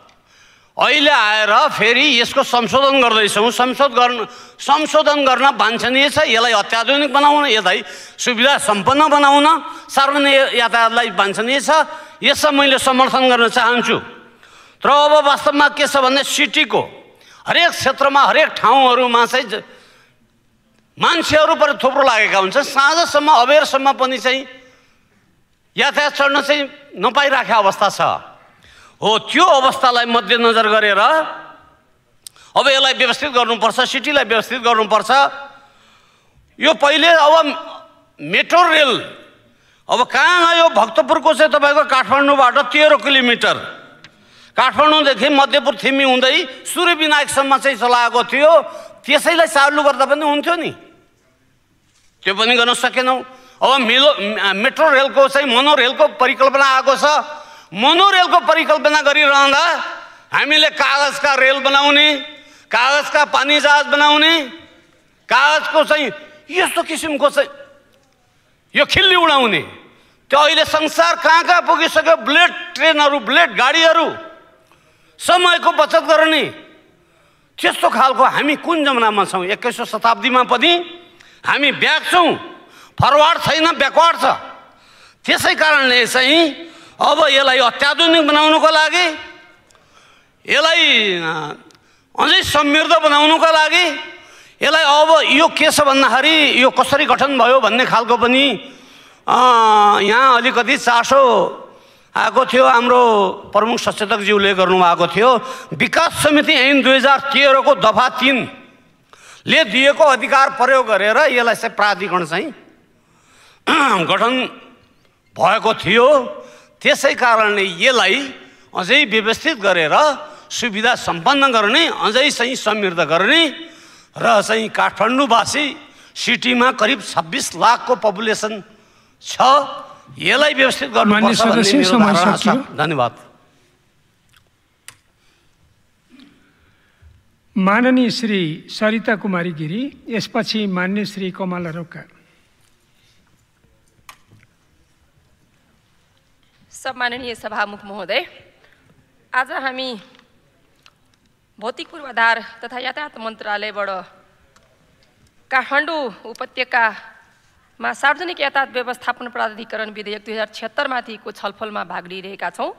Speaker 3: अहिले आएर फेरि यसको संशोधन गर्दैछौँ संशोध गर्न संशोधन गर्न वाञ्छनीय छ यसलाई अत्याधुनिक बनाउन यसलाई सुविधा सम्पन्न बनाउन सार्वजनिक यातायातलाई वाञ्छनीय छ यसमा मैले समर्थन गर्न चाहन्छु तर अब वास्तवमा के छ भने सिटीको हरेक क्षेत्रमा हरेक ठाउँहरूमा चाहिँ मान्छेहरू पनि थुप्रो लागेका हुन्छ साँझसम्म अबेरसम्म पनि चाहिँ यातायात चढ्न चाहिँ नपाइराखेको अवस्था छ हो त्यो अवस्थालाई मध्यनजर गरेर अब यसलाई व्यवस्थित गर्नुपर्छ सिटीलाई व्यवस्थित गर्नुपर्छ यो पहिले अब मेट्रो रेल अब कहाँ आयो भक्तपुरको चाहिँ तपाईँको काठमाडौँबाट तेह्र किलोमिटर काठमाडौँदेखि मध्यपुर थिमी हुँदै सूर्यविनायकसम्म चाहिँ चलाएको थियो त्यसैलाई चालु गर्दा पनि हुन्थ्यो नि त्यो पनि गर्न सकेनौँ अब मेलो मेट्रो रेलको चाहिँ मोनो रेलको परिकल्पना आएको छ मोनोरेलको परिकल्पना गरिरहँदा हामीले कागजका रेल बनाउने कागजका पानी जहाज बनाउने कागजको चाहिँ यस्तो किसिमको चाहिँ यो खिल्ली उडाउने त्यो अहिले संसार कहाँ कहाँ पुगिसक्यो बुलेट ट्रेनहरू बुलेट गाडीहरू समयको बचत गर्ने त्यस्तो खालको हामी कुन जमानामा छौँ एक्काइसौँ शताब्दीमा पनि हामी ब्याक छौँ फरवार्ड छैन ब्याकवार्ड छ त्यसै कारणले चाहिँ अब यसलाई अत्याधुनिक बनाउनको लागि यसलाई अझै समृद्ध बनाउनुको लागि यसलाई अब यो के छ भन्दाखेरि यो कसरी गठन भयो भन्ने खालको पनि यहाँ अलिकति चासो आएको थियो हाम्रो प्रमुख सचेतकज्यूले गर्नुभएको थियो विकास समिति ऐन दुई हजार तेह्रको दफा तिनले दिएको अधिकार प्रयोग गरेर यसलाई चाहिँ प्राधिकरण चाहिँ गठन भएको थियो त्यसै कारणले यसलाई अझै व्यवस्थित गरेर सुविधा सम्पन्न गर्ने अझै चाहिँ समृद्ध गर्ने र चाहिँ काठमाडौँवासी सिटीमा करिब छब्बिस लाखको पपुलेसन छ यसलाई व्यवस्थित गर्नु धन्यवाद
Speaker 1: माननीय श्री सरिता कुमारी गिरी यसपछि मान्य श्री कमला रोका
Speaker 25: सम्माननीय सभामुख महोदय आज हामी भौतिक पूर्वाधार तथा यातायात मन्त्रालयबाट काठमाडौँ उपत्यकामा सार्वजनिक यातायात व्यवस्थापन प्राधिकरण विधेयक दुई हजार छत्तरमाथिको छलफलमा भाग लिइरहेका छौँ